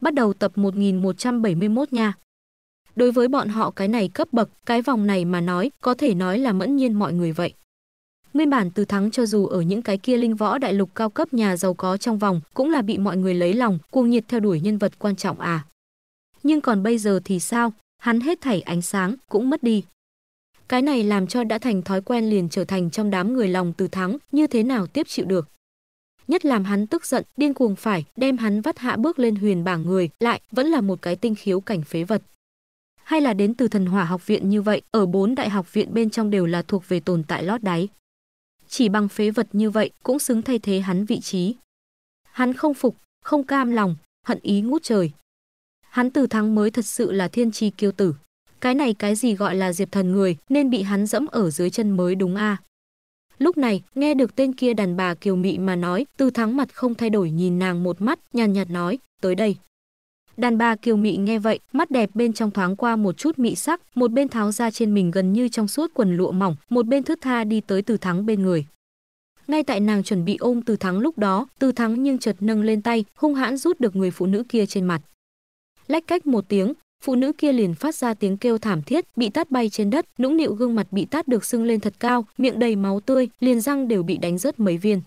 bắt đầu tập 1171 nha. Đối với bọn họ cái này cấp bậc, cái vòng này mà nói, có thể nói là mẫn nhiên mọi người vậy. Nguyên bản từ thắng cho dù ở những cái kia linh võ đại lục cao cấp nhà giàu có trong vòng, cũng là bị mọi người lấy lòng, cuồng nhiệt theo đuổi nhân vật quan trọng à. Nhưng còn bây giờ thì sao, hắn hết thảy ánh sáng cũng mất đi. Cái này làm cho đã thành thói quen liền trở thành trong đám người lòng từ thắng, như thế nào tiếp chịu được nhất làm hắn tức giận, điên cuồng phải đem hắn vắt hạ bước lên huyền bảng người, lại vẫn là một cái tinh khiếu cảnh phế vật hay là đến từ thần hỏa học viện như vậy, ở bốn đại học viện bên trong đều là thuộc về tồn tại lót đáy. Chỉ bằng phế vật như vậy cũng xứng thay thế hắn vị trí. Hắn không phục, không cam lòng, hận ý ngút trời. Hắn từ thắng mới thật sự là thiên tri kiêu tử. Cái này cái gì gọi là diệp thần người nên bị hắn dẫm ở dưới chân mới đúng a à? Lúc này, nghe được tên kia đàn bà kiều mị mà nói, Tư Thắng mặt không thay đổi nhìn nàng một mắt, nhàn nhạt, nói, tới đây. Đàn bà kiều mị nghe vậy, mắt đẹp bên trong thoáng qua một chút mị sắc, một bên tháo ra trên mình gần như trong suốt quần lụa mỏng, một bên thướt tha đi tới Từ Thắng bên người. Ngay tại nàng chuẩn bị ôm Từ Thắng lúc đó, Từ Thắng nhưng chợt nâng lên tay, hung hãn rút được người phụ nữ kia trên mặt. Lách cách một tiếng, phụ nữ kia liền phát ra tiếng kêu thảm thiết bị tát bay trên đất nũng nịu gương mặt bị tát được sưng lên thật cao miệng đầy máu tươi liền răng đều bị đánh rớt mấy viên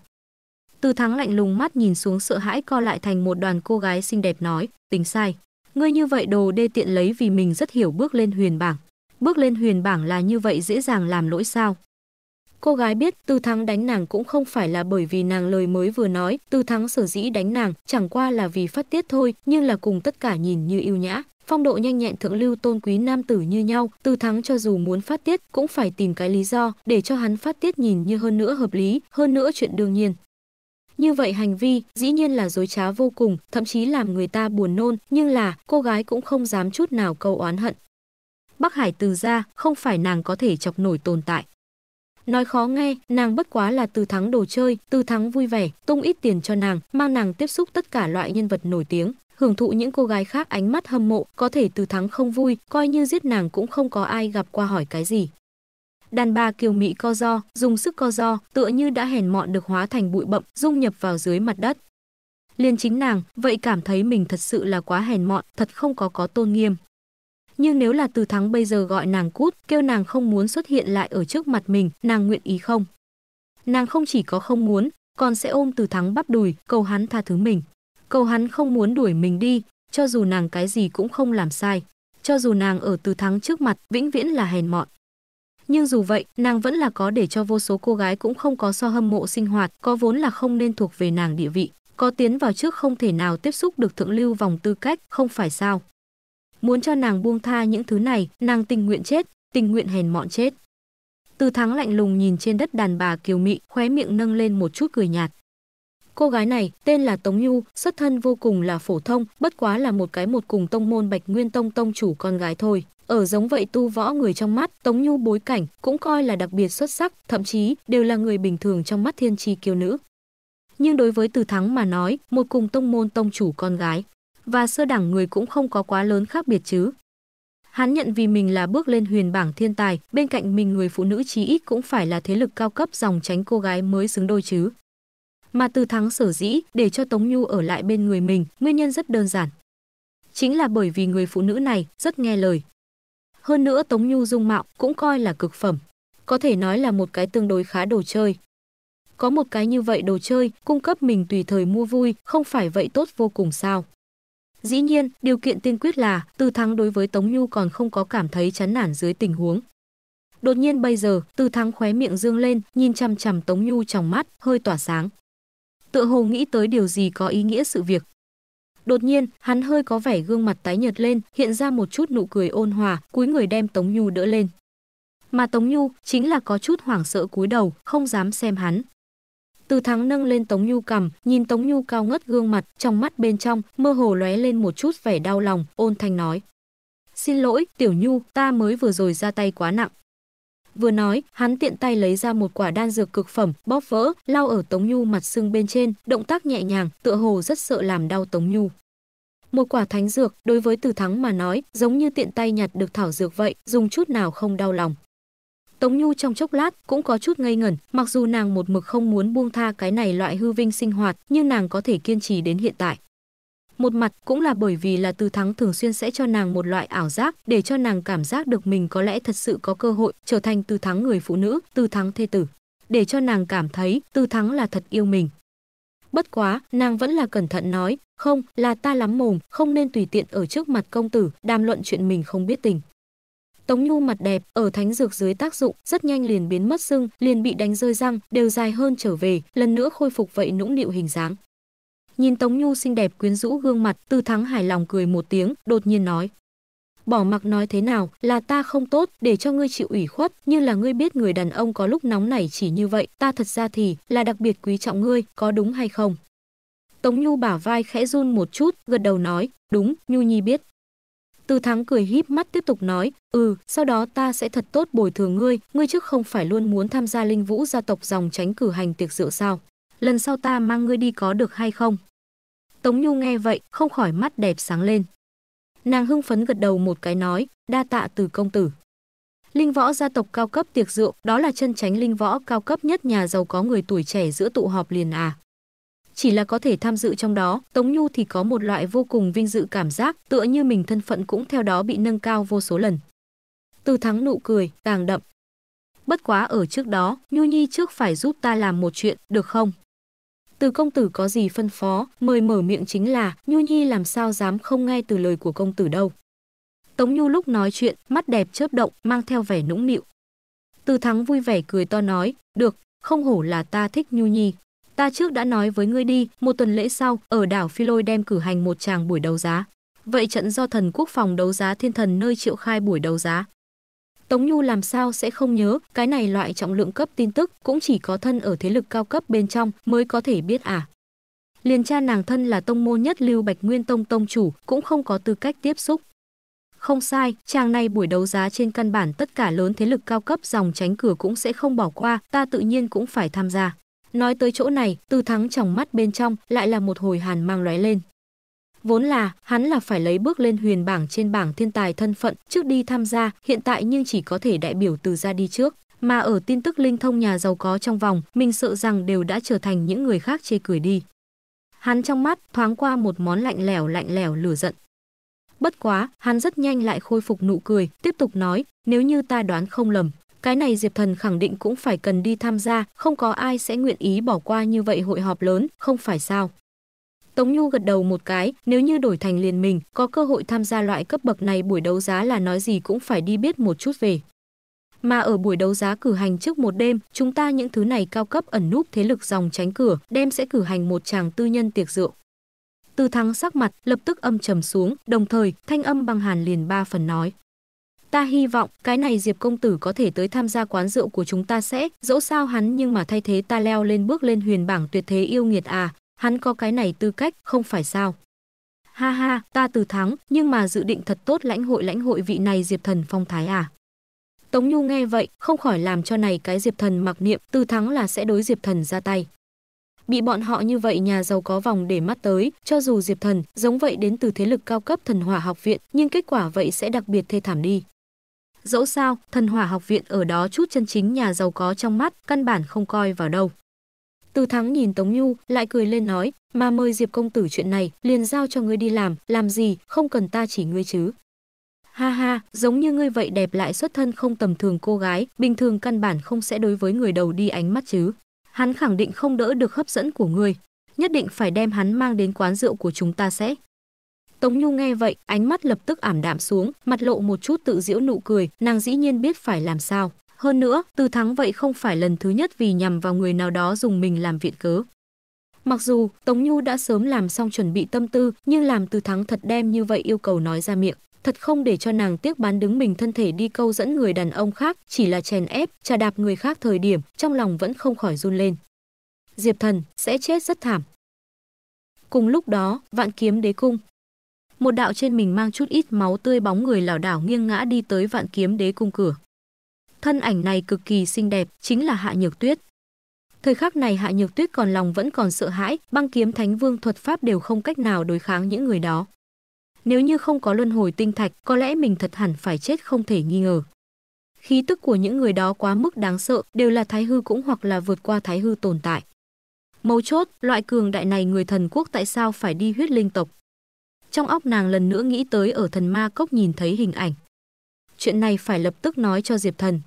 từ thắng lạnh lùng mắt nhìn xuống sợ hãi co lại thành một đoàn cô gái xinh đẹp nói tính sai ngươi như vậy đồ đê tiện lấy vì mình rất hiểu bước lên huyền bảng bước lên huyền bảng là như vậy dễ dàng làm lỗi sao Cô gái biết Tư Thắng đánh nàng cũng không phải là bởi vì nàng lời mới vừa nói, Tư Thắng sở dĩ đánh nàng chẳng qua là vì phát tiết thôi, nhưng là cùng tất cả nhìn như yêu nhã, phong độ nhanh nhẹn thượng lưu tôn quý nam tử như nhau, Tư Thắng cho dù muốn phát tiết cũng phải tìm cái lý do để cho hắn phát tiết nhìn như hơn nữa hợp lý, hơn nữa chuyện đương nhiên. Như vậy hành vi dĩ nhiên là dối trá vô cùng, thậm chí làm người ta buồn nôn, nhưng là cô gái cũng không dám chút nào câu oán hận. Bắc Hải từ ra, không phải nàng có thể chọc nổi tồn tại. Nói khó nghe, nàng bất quá là từ thắng đồ chơi, từ thắng vui vẻ, tung ít tiền cho nàng, mang nàng tiếp xúc tất cả loại nhân vật nổi tiếng, hưởng thụ những cô gái khác ánh mắt hâm mộ, có thể từ thắng không vui, coi như giết nàng cũng không có ai gặp qua hỏi cái gì. Đàn bà kiều mỹ co do, dùng sức co do, tựa như đã hèn mọn được hóa thành bụi bậm, dung nhập vào dưới mặt đất. Liên chính nàng, vậy cảm thấy mình thật sự là quá hèn mọn, thật không có có tôn nghiêm. Nhưng nếu là từ thắng bây giờ gọi nàng cút, kêu nàng không muốn xuất hiện lại ở trước mặt mình, nàng nguyện ý không? Nàng không chỉ có không muốn, còn sẽ ôm từ thắng bắp đùi, cầu hắn tha thứ mình. Cầu hắn không muốn đuổi mình đi, cho dù nàng cái gì cũng không làm sai. Cho dù nàng ở từ thắng trước mặt, vĩnh viễn là hèn mọn. Nhưng dù vậy, nàng vẫn là có để cho vô số cô gái cũng không có so hâm mộ sinh hoạt, có vốn là không nên thuộc về nàng địa vị. Có tiến vào trước không thể nào tiếp xúc được thượng lưu vòng tư cách, không phải sao muốn cho nàng buông tha những thứ này, nàng tình nguyện chết, tình nguyện hèn mọn chết. Từ Thắng lạnh lùng nhìn trên đất đàn bà kiều mị, khóe miệng nâng lên một chút cười nhạt. Cô gái này tên là Tống Nhu, xuất thân vô cùng là phổ thông, bất quá là một cái một cùng tông môn Bạch Nguyên Tông tông chủ con gái thôi. Ở giống vậy tu võ người trong mắt, Tống Nhu bối cảnh cũng coi là đặc biệt xuất sắc, thậm chí đều là người bình thường trong mắt thiên tri kiều nữ. Nhưng đối với Từ Thắng mà nói, một cùng tông môn tông chủ con gái, và sơ đẳng người cũng không có quá lớn khác biệt chứ. Hắn nhận vì mình là bước lên huyền bảng thiên tài, bên cạnh mình người phụ nữ chí ít cũng phải là thế lực cao cấp dòng tránh cô gái mới xứng đôi chứ. Mà từ thắng sở dĩ để cho Tống Nhu ở lại bên người mình, nguyên nhân rất đơn giản. Chính là bởi vì người phụ nữ này rất nghe lời. Hơn nữa Tống Nhu dung mạo cũng coi là cực phẩm, có thể nói là một cái tương đối khá đồ chơi. Có một cái như vậy đồ chơi, cung cấp mình tùy thời mua vui, không phải vậy tốt vô cùng sao. Dĩ nhiên, điều kiện tiên quyết là Từ Thắng đối với Tống Nhu còn không có cảm thấy chán nản dưới tình huống. Đột nhiên bây giờ, Từ Thắng khóe miệng dương lên, nhìn chằm chằm Tống Nhu trong mắt, hơi tỏa sáng. Tựa hồ nghĩ tới điều gì có ý nghĩa sự việc. Đột nhiên, hắn hơi có vẻ gương mặt tái nhợt lên, hiện ra một chút nụ cười ôn hòa, cúi người đem Tống Nhu đỡ lên. Mà Tống Nhu chính là có chút hoảng sợ cúi đầu, không dám xem hắn. Từ Thắng nâng lên Tống Nhu cầm, nhìn Tống Nhu cao ngất gương mặt, trong mắt bên trong mơ hồ lóe lên một chút vẻ đau lòng, ôn thanh nói: "Xin lỗi, Tiểu Nhu, ta mới vừa rồi ra tay quá nặng." Vừa nói, hắn tiện tay lấy ra một quả đan dược cực phẩm, bóp vỡ, lau ở Tống Nhu mặt xương bên trên, động tác nhẹ nhàng, tựa hồ rất sợ làm đau Tống Nhu. Một quả thánh dược, đối với Từ Thắng mà nói, giống như tiện tay nhặt được thảo dược vậy, dùng chút nào không đau lòng. Tống Nhu trong chốc lát cũng có chút ngây ngẩn, mặc dù nàng một mực không muốn buông tha cái này loại hư vinh sinh hoạt, nhưng nàng có thể kiên trì đến hiện tại. Một mặt cũng là bởi vì là Từ Thắng thường xuyên sẽ cho nàng một loại ảo giác để cho nàng cảm giác được mình có lẽ thật sự có cơ hội trở thành Từ Thắng người phụ nữ, Từ Thắng thê tử, để cho nàng cảm thấy Từ Thắng là thật yêu mình. Bất quá, nàng vẫn là cẩn thận nói, không, là ta lắm mồm, không nên tùy tiện ở trước mặt công tử, đàm luận chuyện mình không biết tình. Tống Nhu mặt đẹp, ở thánh dược dưới tác dụng, rất nhanh liền biến mất sưng, liền bị đánh rơi răng, đều dài hơn trở về, lần nữa khôi phục vậy nũng nịu hình dáng. Nhìn Tống Nhu xinh đẹp quyến rũ gương mặt, Tư Thắng hài lòng cười một tiếng, đột nhiên nói: Bỏ mặc nói thế nào, là ta không tốt, để cho ngươi chịu ủy khuất, như là ngươi biết người đàn ông có lúc nóng nảy chỉ như vậy, ta thật ra thì là đặc biệt quý trọng ngươi, có đúng hay không? Tống Nhu bả vai khẽ run một chút, gật đầu nói, đúng, Nhu Nhi biết. Từ Thắng cười híp mắt tiếp tục nói, "Ừ, sau đó ta sẽ thật tốt bồi thường ngươi, ngươi trước không phải luôn muốn tham gia Linh Vũ gia tộc dòng tránh cử hành tiệc rượu sao? Lần sau ta mang ngươi đi có được hay không?" Tống Nhu nghe vậy, không khỏi mắt đẹp sáng lên. Nàng hưng phấn gật đầu một cái nói, "Đa tạ từ công tử." Linh võ gia tộc cao cấp tiệc rượu, đó là chân tránh linh võ cao cấp nhất nhà giàu có người tuổi trẻ giữa tụ họp liền à chỉ là có thể tham dự trong đó, Tống Nhu thì có một loại vô cùng vinh dự cảm giác, tựa như mình thân phận cũng theo đó bị nâng cao vô số lần. Từ thắng nụ cười, càng đậm. Bất quá ở trước đó, Nhu Nhi trước phải giúp ta làm một chuyện, được không? Từ công tử có gì phân phó, mời mở miệng chính là, Nhu Nhi làm sao dám không nghe từ lời của công tử đâu. Tống Nhu lúc nói chuyện, mắt đẹp chớp động, mang theo vẻ nũng nịu. Từ thắng vui vẻ cười to nói, được, không hổ là ta thích Nhu Nhi. Ta trước đã nói với ngươi đi, một tuần lễ sau, ở đảo Phi Lôi đem cử hành một tràng buổi đấu giá. Vậy trận do thần quốc phòng đấu giá thiên thần nơi triệu khai buổi đấu giá. Tống Nhu làm sao sẽ không nhớ, cái này loại trọng lượng cấp tin tức cũng chỉ có thân ở thế lực cao cấp bên trong mới có thể biết à. Liền cha nàng thân là tông môn nhất lưu Bạch Nguyên Tông tông chủ cũng không có tư cách tiếp xúc. Không sai, chàng này buổi đấu giá trên căn bản tất cả lớn thế lực cao cấp dòng tránh cửa cũng sẽ không bỏ qua, ta tự nhiên cũng phải tham gia. Nói tới chỗ này, Tư Thắng trong mắt bên trong lại là một hồi hàn mang lóe lên. Vốn là, hắn là phải lấy bước lên huyền bảng trên bảng thiên tài thân phận trước đi tham gia, hiện tại nhưng chỉ có thể đại biểu từ ra đi trước. Mà ở tin tức linh thông nhà giàu có trong vòng, mình sợ rằng đều đã trở thành những người khác chê cười đi. Hắn trong mắt thoáng qua một món lạnh lẻo lạnh lẻo lửa giận. Bất quá, hắn rất nhanh lại khôi phục nụ cười, tiếp tục nói, nếu như ta đoán không lầm, cái này Diệp Thần khẳng định cũng phải cần đi tham gia, không có ai sẽ nguyện ý bỏ qua như vậy hội họp lớn, không phải sao? Tống Nhu gật đầu một cái, nếu như đổi thành liền mình, có cơ hội tham gia loại cấp bậc này buổi đấu giá là nói gì cũng phải đi biết một chút về. Mà ở buổi đấu giá cử hành trước một đêm, chúng ta những thứ này cao cấp ẩn núp thế lực dòng tránh cửa, đêm sẽ cử hành một chàng tư nhân tiệc rượu. Từ thắng sắc mặt lập tức âm trầm xuống, đồng thời thanh âm băng hàn liền ba phần nói. Ta hy vọng cái này Diệp công tử có thể tới tham gia quán rượu của chúng ta sẽ, dẫu sao hắn nhưng mà thay thế ta leo lên bước lên huyền bảng tuyệt thế yêu nghiệt à, hắn có cái này tư cách, không phải sao? Ha ha, ta từ thắng, nhưng mà dự định thật tốt lãnh hội lãnh hội vị này Diệp thần phong thái à? Tống Nhu nghe vậy, không khỏi làm cho này cái Diệp thần mặc niệm, từ thắng là sẽ đối Diệp thần ra tay. Bị bọn họ như vậy nhà giàu có vòng để mắt tới, cho dù Diệp thần giống vậy đến từ thế lực cao cấp thần hỏa học viện, nhưng kết quả vậy sẽ đặc biệt thê thảm đi. Dẫu sao, thần hỏa học viện ở đó chút chân chính nhà giàu có trong mắt, căn bản không coi vào đâu. Từ Thắng nhìn Tống Nhu, lại cười lên nói, mà mời Diệp công tử chuyện này, liền giao cho ngươi đi làm, làm gì, không cần ta chỉ ngươi chứ. Ha ha, giống như ngươi vậy đẹp lại xuất thân không tầm thường cô gái, bình thường căn bản không sẽ đối với người đầu đi ánh mắt chứ. Hắn khẳng định không đỡ được hấp dẫn của ngươi, nhất định phải đem hắn mang đến quán rượu của chúng ta sẽ. Tống Nhu nghe vậy, ánh mắt lập tức ảm đạm xuống, mặt lộ một chút tự giễu nụ cười, nàng dĩ nhiên biết phải làm sao. Hơn nữa, Từ Thắng vậy không phải lần thứ nhất vì nhằm vào người nào đó dùng mình làm viện cớ. Mặc dù Tống Nhu đã sớm làm xong chuẩn bị tâm tư, nhưng làm Từ Thắng thật đem như vậy yêu cầu nói ra miệng thật không để cho nàng tiếc bán đứng mình thân thể đi câu dẫn người đàn ông khác, chỉ là chèn ép, trà đạp người khác thời điểm, trong lòng vẫn không khỏi run lên. Diệp Thần sẽ chết rất thảm. Cùng lúc đó, Vạn Kiếm Đế cung, một đạo trên mình mang chút ít máu tươi bóng người lảo đảo nghiêng ngã đi tới vạn kiếm đế cung cửa. Thân ảnh này cực kỳ xinh đẹp, chính là Hạ Nhược Tuyết. Thời khắc này Hạ Nhược Tuyết còn lòng vẫn còn sợ hãi, băng kiếm thánh vương thuật pháp đều không cách nào đối kháng những người đó. Nếu như không có luân hồi tinh thạch, có lẽ mình thật hẳn phải chết không thể nghi ngờ. Khí tức của những người đó quá mức đáng sợ, đều là thái hư cũng hoặc là vượt qua thái hư tồn tại. Mấu chốt, loại cường đại này người thần quốc tại sao phải đi huyết linh tộc? Trong óc nàng lần nữa nghĩ tới ở thần ma cốc nhìn thấy hình ảnh. Chuyện này phải lập tức nói cho Diệp Thần.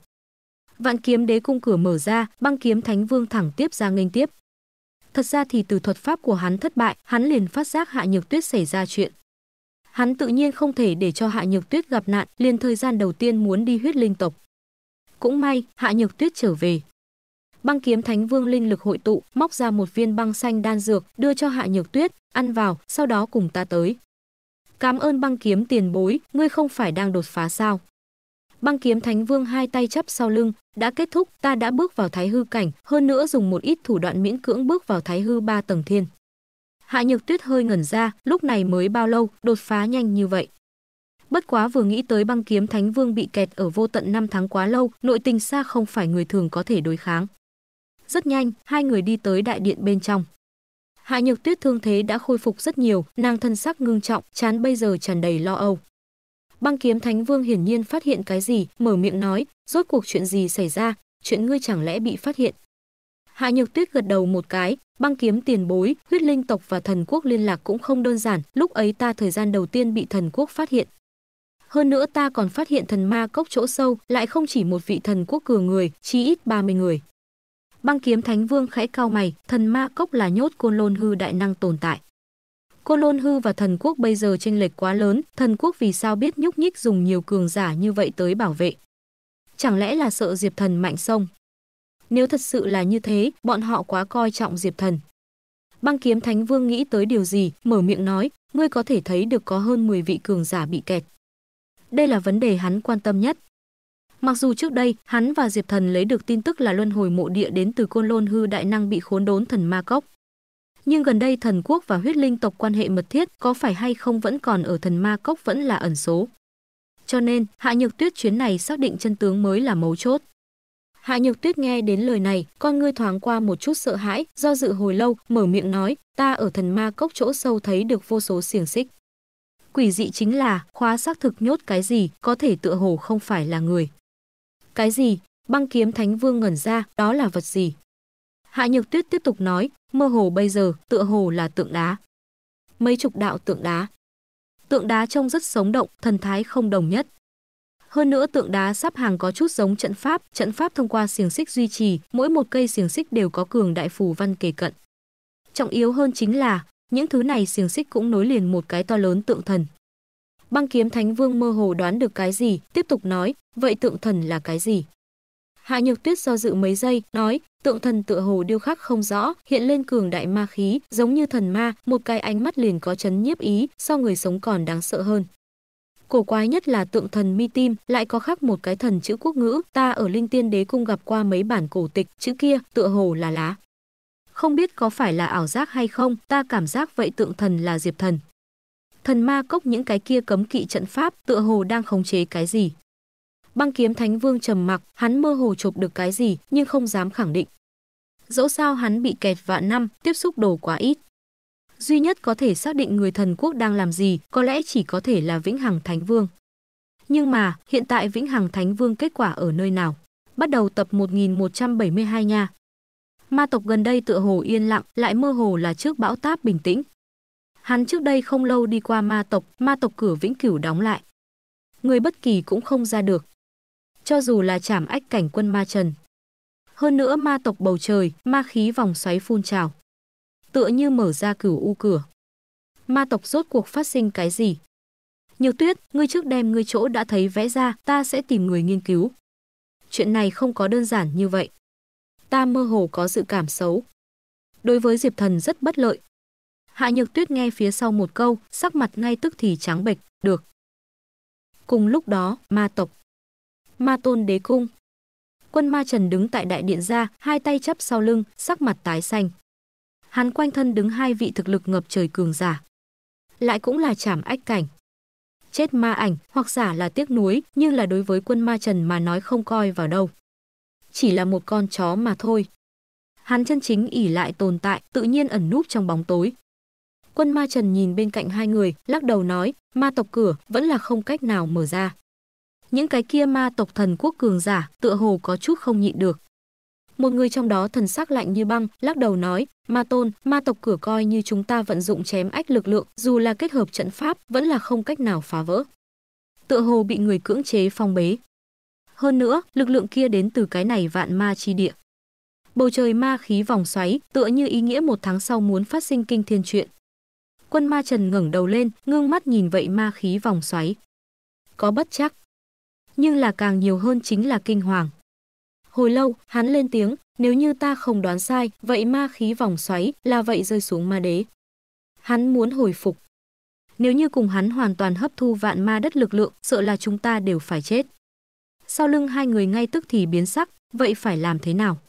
Vạn kiếm đế cung cửa mở ra, băng kiếm thánh vương thẳng tiếp ra nghênh tiếp. Thật ra thì từ thuật pháp của hắn thất bại, hắn liền phát giác Hạ Nhược Tuyết xảy ra chuyện. Hắn tự nhiên không thể để cho Hạ Nhược Tuyết gặp nạn, liền thời gian đầu tiên muốn đi huyết linh tộc. Cũng may, Hạ Nhược Tuyết trở về. Băng kiếm Thánh Vương linh lực hội tụ, móc ra một viên băng xanh đan dược, đưa cho Hạ Nhược Tuyết, ăn vào, sau đó cùng ta tới. Cảm ơn băng kiếm tiền bối, ngươi không phải đang đột phá sao? Băng kiếm Thánh Vương hai tay chắp sau lưng, đã kết thúc, ta đã bước vào thái hư cảnh, hơn nữa dùng một ít thủ đoạn miễn cưỡng bước vào thái hư ba tầng thiên. Hạ Nhược Tuyết hơi ngẩn ra, lúc này mới bao lâu, đột phá nhanh như vậy. Bất quá vừa nghĩ tới băng kiếm Thánh Vương bị kẹt ở vô tận năm tháng quá lâu, nội tình xa không phải người thường có thể đối kháng. Rất nhanh, hai người đi tới đại điện bên trong. Hạ Nhược Tuyết thương thế đã khôi phục rất nhiều, nàng thân sắc ngưng trọng, chán bây giờ tràn đầy lo âu. Băng kiếm Thánh Vương hiển nhiên phát hiện cái gì, mở miệng nói, rốt cuộc chuyện gì xảy ra, chuyện ngươi chẳng lẽ bị phát hiện. Hạ Nhược Tuyết gật đầu một cái, băng kiếm tiền bối, huyết linh tộc và thần quốc liên lạc cũng không đơn giản, lúc ấy ta thời gian đầu tiên bị thần quốc phát hiện. Hơn nữa ta còn phát hiện thần ma cốc chỗ sâu, lại không chỉ một vị thần quốc cửa người, chí ít 30 người. Băng kiếm Thánh Vương khẽ cao mày, thần ma cốc là nhốt côn lôn hư đại năng tồn tại. Côn lôn hư và thần quốc bây giờ tranh lệch quá lớn, thần quốc vì sao biết nhúc nhích dùng nhiều cường giả như vậy tới bảo vệ. Chẳng lẽ là sợ diệp thần mạnh sông? Nếu thật sự là như thế, bọn họ quá coi trọng diệp thần. Băng kiếm Thánh Vương nghĩ tới điều gì, mở miệng nói, ngươi có thể thấy được có hơn 10 vị cường giả bị kẹt. Đây là vấn đề hắn quan tâm nhất. Mặc dù trước đây, hắn và Diệp Thần lấy được tin tức là luân hồi mộ địa đến từ Côn Lôn hư đại năng bị khốn đốn thần ma cốc. Nhưng gần đây thần quốc và huyết linh tộc quan hệ mật thiết, có phải hay không vẫn còn ở thần ma cốc vẫn là ẩn số. Cho nên, Hạ Nhược Tuyết chuyến này xác định chân tướng mới là mấu chốt. Hạ Nhược Tuyết nghe đến lời này, con ngươi thoáng qua một chút sợ hãi, do dự hồi lâu, mở miệng nói, ta ở thần ma cốc chỗ sâu thấy được vô số xiềng xích. Quỷ dị chính là, khóa xác thực nhốt cái gì, có thể tựa hồ không phải là người. Cái gì? Băng kiếm Thánh Vương ngẩn ra, đó là vật gì? Hạ Nhược Tuyết tiếp tục nói, mơ hồ bây giờ, tựa hồ là tượng đá. Mấy chục đạo tượng đá. Tượng đá trông rất sống động, thần thái không đồng nhất. Hơn nữa tượng đá sắp hàng có chút giống trận pháp, trận pháp thông qua xiềng xích duy trì, mỗi một cây xiềng xích đều có cường đại phù văn kề cận. Trọng yếu hơn chính là, những thứ này xiềng xích cũng nối liền một cái to lớn tượng thần. Băng kiếm Thánh Vương mơ hồ đoán được cái gì, tiếp tục nói, vậy tượng thần là cái gì? Hạ Nhược Tuyết do dự mấy giây, nói, tượng thần tựa hồ điêu khắc không rõ, hiện lên cường đại ma khí, giống như thần ma, một cái ánh mắt liền có chấn nhiếp ý, so người sống còn đáng sợ hơn. Cổ quái nhất là tượng thần mi tim, lại có khắc một cái thần chữ quốc ngữ, ta ở Linh Tiên Đế Cung gặp qua mấy bản cổ tịch, chữ kia tựa hồ là lá. Không biết có phải là ảo giác hay không, ta cảm giác vậy tượng thần là Diệp thần thần ma cốc những cái kia cấm kỵ trận pháp tựa hồ đang khống chế cái gì. Băng kiếm thánh vương trầm mặc, hắn mơ hồ chụp được cái gì nhưng không dám khẳng định. Dẫu sao hắn bị kẹt vạn năm, tiếp xúc đồ quá ít. Duy nhất có thể xác định người thần quốc đang làm gì có lẽ chỉ có thể là Vĩnh Hằng Thánh Vương. Nhưng mà, hiện tại Vĩnh Hằng Thánh Vương kết quả ở nơi nào? Bắt đầu tập 1172 nha. Ma tộc gần đây tựa hồ yên lặng, lại mơ hồ là trước bão táp bình tĩnh, Hắn trước đây không lâu đi qua ma tộc, ma tộc cửa vĩnh cửu đóng lại. Người bất kỳ cũng không ra được. Cho dù là chảm ách cảnh quân ma trần. Hơn nữa ma tộc bầu trời, ma khí vòng xoáy phun trào. Tựa như mở ra cửu u cửa. Ma tộc rốt cuộc phát sinh cái gì? Nhiều tuyết, ngươi trước đem ngươi chỗ đã thấy vẽ ra, ta sẽ tìm người nghiên cứu. Chuyện này không có đơn giản như vậy. Ta mơ hồ có dự cảm xấu. Đối với Diệp Thần rất bất lợi, Hạ Nhược Tuyết nghe phía sau một câu, sắc mặt ngay tức thì trắng bệch, được. Cùng lúc đó, ma tộc. Ma tôn đế cung. Quân ma trần đứng tại đại điện ra, hai tay chắp sau lưng, sắc mặt tái xanh. Hắn quanh thân đứng hai vị thực lực ngập trời cường giả. Lại cũng là chảm ách cảnh. Chết ma ảnh, hoặc giả là tiếc nuối, nhưng là đối với quân ma trần mà nói không coi vào đâu. Chỉ là một con chó mà thôi. Hắn chân chính ỉ lại tồn tại, tự nhiên ẩn núp trong bóng tối, Quân Ma Trần nhìn bên cạnh hai người, lắc đầu nói, ma tộc cửa vẫn là không cách nào mở ra. Những cái kia ma tộc thần quốc cường giả, tựa hồ có chút không nhịn được. Một người trong đó thần sắc lạnh như băng, lắc đầu nói, ma tôn, ma tộc cửa coi như chúng ta vận dụng chém ách lực lượng, dù là kết hợp trận pháp, vẫn là không cách nào phá vỡ. Tựa hồ bị người cưỡng chế phong bế. Hơn nữa, lực lượng kia đến từ cái này vạn ma chi địa. Bầu trời ma khí vòng xoáy, tựa như ý nghĩa một tháng sau muốn phát sinh kinh thiên chuyện. Quân ma trần ngẩng đầu lên, ngưng mắt nhìn vậy ma khí vòng xoáy. Có bất chắc. Nhưng là càng nhiều hơn chính là kinh hoàng. Hồi lâu, hắn lên tiếng, nếu như ta không đoán sai, vậy ma khí vòng xoáy là vậy rơi xuống ma đế. Hắn muốn hồi phục. Nếu như cùng hắn hoàn toàn hấp thu vạn ma đất lực lượng, sợ là chúng ta đều phải chết. Sau lưng hai người ngay tức thì biến sắc, vậy phải làm thế nào?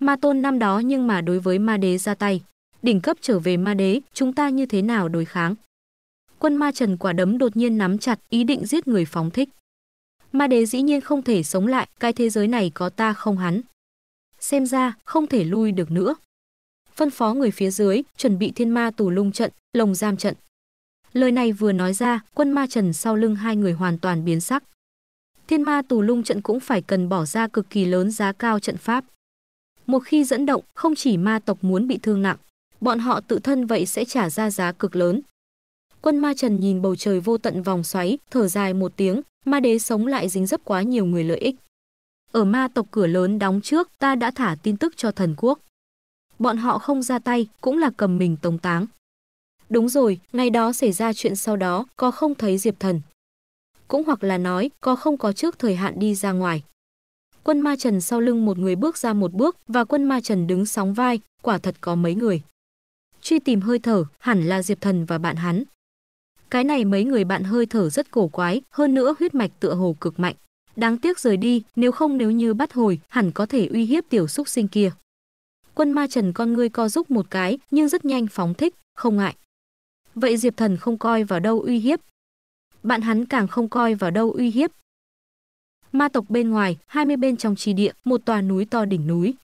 Ma tôn năm đó nhưng mà đối với ma đế ra tay đỉnh cấp trở về ma đế, chúng ta như thế nào đối kháng? Quân ma Trần quả đấm đột nhiên nắm chặt, ý định giết người phóng thích. Ma đế dĩ nhiên không thể sống lại, cái thế giới này có ta không hắn. Xem ra, không thể lui được nữa. Phân phó người phía dưới, chuẩn bị thiên ma tù lung trận, lồng giam trận. Lời này vừa nói ra, quân ma Trần sau lưng hai người hoàn toàn biến sắc. Thiên ma tù lung trận cũng phải cần bỏ ra cực kỳ lớn giá cao trận pháp. Một khi dẫn động, không chỉ ma tộc muốn bị thương nặng, bọn họ tự thân vậy sẽ trả ra giá cực lớn. Quân Ma Trần nhìn bầu trời vô tận vòng xoáy, thở dài một tiếng, ma đế sống lại dính dấp quá nhiều người lợi ích. Ở ma tộc cửa lớn đóng trước, ta đã thả tin tức cho thần quốc. Bọn họ không ra tay, cũng là cầm mình tống táng. Đúng rồi, ngày đó xảy ra chuyện sau đó, có không thấy Diệp Thần. Cũng hoặc là nói, có không có trước thời hạn đi ra ngoài. Quân Ma Trần sau lưng một người bước ra một bước và quân Ma Trần đứng sóng vai, quả thật có mấy người truy tìm hơi thở, hẳn là Diệp Thần và bạn hắn. Cái này mấy người bạn hơi thở rất cổ quái, hơn nữa huyết mạch tựa hồ cực mạnh. Đáng tiếc rời đi, nếu không nếu như bắt hồi, hẳn có thể uy hiếp tiểu xúc sinh kia. Quân ma trần con ngươi co giúp một cái, nhưng rất nhanh phóng thích, không ngại. Vậy Diệp Thần không coi vào đâu uy hiếp. Bạn hắn càng không coi vào đâu uy hiếp. Ma tộc bên ngoài, 20 bên trong trì địa, một tòa núi to đỉnh núi,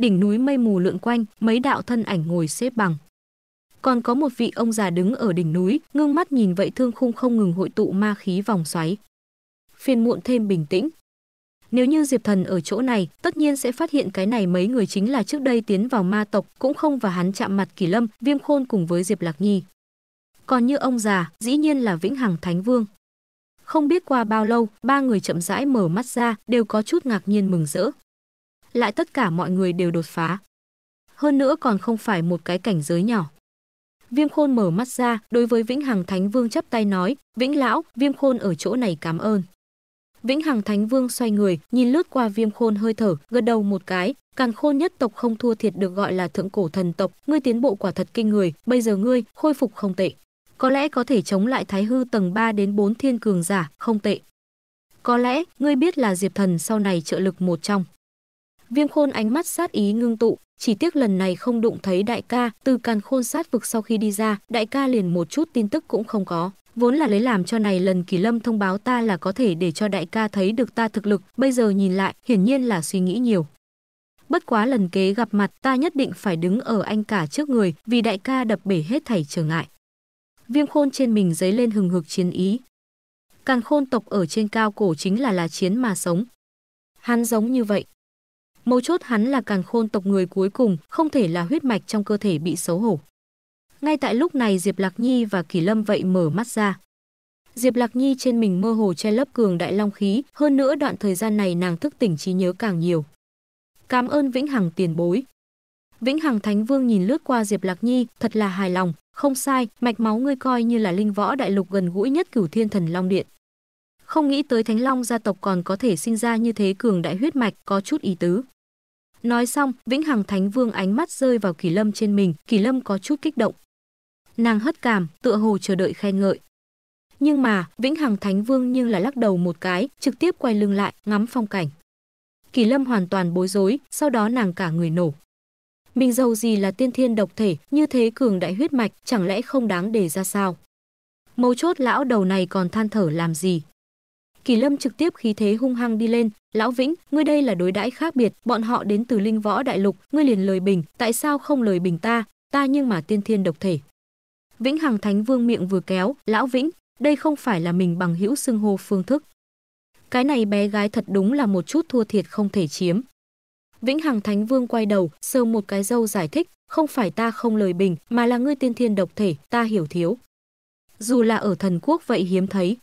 đỉnh núi mây mù lượn quanh, mấy đạo thân ảnh ngồi xếp bằng. Còn có một vị ông già đứng ở đỉnh núi, ngưng mắt nhìn vậy thương khung không ngừng hội tụ ma khí vòng xoáy. Phiền muộn thêm bình tĩnh. Nếu như Diệp Thần ở chỗ này, tất nhiên sẽ phát hiện cái này mấy người chính là trước đây tiến vào ma tộc, cũng không và hắn chạm mặt Kỳ Lâm, Viêm Khôn cùng với Diệp Lạc Nhi. Còn như ông già, dĩ nhiên là Vĩnh Hằng Thánh Vương. Không biết qua bao lâu, ba người chậm rãi mở mắt ra, đều có chút ngạc nhiên mừng rỡ lại tất cả mọi người đều đột phá. Hơn nữa còn không phải một cái cảnh giới nhỏ. Viêm Khôn mở mắt ra, đối với Vĩnh Hằng Thánh Vương chắp tay nói, "Vĩnh lão, Viêm Khôn ở chỗ này cảm ơn." Vĩnh Hằng Thánh Vương xoay người, nhìn lướt qua Viêm Khôn hơi thở, gật đầu một cái, Càn Khôn nhất tộc không thua thiệt được gọi là thượng cổ thần tộc, ngươi tiến bộ quả thật kinh người, bây giờ ngươi khôi phục không tệ. Có lẽ có thể chống lại Thái hư tầng 3 đến 4 thiên cường giả, không tệ. Có lẽ, ngươi biết là Diệp Thần sau này trợ lực một trong. Viêm khôn ánh mắt sát ý ngưng tụ, chỉ tiếc lần này không đụng thấy đại ca, từ càn khôn sát vực sau khi đi ra, đại ca liền một chút tin tức cũng không có. Vốn là lấy làm cho này lần kỳ lâm thông báo ta là có thể để cho đại ca thấy được ta thực lực, bây giờ nhìn lại, hiển nhiên là suy nghĩ nhiều. Bất quá lần kế gặp mặt ta nhất định phải đứng ở anh cả trước người, vì đại ca đập bể hết thảy trở ngại. Viêm khôn trên mình giấy lên hừng hực chiến ý. Càn khôn tộc ở trên cao cổ chính là là chiến mà sống. Hắn giống như vậy, mấu chốt hắn là càn khôn tộc người cuối cùng, không thể là huyết mạch trong cơ thể bị xấu hổ. Ngay tại lúc này Diệp Lạc Nhi và Kỳ Lâm vậy mở mắt ra. Diệp Lạc Nhi trên mình mơ hồ che lấp cường đại long khí, hơn nữa đoạn thời gian này nàng thức tỉnh trí nhớ càng nhiều. Cảm ơn Vĩnh Hằng tiền bối. Vĩnh Hằng Thánh Vương nhìn lướt qua Diệp Lạc Nhi, thật là hài lòng, không sai, mạch máu ngươi coi như là linh võ đại lục gần gũi nhất Cửu Thiên Thần Long Điện. Không nghĩ tới Thánh Long gia tộc còn có thể sinh ra như thế cường đại huyết mạch, có chút ý tứ. Nói xong, Vĩnh Hằng Thánh Vương ánh mắt rơi vào Kỳ Lâm trên mình, Kỳ Lâm có chút kích động. Nàng hất cảm, tựa hồ chờ đợi khen ngợi. Nhưng mà, Vĩnh Hằng Thánh Vương nhưng là lắc đầu một cái, trực tiếp quay lưng lại, ngắm phong cảnh. Kỳ Lâm hoàn toàn bối rối, sau đó nàng cả người nổ. Mình giàu gì là tiên thiên độc thể, như thế cường đại huyết mạch, chẳng lẽ không đáng để ra sao? Mấu chốt lão đầu này còn than thở làm gì? Kỳ Lâm trực tiếp khí thế hung hăng đi lên, "Lão Vĩnh, ngươi đây là đối đãi khác biệt, bọn họ đến từ Linh Võ Đại Lục, ngươi liền lời bình, tại sao không lời bình ta, ta nhưng mà tiên thiên độc thể." Vĩnh Hằng Thánh Vương miệng vừa kéo, "Lão Vĩnh, đây không phải là mình bằng hữu xưng hô phương thức." Cái này bé gái thật đúng là một chút thua thiệt không thể chiếm. Vĩnh Hằng Thánh Vương quay đầu, sờ một cái râu giải thích, "Không phải ta không lời bình, mà là ngươi tiên thiên độc thể, ta hiểu thiếu." Dù là ở thần quốc vậy hiếm thấy,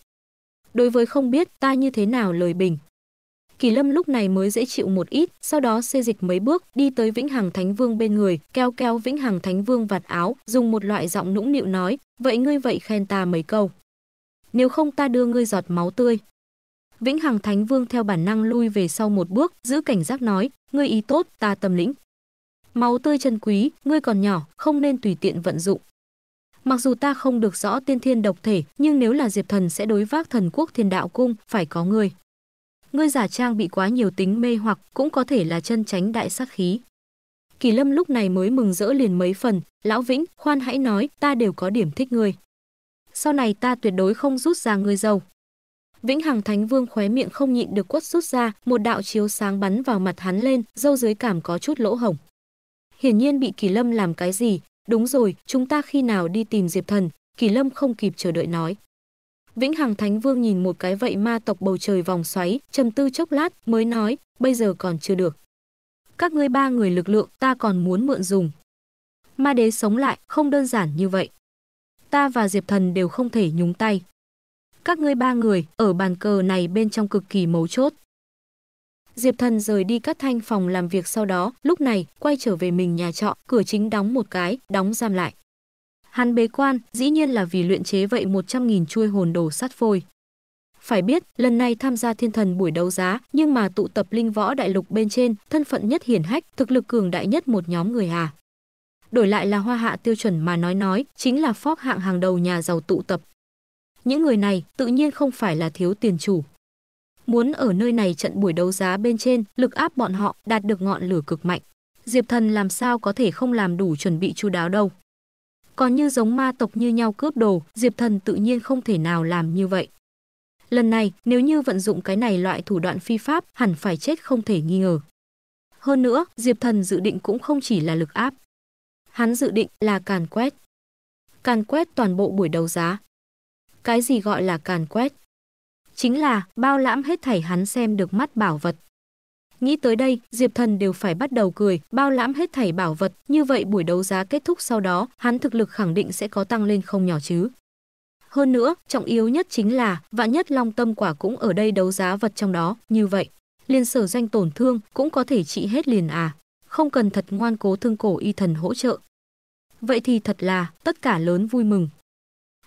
Đối với không biết ta như thế nào lời bình. Kỳ Lâm lúc này mới dễ chịu một ít, sau đó xê dịch mấy bước, đi tới Vĩnh Hằng Thánh Vương bên người, keo keo Vĩnh Hằng Thánh Vương vạt áo, dùng một loại giọng nũng nịu nói, "Vậy ngươi vậy khen ta mấy câu. Nếu không ta đưa ngươi giọt máu tươi." Vĩnh Hằng Thánh Vương theo bản năng lui về sau một bước, giữ cảnh giác nói, "Ngươi ý tốt, ta tâm lĩnh. Máu tươi chân quý, ngươi còn nhỏ, không nên tùy tiện vận dụng." Mặc dù ta không được rõ tiên thiên độc thể, nhưng nếu là Diệp Thần sẽ đối vác thần quốc thiên đạo cung, phải có ngươi. Ngươi giả trang bị quá nhiều tính mê hoặc, cũng có thể là chân tránh đại sát khí. Kỳ Lâm lúc này mới mừng rỡ liền mấy phần, "Lão Vĩnh, khoan hãy nói, ta đều có điểm thích ngươi. Sau này ta tuyệt đối không rút ra ngươi giàu Vĩnh Hằng Thánh Vương khóe miệng không nhịn được quất rút ra, một đạo chiếu sáng bắn vào mặt hắn lên, dâu dưới cảm có chút lỗ hổng. Hiển nhiên bị Kỳ Lâm làm cái gì, Đúng rồi, chúng ta khi nào đi tìm Diệp Thần? Kỳ Lâm không kịp chờ đợi nói. Vĩnh Hằng Thánh Vương nhìn một cái vậy ma tộc bầu trời vòng xoáy, trầm tư chốc lát mới nói, bây giờ còn chưa được. Các ngươi ba người lực lượng ta còn muốn mượn dùng. Ma đế sống lại không đơn giản như vậy. Ta và Diệp Thần đều không thể nhúng tay. Các ngươi ba người ở bàn cờ này bên trong cực kỳ mấu chốt. Diệp Thần rời đi cắt thanh phòng làm việc sau đó, lúc này quay trở về mình nhà trọ, cửa chính đóng một cái, đóng giam lại. Hắn bế quan, dĩ nhiên là vì luyện chế vậy 100.000 chuôi hồn đồ sát phôi. Phải biết, lần này tham gia thiên thần buổi đấu giá, nhưng mà tụ tập linh võ đại lục bên trên, thân phận nhất hiển hách, thực lực cường đại nhất một nhóm người à. Đổi lại là hoa hạ tiêu chuẩn mà nói nói, chính là phóc hạng hàng đầu nhà giàu tụ tập. Những người này tự nhiên không phải là thiếu tiền chủ, muốn ở nơi này trận buổi đấu giá bên trên, lực áp bọn họ đạt được ngọn lửa cực mạnh. Diệp Thần làm sao có thể không làm đủ chuẩn bị chu đáo đâu. Còn như giống ma tộc như nhau cướp đồ, Diệp Thần tự nhiên không thể nào làm như vậy. Lần này, nếu như vận dụng cái này loại thủ đoạn phi pháp, hẳn phải chết không thể nghi ngờ. Hơn nữa, Diệp Thần dự định cũng không chỉ là lực áp. Hắn dự định là càn quét. Càn quét toàn bộ buổi đấu giá. Cái gì gọi là càn quét? chính là bao lãm hết thảy hắn xem được mắt bảo vật. Nghĩ tới đây, Diệp Thần đều phải bắt đầu cười, bao lãm hết thảy bảo vật, như vậy buổi đấu giá kết thúc sau đó, hắn thực lực khẳng định sẽ có tăng lên không nhỏ chứ. Hơn nữa, trọng yếu nhất chính là, vạn nhất long tâm quả cũng ở đây đấu giá vật trong đó, như vậy, liên sở danh tổn thương cũng có thể trị hết liền à, không cần thật ngoan cố thương cổ y thần hỗ trợ. Vậy thì thật là, tất cả lớn vui mừng.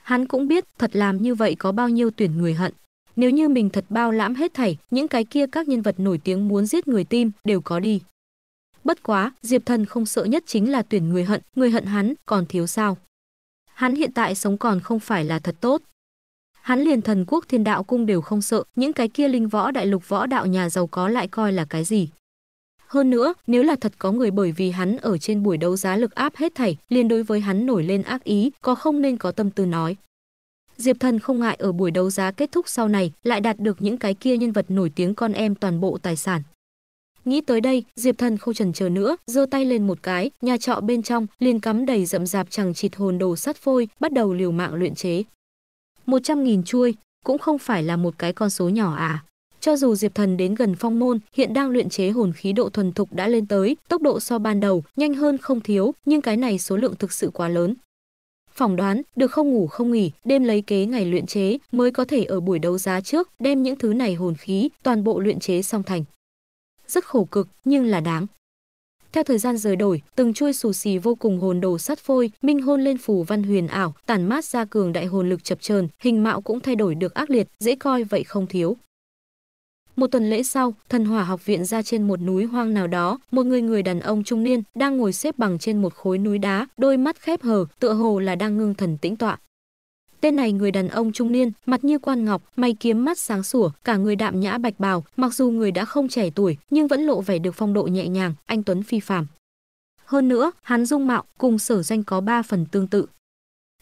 Hắn cũng biết, thật làm như vậy có bao nhiêu tuyển người hận, nếu như mình thật bao lãm hết thảy, những cái kia các nhân vật nổi tiếng muốn giết người tim đều có đi. Bất quá, Diệp Thần không sợ nhất chính là tuyển người hận, người hận hắn còn thiếu sao? Hắn hiện tại sống còn không phải là thật tốt. Hắn liền thần quốc thiên đạo cung đều không sợ, những cái kia linh võ đại lục võ đạo nhà giàu có lại coi là cái gì. Hơn nữa, nếu là thật có người bởi vì hắn ở trên buổi đấu giá lực áp hết thảy, liền đối với hắn nổi lên ác ý, có không nên có tâm tư nói. Diệp Thần không ngại ở buổi đấu giá kết thúc sau này lại đạt được những cái kia nhân vật nổi tiếng con em toàn bộ tài sản. Nghĩ tới đây, Diệp Thần không chần chờ nữa, giơ tay lên một cái, nhà trọ bên trong liền cắm đầy rậm rạp chẳng chịt hồn đồ sắt phôi, bắt đầu liều mạng luyện chế. 100.000 chuôi, cũng không phải là một cái con số nhỏ à. Cho dù Diệp Thần đến gần phong môn, hiện đang luyện chế hồn khí độ thuần thục đã lên tới, tốc độ so ban đầu, nhanh hơn không thiếu, nhưng cái này số lượng thực sự quá lớn phỏng đoán được không ngủ không nghỉ đêm lấy kế ngày luyện chế mới có thể ở buổi đấu giá trước đem những thứ này hồn khí toàn bộ luyện chế xong thành rất khổ cực nhưng là đáng theo thời gian rời đổi, từng chui xù xì vô cùng hồn đồ sắt phôi, minh hôn lên phù văn huyền ảo, tản mát ra cường đại hồn lực chập chờn, hình mạo cũng thay đổi được ác liệt, dễ coi vậy không thiếu. Một tuần lễ sau, Thần Hỏa Học viện ra trên một núi hoang nào đó, một người người đàn ông trung niên đang ngồi xếp bằng trên một khối núi đá, đôi mắt khép hờ, tựa hồ là đang ngưng thần tĩnh tọa. Tên này người đàn ông trung niên, mặt như quan ngọc, mày kiếm mắt sáng sủa, cả người đạm nhã bạch bào, mặc dù người đã không trẻ tuổi, nhưng vẫn lộ vẻ được phong độ nhẹ nhàng, anh tuấn phi phàm. Hơn nữa, hắn dung mạo cùng sở danh có ba phần tương tự.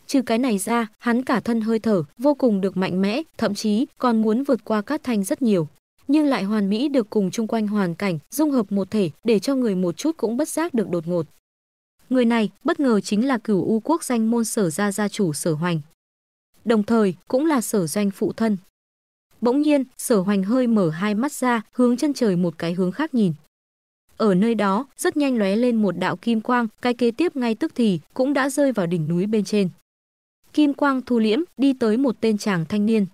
Trừ cái này ra, hắn cả thân hơi thở, vô cùng được mạnh mẽ, thậm chí còn muốn vượt qua các Thanh rất nhiều nhưng lại hoàn mỹ được cùng chung quanh hoàn cảnh, dung hợp một thể để cho người một chút cũng bất giác được đột ngột. Người này bất ngờ chính là cửu u quốc danh môn sở gia gia chủ sở hoành. Đồng thời cũng là sở doanh phụ thân. Bỗng nhiên, sở hoành hơi mở hai mắt ra, hướng chân trời một cái hướng khác nhìn. Ở nơi đó, rất nhanh lóe lên một đạo kim quang, cái kế tiếp ngay tức thì cũng đã rơi vào đỉnh núi bên trên. Kim quang thu liễm, đi tới một tên chàng thanh niên.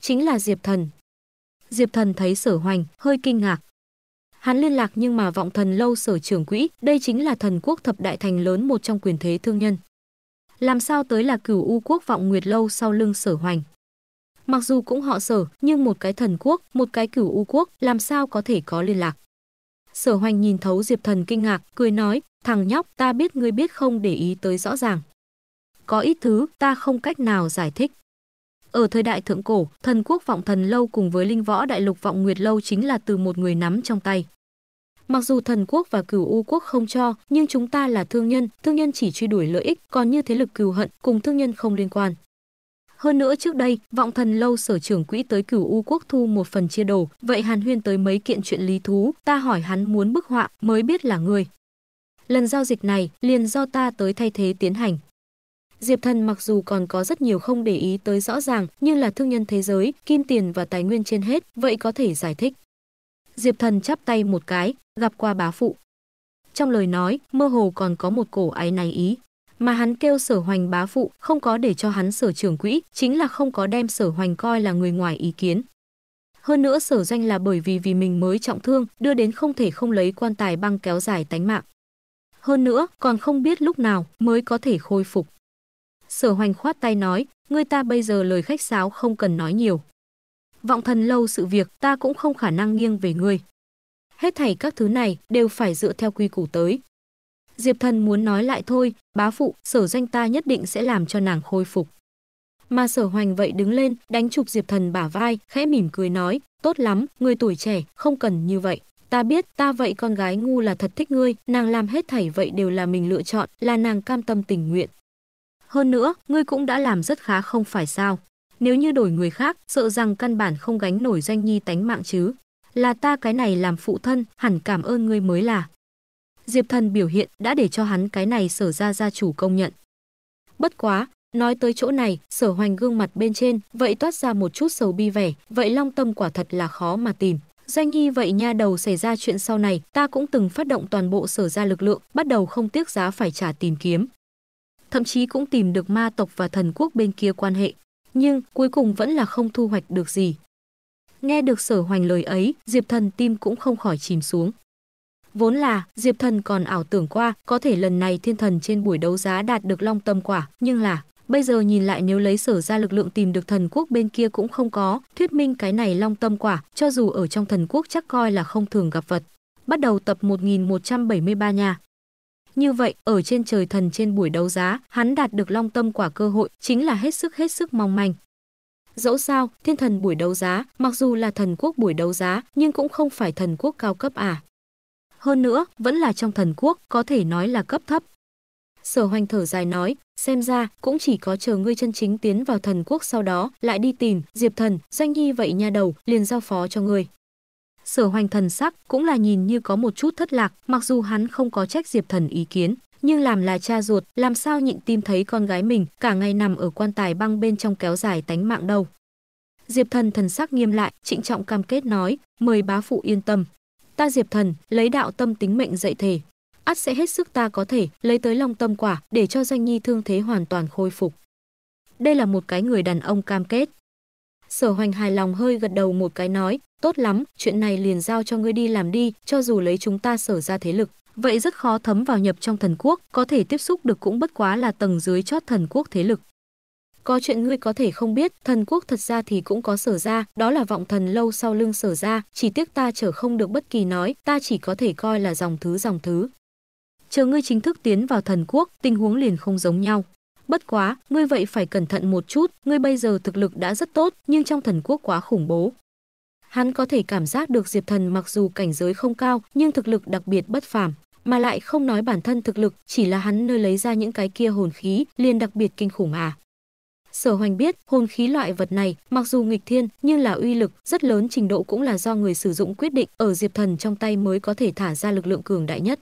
Chính là Diệp Thần. Diệp Thần thấy Sở Hoành hơi kinh ngạc. Hắn liên lạc nhưng mà vọng thần lâu sở trưởng quỹ, đây chính là thần quốc thập đại thành lớn một trong quyền thế thương nhân. Làm sao tới là cửu u quốc vọng nguyệt lâu sau lưng sở hoành. Mặc dù cũng họ sở, nhưng một cái thần quốc, một cái cửu u quốc, làm sao có thể có liên lạc. Sở hoành nhìn thấu Diệp Thần kinh ngạc, cười nói, thằng nhóc ta biết ngươi biết không để ý tới rõ ràng. Có ít thứ ta không cách nào giải thích. Ở thời đại thượng cổ, thần quốc vọng thần lâu cùng với linh võ đại lục vọng nguyệt lâu chính là từ một người nắm trong tay. Mặc dù thần quốc và cửu u quốc không cho, nhưng chúng ta là thương nhân, thương nhân chỉ truy đuổi lợi ích, còn như thế lực cừu hận cùng thương nhân không liên quan. Hơn nữa trước đây, vọng thần lâu sở trưởng quỹ tới cửu u quốc thu một phần chia đồ, vậy Hàn Huyên tới mấy kiện chuyện lý thú, ta hỏi hắn muốn bức họa mới biết là người. Lần giao dịch này, liền do ta tới thay thế tiến hành. Diệp Thần mặc dù còn có rất nhiều không để ý tới rõ ràng, nhưng là thương nhân thế giới, kim tiền và tài nguyên trên hết, vậy có thể giải thích. Diệp Thần chắp tay một cái, gặp qua bá phụ. Trong lời nói, mơ hồ còn có một cổ ái này ý, mà hắn kêu sở hoành bá phụ không có để cho hắn sở trưởng quỹ, chính là không có đem sở hoành coi là người ngoài ý kiến. Hơn nữa sở doanh là bởi vì vì mình mới trọng thương, đưa đến không thể không lấy quan tài băng kéo dài tánh mạng. Hơn nữa, còn không biết lúc nào mới có thể khôi phục. Sở hoành khoát tay nói, người ta bây giờ lời khách sáo không cần nói nhiều. Vọng thần lâu sự việc ta cũng không khả năng nghiêng về ngươi. Hết thảy các thứ này đều phải dựa theo quy củ tới. Diệp thần muốn nói lại thôi, bá phụ, sở danh ta nhất định sẽ làm cho nàng khôi phục. Mà sở hoành vậy đứng lên, đánh chụp Diệp thần bả vai, khẽ mỉm cười nói, tốt lắm, người tuổi trẻ, không cần như vậy. Ta biết, ta vậy con gái ngu là thật thích ngươi, nàng làm hết thảy vậy đều là mình lựa chọn, là nàng cam tâm tình nguyện, hơn nữa, ngươi cũng đã làm rất khá không phải sao? Nếu như đổi người khác, sợ rằng căn bản không gánh nổi danh nhi tánh mạng chứ. Là ta cái này làm phụ thân, hẳn cảm ơn ngươi mới là. Diệp Thần biểu hiện đã để cho hắn cái này sở ra gia chủ công nhận. Bất quá, nói tới chỗ này, sở hoành gương mặt bên trên, vậy toát ra một chút sầu bi vẻ, vậy long tâm quả thật là khó mà tìm. Danh nhi vậy nha đầu xảy ra chuyện sau này, ta cũng từng phát động toàn bộ sở ra lực lượng, bắt đầu không tiếc giá phải trả tìm kiếm thậm chí cũng tìm được ma tộc và thần quốc bên kia quan hệ, nhưng cuối cùng vẫn là không thu hoạch được gì. Nghe được sở hoành lời ấy, Diệp Thần tim cũng không khỏi chìm xuống. Vốn là, Diệp Thần còn ảo tưởng qua có thể lần này thiên thần trên buổi đấu giá đạt được long tâm quả, nhưng là, bây giờ nhìn lại nếu lấy sở ra lực lượng tìm được thần quốc bên kia cũng không có, thuyết minh cái này long tâm quả, cho dù ở trong thần quốc chắc coi là không thường gặp vật. Bắt đầu tập 1173 nhà, như vậy, ở trên trời thần trên buổi đấu giá, hắn đạt được long tâm quả cơ hội chính là hết sức hết sức mong manh. Dẫu sao, thiên thần buổi đấu giá, mặc dù là thần quốc buổi đấu giá, nhưng cũng không phải thần quốc cao cấp à. Hơn nữa, vẫn là trong thần quốc, có thể nói là cấp thấp. Sở hoành thở dài nói, xem ra, cũng chỉ có chờ ngươi chân chính tiến vào thần quốc sau đó, lại đi tìm, diệp thần, doanh nhi vậy nha đầu, liền giao phó cho ngươi. Sở Hoành thần sắc cũng là nhìn như có một chút thất lạc, mặc dù hắn không có trách Diệp Thần ý kiến, nhưng làm là cha ruột, làm sao nhịn tim thấy con gái mình cả ngày nằm ở quan tài băng bên trong kéo dài tánh mạng đâu. Diệp Thần thần sắc nghiêm lại, trịnh trọng cam kết nói, mời bá phụ yên tâm. Ta Diệp Thần, lấy đạo tâm tính mệnh dạy thể. Ắt sẽ hết sức ta có thể, lấy tới lòng tâm quả, để cho danh nhi thương thế hoàn toàn khôi phục. Đây là một cái người đàn ông cam kết, Sở Hoành hài lòng hơi gật đầu một cái nói, tốt lắm, chuyện này liền giao cho ngươi đi làm đi, cho dù lấy chúng ta sở ra thế lực, vậy rất khó thấm vào nhập trong thần quốc, có thể tiếp xúc được cũng bất quá là tầng dưới chót thần quốc thế lực. Có chuyện ngươi có thể không biết, thần quốc thật ra thì cũng có sở ra, đó là vọng thần lâu sau lưng sở ra, chỉ tiếc ta trở không được bất kỳ nói, ta chỉ có thể coi là dòng thứ dòng thứ. Chờ ngươi chính thức tiến vào thần quốc, tình huống liền không giống nhau. Bất quá, ngươi vậy phải cẩn thận một chút, ngươi bây giờ thực lực đã rất tốt, nhưng trong thần quốc quá khủng bố. Hắn có thể cảm giác được Diệp Thần mặc dù cảnh giới không cao, nhưng thực lực đặc biệt bất phàm, mà lại không nói bản thân thực lực, chỉ là hắn nơi lấy ra những cái kia hồn khí, liền đặc biệt kinh khủng à. Sở Hoành biết, hồn khí loại vật này, mặc dù nghịch thiên, nhưng là uy lực rất lớn trình độ cũng là do người sử dụng quyết định, ở Diệp Thần trong tay mới có thể thả ra lực lượng cường đại nhất.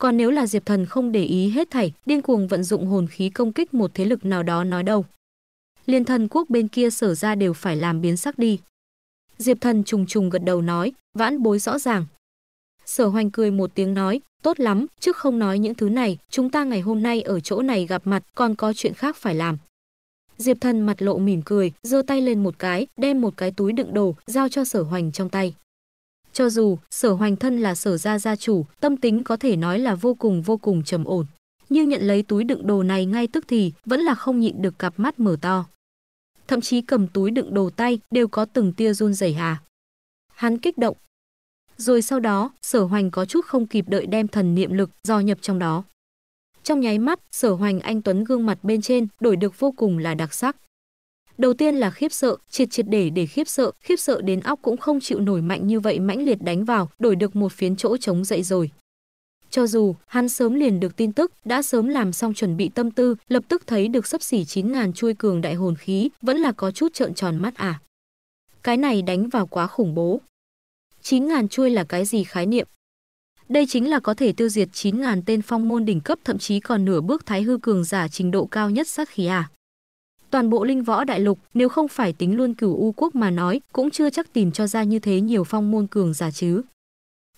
Còn nếu là Diệp Thần không để ý hết thảy, điên cuồng vận dụng hồn khí công kích một thế lực nào đó nói đâu. Liên thần quốc bên kia sở ra đều phải làm biến sắc đi. Diệp Thần trùng trùng gật đầu nói, vãn bối rõ ràng. Sở hoành cười một tiếng nói, tốt lắm, trước không nói những thứ này, chúng ta ngày hôm nay ở chỗ này gặp mặt còn có chuyện khác phải làm. Diệp Thần mặt lộ mỉm cười, giơ tay lên một cái, đem một cái túi đựng đồ, giao cho sở hoành trong tay. Cho dù sở hoành thân là sở gia gia chủ, tâm tính có thể nói là vô cùng vô cùng trầm ổn. Nhưng nhận lấy túi đựng đồ này ngay tức thì vẫn là không nhịn được cặp mắt mở to. Thậm chí cầm túi đựng đồ tay đều có từng tia run rẩy hà. Hắn kích động. Rồi sau đó, sở hoành có chút không kịp đợi đem thần niệm lực do nhập trong đó. Trong nháy mắt, sở hoành anh Tuấn gương mặt bên trên đổi được vô cùng là đặc sắc. Đầu tiên là khiếp sợ, triệt triệt để để khiếp sợ, khiếp sợ đến óc cũng không chịu nổi mạnh như vậy mãnh liệt đánh vào, đổi được một phiến chỗ trống dậy rồi. Cho dù hắn sớm liền được tin tức, đã sớm làm xong chuẩn bị tâm tư, lập tức thấy được sấp xỉ chín ngàn chui cường đại hồn khí, vẫn là có chút trợn tròn mắt à. Cái này đánh vào quá khủng bố. chín ngàn chui là cái gì khái niệm? Đây chính là có thể tiêu diệt 9000 tên phong môn đỉnh cấp thậm chí còn nửa bước thái hư cường giả trình độ cao nhất sát khí à toàn bộ linh võ đại lục, nếu không phải tính luôn cửu u quốc mà nói, cũng chưa chắc tìm cho ra như thế nhiều phong môn cường giả chứ.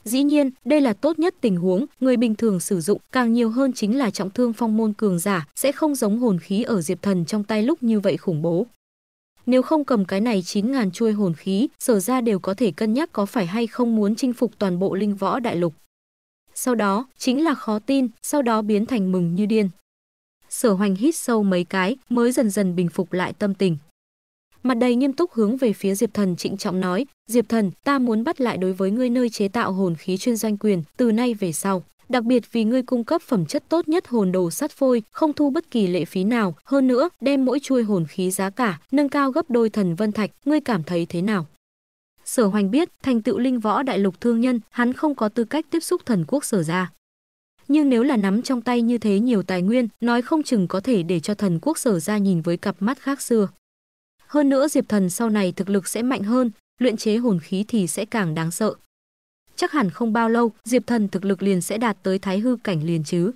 Dĩ nhiên, đây là tốt nhất tình huống, người bình thường sử dụng càng nhiều hơn chính là trọng thương phong môn cường giả, sẽ không giống hồn khí ở Diệp Thần trong tay lúc như vậy khủng bố. Nếu không cầm cái này 9000 chuôi hồn khí, sở ra đều có thể cân nhắc có phải hay không muốn chinh phục toàn bộ linh võ đại lục. Sau đó, chính là khó tin, sau đó biến thành mừng như điên sở hoành hít sâu mấy cái mới dần dần bình phục lại tâm tình. Mặt đầy nghiêm túc hướng về phía Diệp Thần trịnh trọng nói, Diệp Thần, ta muốn bắt lại đối với ngươi nơi chế tạo hồn khí chuyên doanh quyền, từ nay về sau. Đặc biệt vì ngươi cung cấp phẩm chất tốt nhất hồn đồ sắt phôi, không thu bất kỳ lệ phí nào, hơn nữa đem mỗi chuôi hồn khí giá cả, nâng cao gấp đôi thần vân thạch, ngươi cảm thấy thế nào? Sở Hoành biết, thành tựu linh võ đại lục thương nhân, hắn không có tư cách tiếp xúc thần quốc sở ra nhưng nếu là nắm trong tay như thế nhiều tài nguyên, nói không chừng có thể để cho thần quốc sở ra nhìn với cặp mắt khác xưa. Hơn nữa Diệp Thần sau này thực lực sẽ mạnh hơn, luyện chế hồn khí thì sẽ càng đáng sợ. Chắc hẳn không bao lâu, Diệp Thần thực lực liền sẽ đạt tới thái hư cảnh liền chứ.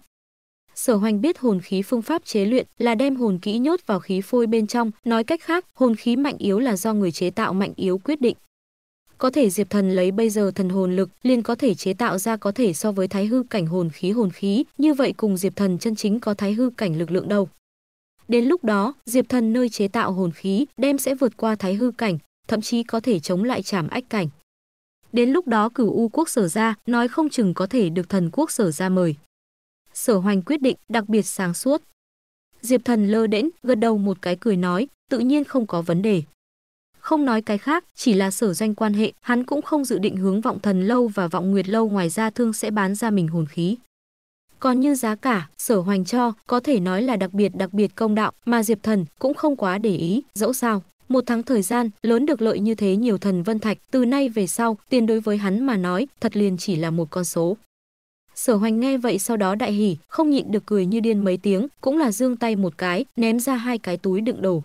Sở Hoành biết hồn khí phương pháp chế luyện là đem hồn kỹ nhốt vào khí phôi bên trong, nói cách khác, hồn khí mạnh yếu là do người chế tạo mạnh yếu quyết định. Có thể Diệp Thần lấy bây giờ thần hồn lực liền có thể chế tạo ra có thể so với thái hư cảnh hồn khí hồn khí, như vậy cùng Diệp Thần chân chính có thái hư cảnh lực lượng đâu. Đến lúc đó, Diệp Thần nơi chế tạo hồn khí đem sẽ vượt qua thái hư cảnh, thậm chí có thể chống lại trảm ách cảnh. Đến lúc đó cửu U quốc sở ra, nói không chừng có thể được thần quốc sở ra mời. Sở hoành quyết định đặc biệt sáng suốt. Diệp thần lơ đễnh, gật đầu một cái cười nói, tự nhiên không có vấn đề. Không nói cái khác, chỉ là sở danh quan hệ, hắn cũng không dự định hướng vọng thần lâu và vọng nguyệt lâu ngoài ra thương sẽ bán ra mình hồn khí. Còn như giá cả, sở hoành cho có thể nói là đặc biệt đặc biệt công đạo mà Diệp Thần cũng không quá để ý, dẫu sao. Một tháng thời gian, lớn được lợi như thế nhiều thần vân thạch, từ nay về sau, tiền đối với hắn mà nói, thật liền chỉ là một con số. Sở hoành nghe vậy sau đó đại hỉ, không nhịn được cười như điên mấy tiếng, cũng là dương tay một cái, ném ra hai cái túi đựng đồ.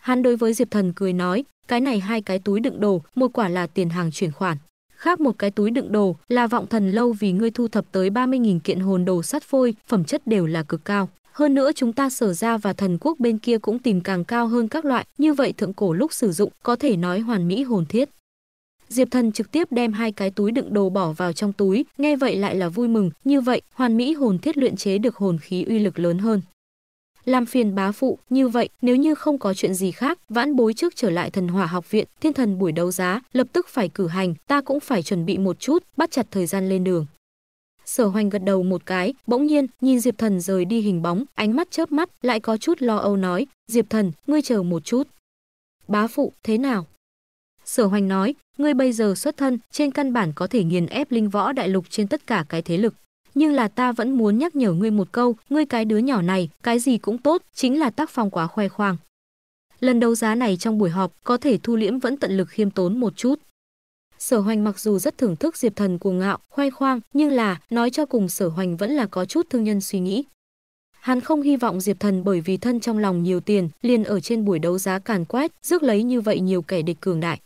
Hắn đối với Diệp Thần cười nói, cái này hai cái túi đựng đồ, một quả là tiền hàng chuyển khoản. Khác một cái túi đựng đồ là vọng thần lâu vì ngươi thu thập tới 30.000 kiện hồn đồ sắt phôi, phẩm chất đều là cực cao. Hơn nữa chúng ta sở ra và thần quốc bên kia cũng tìm càng cao hơn các loại, như vậy thượng cổ lúc sử dụng có thể nói hoàn mỹ hồn thiết. Diệp Thần trực tiếp đem hai cái túi đựng đồ bỏ vào trong túi, nghe vậy lại là vui mừng, như vậy hoàn mỹ hồn thiết luyện chế được hồn khí uy lực lớn hơn làm phiền bá phụ như vậy nếu như không có chuyện gì khác vãn bối trước trở lại thần hỏa học viện thiên thần buổi đấu giá lập tức phải cử hành ta cũng phải chuẩn bị một chút bắt chặt thời gian lên đường sở hoành gật đầu một cái bỗng nhiên nhìn diệp thần rời đi hình bóng ánh mắt chớp mắt lại có chút lo âu nói diệp thần ngươi chờ một chút bá phụ thế nào sở hoành nói ngươi bây giờ xuất thân trên căn bản có thể nghiền ép linh võ đại lục trên tất cả cái thế lực nhưng là ta vẫn muốn nhắc nhở ngươi một câu, ngươi cái đứa nhỏ này, cái gì cũng tốt, chính là tác phong quá khoe khoang. Lần đấu giá này trong buổi họp, có thể Thu Liễm vẫn tận lực khiêm tốn một chút. Sở Hoành mặc dù rất thưởng thức Diệp Thần của ngạo, khoe khoang, nhưng là, nói cho cùng Sở Hoành vẫn là có chút thương nhân suy nghĩ. Hắn không hy vọng Diệp Thần bởi vì thân trong lòng nhiều tiền, liền ở trên buổi đấu giá càn quét, rước lấy như vậy nhiều kẻ địch cường đại.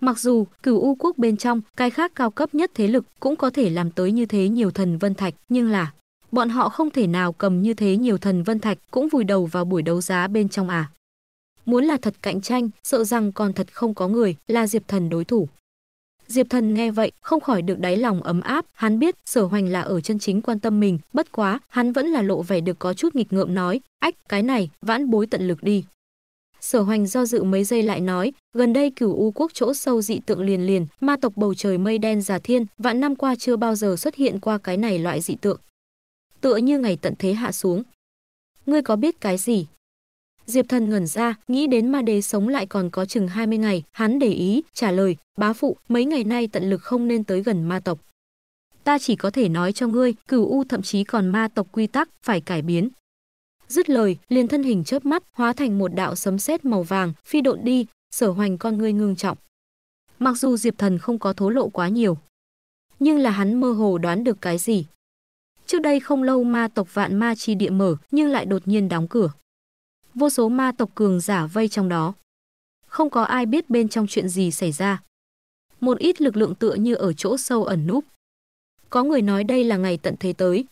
Mặc dù cửu u quốc bên trong, cái khác cao cấp nhất thế lực cũng có thể làm tới như thế nhiều thần vân thạch, nhưng là bọn họ không thể nào cầm như thế nhiều thần vân thạch cũng vùi đầu vào buổi đấu giá bên trong à. Muốn là thật cạnh tranh, sợ rằng còn thật không có người là Diệp Thần đối thủ. Diệp Thần nghe vậy, không khỏi được đáy lòng ấm áp, hắn biết Sở Hoành là ở chân chính quan tâm mình, bất quá, hắn vẫn là lộ vẻ được có chút nghịch ngợm nói, "Ách, cái này, vãn bối tận lực đi." Sở Hoành do dự mấy giây lại nói, gần đây cửu u quốc chỗ sâu dị tượng liền liền, ma tộc bầu trời mây đen giả thiên, vạn năm qua chưa bao giờ xuất hiện qua cái này loại dị tượng. Tựa như ngày tận thế hạ xuống. Ngươi có biết cái gì? Diệp Thần ngẩn ra, nghĩ đến ma đế sống lại còn có chừng 20 ngày, hắn để ý, trả lời, bá phụ, mấy ngày nay tận lực không nên tới gần ma tộc. Ta chỉ có thể nói cho ngươi, cửu u thậm chí còn ma tộc quy tắc, phải cải biến, Dứt lời, liền thân hình chớp mắt, hóa thành một đạo sấm sét màu vàng, phi độn đi, sở hoành con ngươi ngưng trọng. Mặc dù Diệp Thần không có thố lộ quá nhiều, nhưng là hắn mơ hồ đoán được cái gì. Trước đây không lâu ma tộc vạn ma chi địa mở nhưng lại đột nhiên đóng cửa. Vô số ma tộc cường giả vây trong đó. Không có ai biết bên trong chuyện gì xảy ra. Một ít lực lượng tựa như ở chỗ sâu ẩn núp. Có người nói đây là ngày tận thế tới,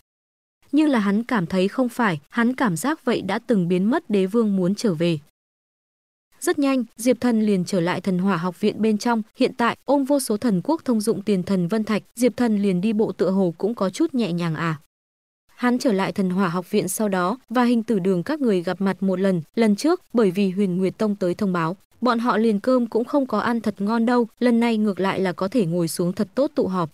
nhưng là hắn cảm thấy không phải, hắn cảm giác vậy đã từng biến mất đế vương muốn trở về. Rất nhanh, Diệp Thần liền trở lại Thần Hỏa Học viện bên trong, hiện tại ôm vô số thần quốc thông dụng tiền thần vân thạch, Diệp Thần liền đi bộ tựa hồ cũng có chút nhẹ nhàng à. Hắn trở lại Thần Hỏa Học viện sau đó và hình tử đường các người gặp mặt một lần, lần trước bởi vì Huyền Nguyệt Tông tới thông báo, bọn họ liền cơm cũng không có ăn thật ngon đâu, lần này ngược lại là có thể ngồi xuống thật tốt tụ họp,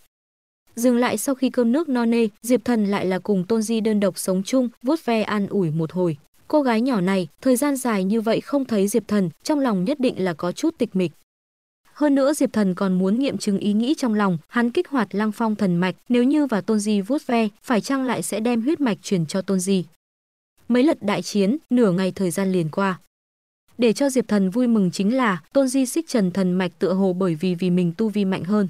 Dừng lại sau khi cơm nước no nê, Diệp Thần lại là cùng Tôn Di đơn độc sống chung, vuốt ve an ủi một hồi. Cô gái nhỏ này, thời gian dài như vậy không thấy Diệp Thần, trong lòng nhất định là có chút tịch mịch. Hơn nữa Diệp Thần còn muốn nghiệm chứng ý nghĩ trong lòng, hắn kích hoạt Lăng Phong thần mạch, nếu như và Tôn Di vuốt ve, phải chăng lại sẽ đem huyết mạch truyền cho Tôn Di. Mấy lật đại chiến, nửa ngày thời gian liền qua. Để cho Diệp Thần vui mừng chính là Tôn Di xích trần thần mạch tựa hồ bởi vì vì mình tu vi mạnh hơn,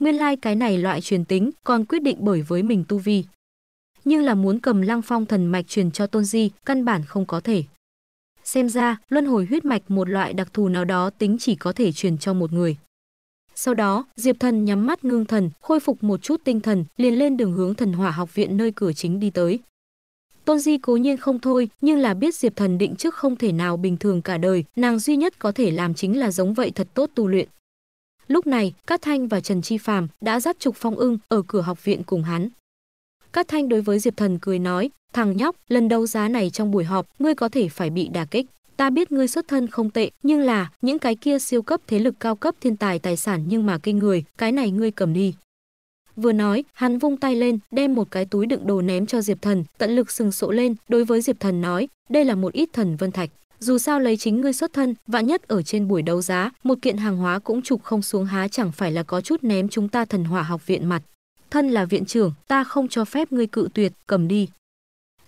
nguyên lai like cái này loại truyền tính còn quyết định bởi với mình tu vi. Nhưng là muốn cầm lăng phong thần mạch truyền cho tôn di, căn bản không có thể. Xem ra, luân hồi huyết mạch một loại đặc thù nào đó tính chỉ có thể truyền cho một người. Sau đó, Diệp Thần nhắm mắt ngưng thần, khôi phục một chút tinh thần, liền lên đường hướng thần hỏa học viện nơi cửa chính đi tới. Tôn Di cố nhiên không thôi, nhưng là biết Diệp Thần định trước không thể nào bình thường cả đời, nàng duy nhất có thể làm chính là giống vậy thật tốt tu luyện, Lúc này, Cát Thanh và Trần Chi Phàm đã dắt Trục Phong Ưng ở cửa học viện cùng hắn. Cát Thanh đối với Diệp Thần cười nói, thằng nhóc, lần đầu giá này trong buổi họp, ngươi có thể phải bị đả kích. Ta biết ngươi xuất thân không tệ, nhưng là những cái kia siêu cấp thế lực cao cấp thiên tài tài sản nhưng mà kinh người, cái này ngươi cầm đi. Vừa nói, hắn vung tay lên, đem một cái túi đựng đồ ném cho Diệp Thần, tận lực sừng sộ lên, đối với Diệp Thần nói, đây là một ít thần vân thạch dù sao lấy chính ngươi xuất thân vạn nhất ở trên buổi đấu giá một kiện hàng hóa cũng chụp không xuống há chẳng phải là có chút ném chúng ta thần hỏa học viện mặt thân là viện trưởng ta không cho phép ngươi cự tuyệt cầm đi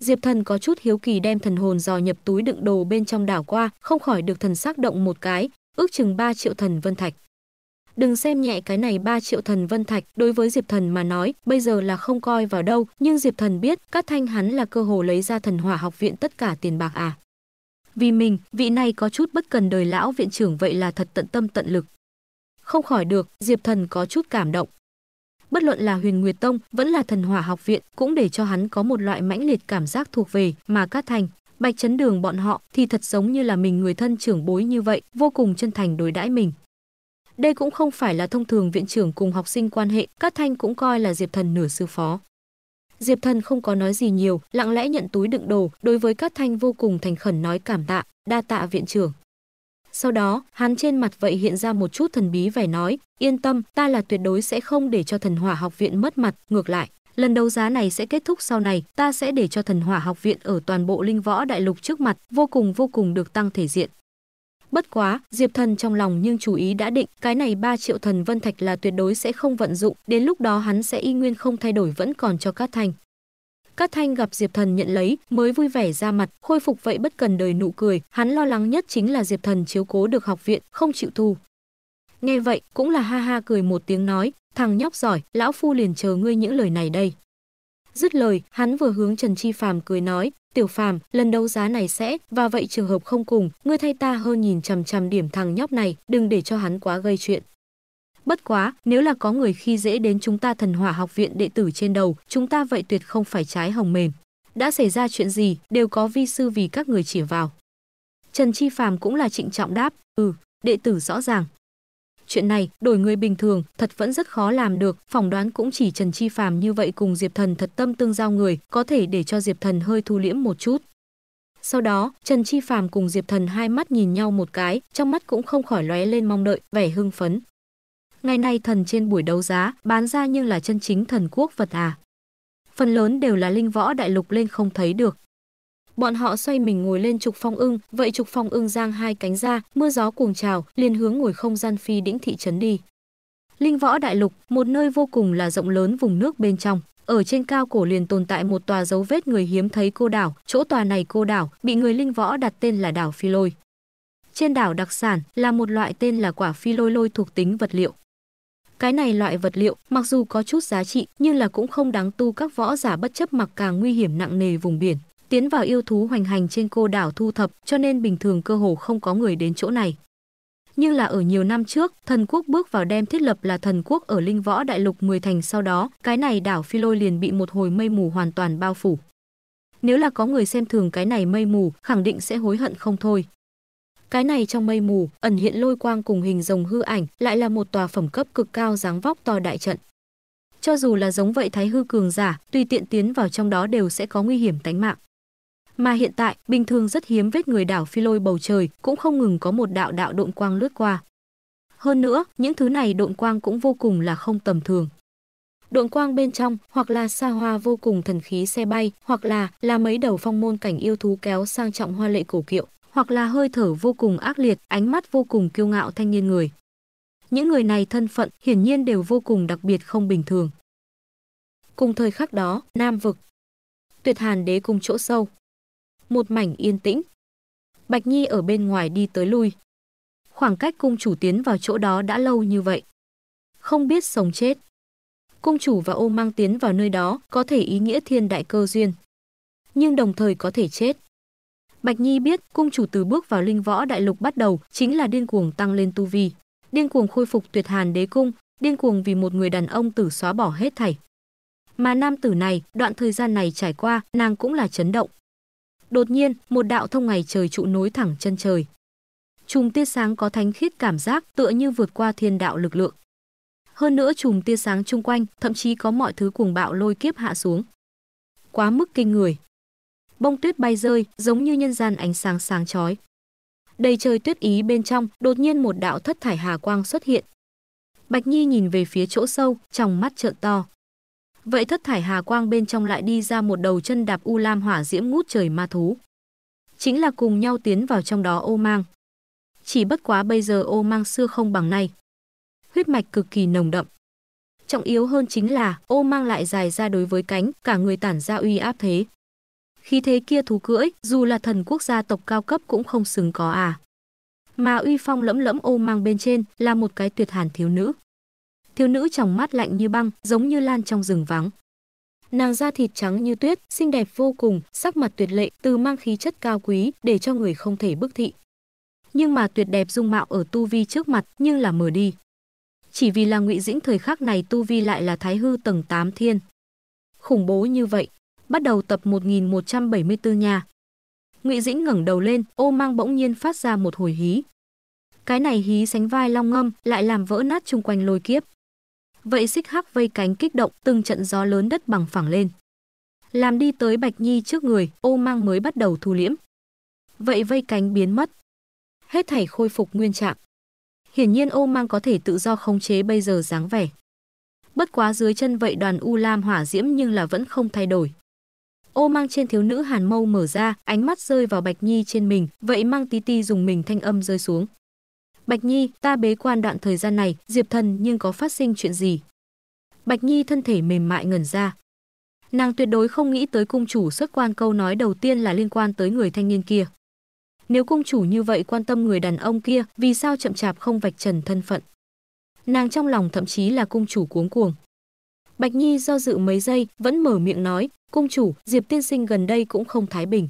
Diệp Thần có chút hiếu kỳ đem thần hồn dò nhập túi đựng đồ bên trong đảo qua, không khỏi được thần sắc động một cái, ước chừng 3 triệu thần vân thạch. Đừng xem nhẹ cái này 3 triệu thần vân thạch, đối với Diệp Thần mà nói, bây giờ là không coi vào đâu, nhưng Diệp Thần biết, các thanh hắn là cơ hồ lấy ra thần hỏa học viện tất cả tiền bạc à. Vì mình, vị này có chút bất cần đời lão viện trưởng vậy là thật tận tâm tận lực. Không khỏi được, Diệp Thần có chút cảm động. Bất luận là Huyền Nguyệt Tông, vẫn là Thần Hỏa Học viện, cũng để cho hắn có một loại mãnh liệt cảm giác thuộc về mà Cát Thành, Bạch Chấn Đường bọn họ thì thật giống như là mình người thân trưởng bối như vậy, vô cùng chân thành đối đãi mình. Đây cũng không phải là thông thường viện trưởng cùng học sinh quan hệ, Cát Thanh cũng coi là Diệp Thần nửa sư phó. Diệp Thần không có nói gì nhiều, lặng lẽ nhận túi đựng đồ, đối với Cát Thanh vô cùng thành khẩn nói cảm tạ, đa tạ viện trưởng. Sau đó, hắn trên mặt vậy hiện ra một chút thần bí vẻ nói, yên tâm, ta là tuyệt đối sẽ không để cho thần hỏa học viện mất mặt, ngược lại, lần đấu giá này sẽ kết thúc sau này, ta sẽ để cho thần hỏa học viện ở toàn bộ linh võ đại lục trước mặt, vô cùng vô cùng được tăng thể diện. Bất quá, Diệp Thần trong lòng nhưng chú ý đã định, cái này 3 triệu thần vân thạch là tuyệt đối sẽ không vận dụng, đến lúc đó hắn sẽ y nguyên không thay đổi vẫn còn cho Cát Thanh. Cát Thanh gặp Diệp Thần nhận lấy, mới vui vẻ ra mặt, khôi phục vậy bất cần đời nụ cười, hắn lo lắng nhất chính là Diệp Thần chiếu cố được học viện, không chịu thù. Nghe vậy, cũng là ha ha cười một tiếng nói, thằng nhóc giỏi, lão phu liền chờ ngươi những lời này đây. Dứt lời, hắn vừa hướng Trần Chi Phàm cười nói, Tiểu Phàm, lần đấu giá này sẽ và vậy trường hợp không cùng, ngươi thay ta hơn nhìn chằm chằm điểm thằng nhóc này, đừng để cho hắn quá gây chuyện. Bất quá, nếu là có người khi dễ đến chúng ta Thần Hỏa Học viện đệ tử trên đầu, chúng ta vậy tuyệt không phải trái hồng mềm. Đã xảy ra chuyện gì, đều có vi sư vì các người chỉ vào. Trần Chi Phàm cũng là trịnh trọng đáp, "Ừ, đệ tử rõ ràng." Chuyện này, đổi người bình thường, thật vẫn rất khó làm được, phỏng đoán cũng chỉ Trần Chi Phàm như vậy cùng Diệp Thần thật tâm tương giao người, có thể để cho Diệp Thần hơi thu liễm một chút. Sau đó, Trần Chi Phàm cùng Diệp Thần hai mắt nhìn nhau một cái, trong mắt cũng không khỏi lóe lên mong đợi, vẻ hưng phấn. Ngày nay thần trên buổi đấu giá, bán ra nhưng là chân chính thần quốc vật à. Phần lớn đều là linh võ đại lục lên không thấy được, Bọn họ xoay mình ngồi lên trục phong ưng, vậy trục phong ưng giang hai cánh ra, mưa gió cuồng trào, liền hướng ngồi không gian phi đĩnh thị trấn đi. Linh võ đại lục, một nơi vô cùng là rộng lớn vùng nước bên trong. Ở trên cao cổ liền tồn tại một tòa dấu vết người hiếm thấy cô đảo, chỗ tòa này cô đảo bị người linh võ đặt tên là đảo Phi Lôi. Trên đảo đặc sản là một loại tên là quả phi lôi lôi thuộc tính vật liệu. Cái này loại vật liệu mặc dù có chút giá trị nhưng là cũng không đáng tu các võ giả bất chấp mặc càng nguy hiểm nặng nề vùng biển tiến vào yêu thú hoành hành trên cô đảo thu thập, cho nên bình thường cơ hồ không có người đến chỗ này. Nhưng là ở nhiều năm trước, thần quốc bước vào đem thiết lập là thần quốc ở linh võ đại lục 10 thành sau đó, cái này đảo Phi Lôi liền bị một hồi mây mù hoàn toàn bao phủ. Nếu là có người xem thường cái này mây mù, khẳng định sẽ hối hận không thôi. Cái này trong mây mù, ẩn hiện lôi quang cùng hình rồng hư ảnh, lại là một tòa phẩm cấp cực cao dáng vóc to đại trận. Cho dù là giống vậy thái hư cường giả, tùy tiện tiến vào trong đó đều sẽ có nguy hiểm tánh mạng. Mà hiện tại, bình thường rất hiếm vết người đảo phi lôi bầu trời, cũng không ngừng có một đạo đạo độn quang lướt qua. Hơn nữa, những thứ này độn quang cũng vô cùng là không tầm thường. Độn quang bên trong, hoặc là xa hoa vô cùng thần khí xe bay, hoặc là là mấy đầu phong môn cảnh yêu thú kéo sang trọng hoa lệ cổ kiệu, hoặc là hơi thở vô cùng ác liệt, ánh mắt vô cùng kiêu ngạo thanh niên người. Những người này thân phận hiển nhiên đều vô cùng đặc biệt không bình thường. Cùng thời khắc đó, Nam vực. Tuyệt Hàn đế cùng chỗ sâu, một mảnh yên tĩnh. Bạch Nhi ở bên ngoài đi tới lui. Khoảng cách cung chủ tiến vào chỗ đó đã lâu như vậy. Không biết sống chết. Cung chủ và ô mang tiến vào nơi đó có thể ý nghĩa thiên đại cơ duyên. Nhưng đồng thời có thể chết. Bạch Nhi biết cung chủ từ bước vào linh võ đại lục bắt đầu chính là điên cuồng tăng lên tu vi. Điên cuồng khôi phục tuyệt hàn đế cung, điên cuồng vì một người đàn ông tử xóa bỏ hết thảy. Mà nam tử này, đoạn thời gian này trải qua, nàng cũng là chấn động. Đột nhiên, một đạo thông ngày trời trụ nối thẳng chân trời. Chùm tia sáng có thánh khiết cảm giác tựa như vượt qua thiên đạo lực lượng. Hơn nữa chùm tia sáng chung quanh, thậm chí có mọi thứ cuồng bạo lôi kiếp hạ xuống. Quá mức kinh người. Bông tuyết bay rơi, giống như nhân gian ánh sáng sáng chói. Đầy trời tuyết ý bên trong, đột nhiên một đạo thất thải hà quang xuất hiện. Bạch Nhi nhìn về phía chỗ sâu, trong mắt trợn to. Vậy thất thải hà quang bên trong lại đi ra một đầu chân đạp u lam hỏa diễm ngút trời ma thú. Chính là cùng nhau tiến vào trong đó ô mang. Chỉ bất quá bây giờ ô mang xưa không bằng nay. Huyết mạch cực kỳ nồng đậm. Trọng yếu hơn chính là ô mang lại dài ra đối với cánh, cả người tản ra uy áp thế. Khi thế kia thú cưỡi, dù là thần quốc gia tộc cao cấp cũng không xứng có à. Mà uy phong lẫm lẫm ô mang bên trên là một cái tuyệt hàn thiếu nữ thiếu nữ trong mắt lạnh như băng, giống như lan trong rừng vắng. Nàng da thịt trắng như tuyết, xinh đẹp vô cùng, sắc mặt tuyệt lệ, từ mang khí chất cao quý, để cho người không thể bức thị. Nhưng mà tuyệt đẹp dung mạo ở tu vi trước mặt, nhưng là mờ đi. Chỉ vì là ngụy dĩnh thời khắc này tu vi lại là thái hư tầng 8 thiên. Khủng bố như vậy, bắt đầu tập 1174 nha Ngụy Dĩnh ngẩng đầu lên, ô mang bỗng nhiên phát ra một hồi hí. Cái này hí sánh vai long ngâm, lại làm vỡ nát chung quanh lôi kiếp. Vậy xích hắc vây cánh kích động, từng trận gió lớn đất bằng phẳng lên. Làm đi tới Bạch Nhi trước người, ô mang mới bắt đầu thu liễm. Vậy vây cánh biến mất. Hết thảy khôi phục nguyên trạng. Hiển nhiên ô mang có thể tự do khống chế bây giờ dáng vẻ. Bất quá dưới chân vậy đoàn u lam hỏa diễm nhưng là vẫn không thay đổi. Ô mang trên thiếu nữ Hàn Mâu mở ra, ánh mắt rơi vào Bạch Nhi trên mình, vậy mang tí ti dùng mình thanh âm rơi xuống. Bạch Nhi, ta bế quan đoạn thời gian này, Diệp Thần nhưng có phát sinh chuyện gì? Bạch Nhi thân thể mềm mại ngẩn ra. Nàng tuyệt đối không nghĩ tới cung chủ xuất quan câu nói đầu tiên là liên quan tới người thanh niên kia. Nếu cung chủ như vậy quan tâm người đàn ông kia, vì sao chậm chạp không vạch trần thân phận? Nàng trong lòng thậm chí là cung chủ cuống cuồng. Bạch Nhi do dự mấy giây, vẫn mở miệng nói, cung chủ, Diệp tiên sinh gần đây cũng không thái bình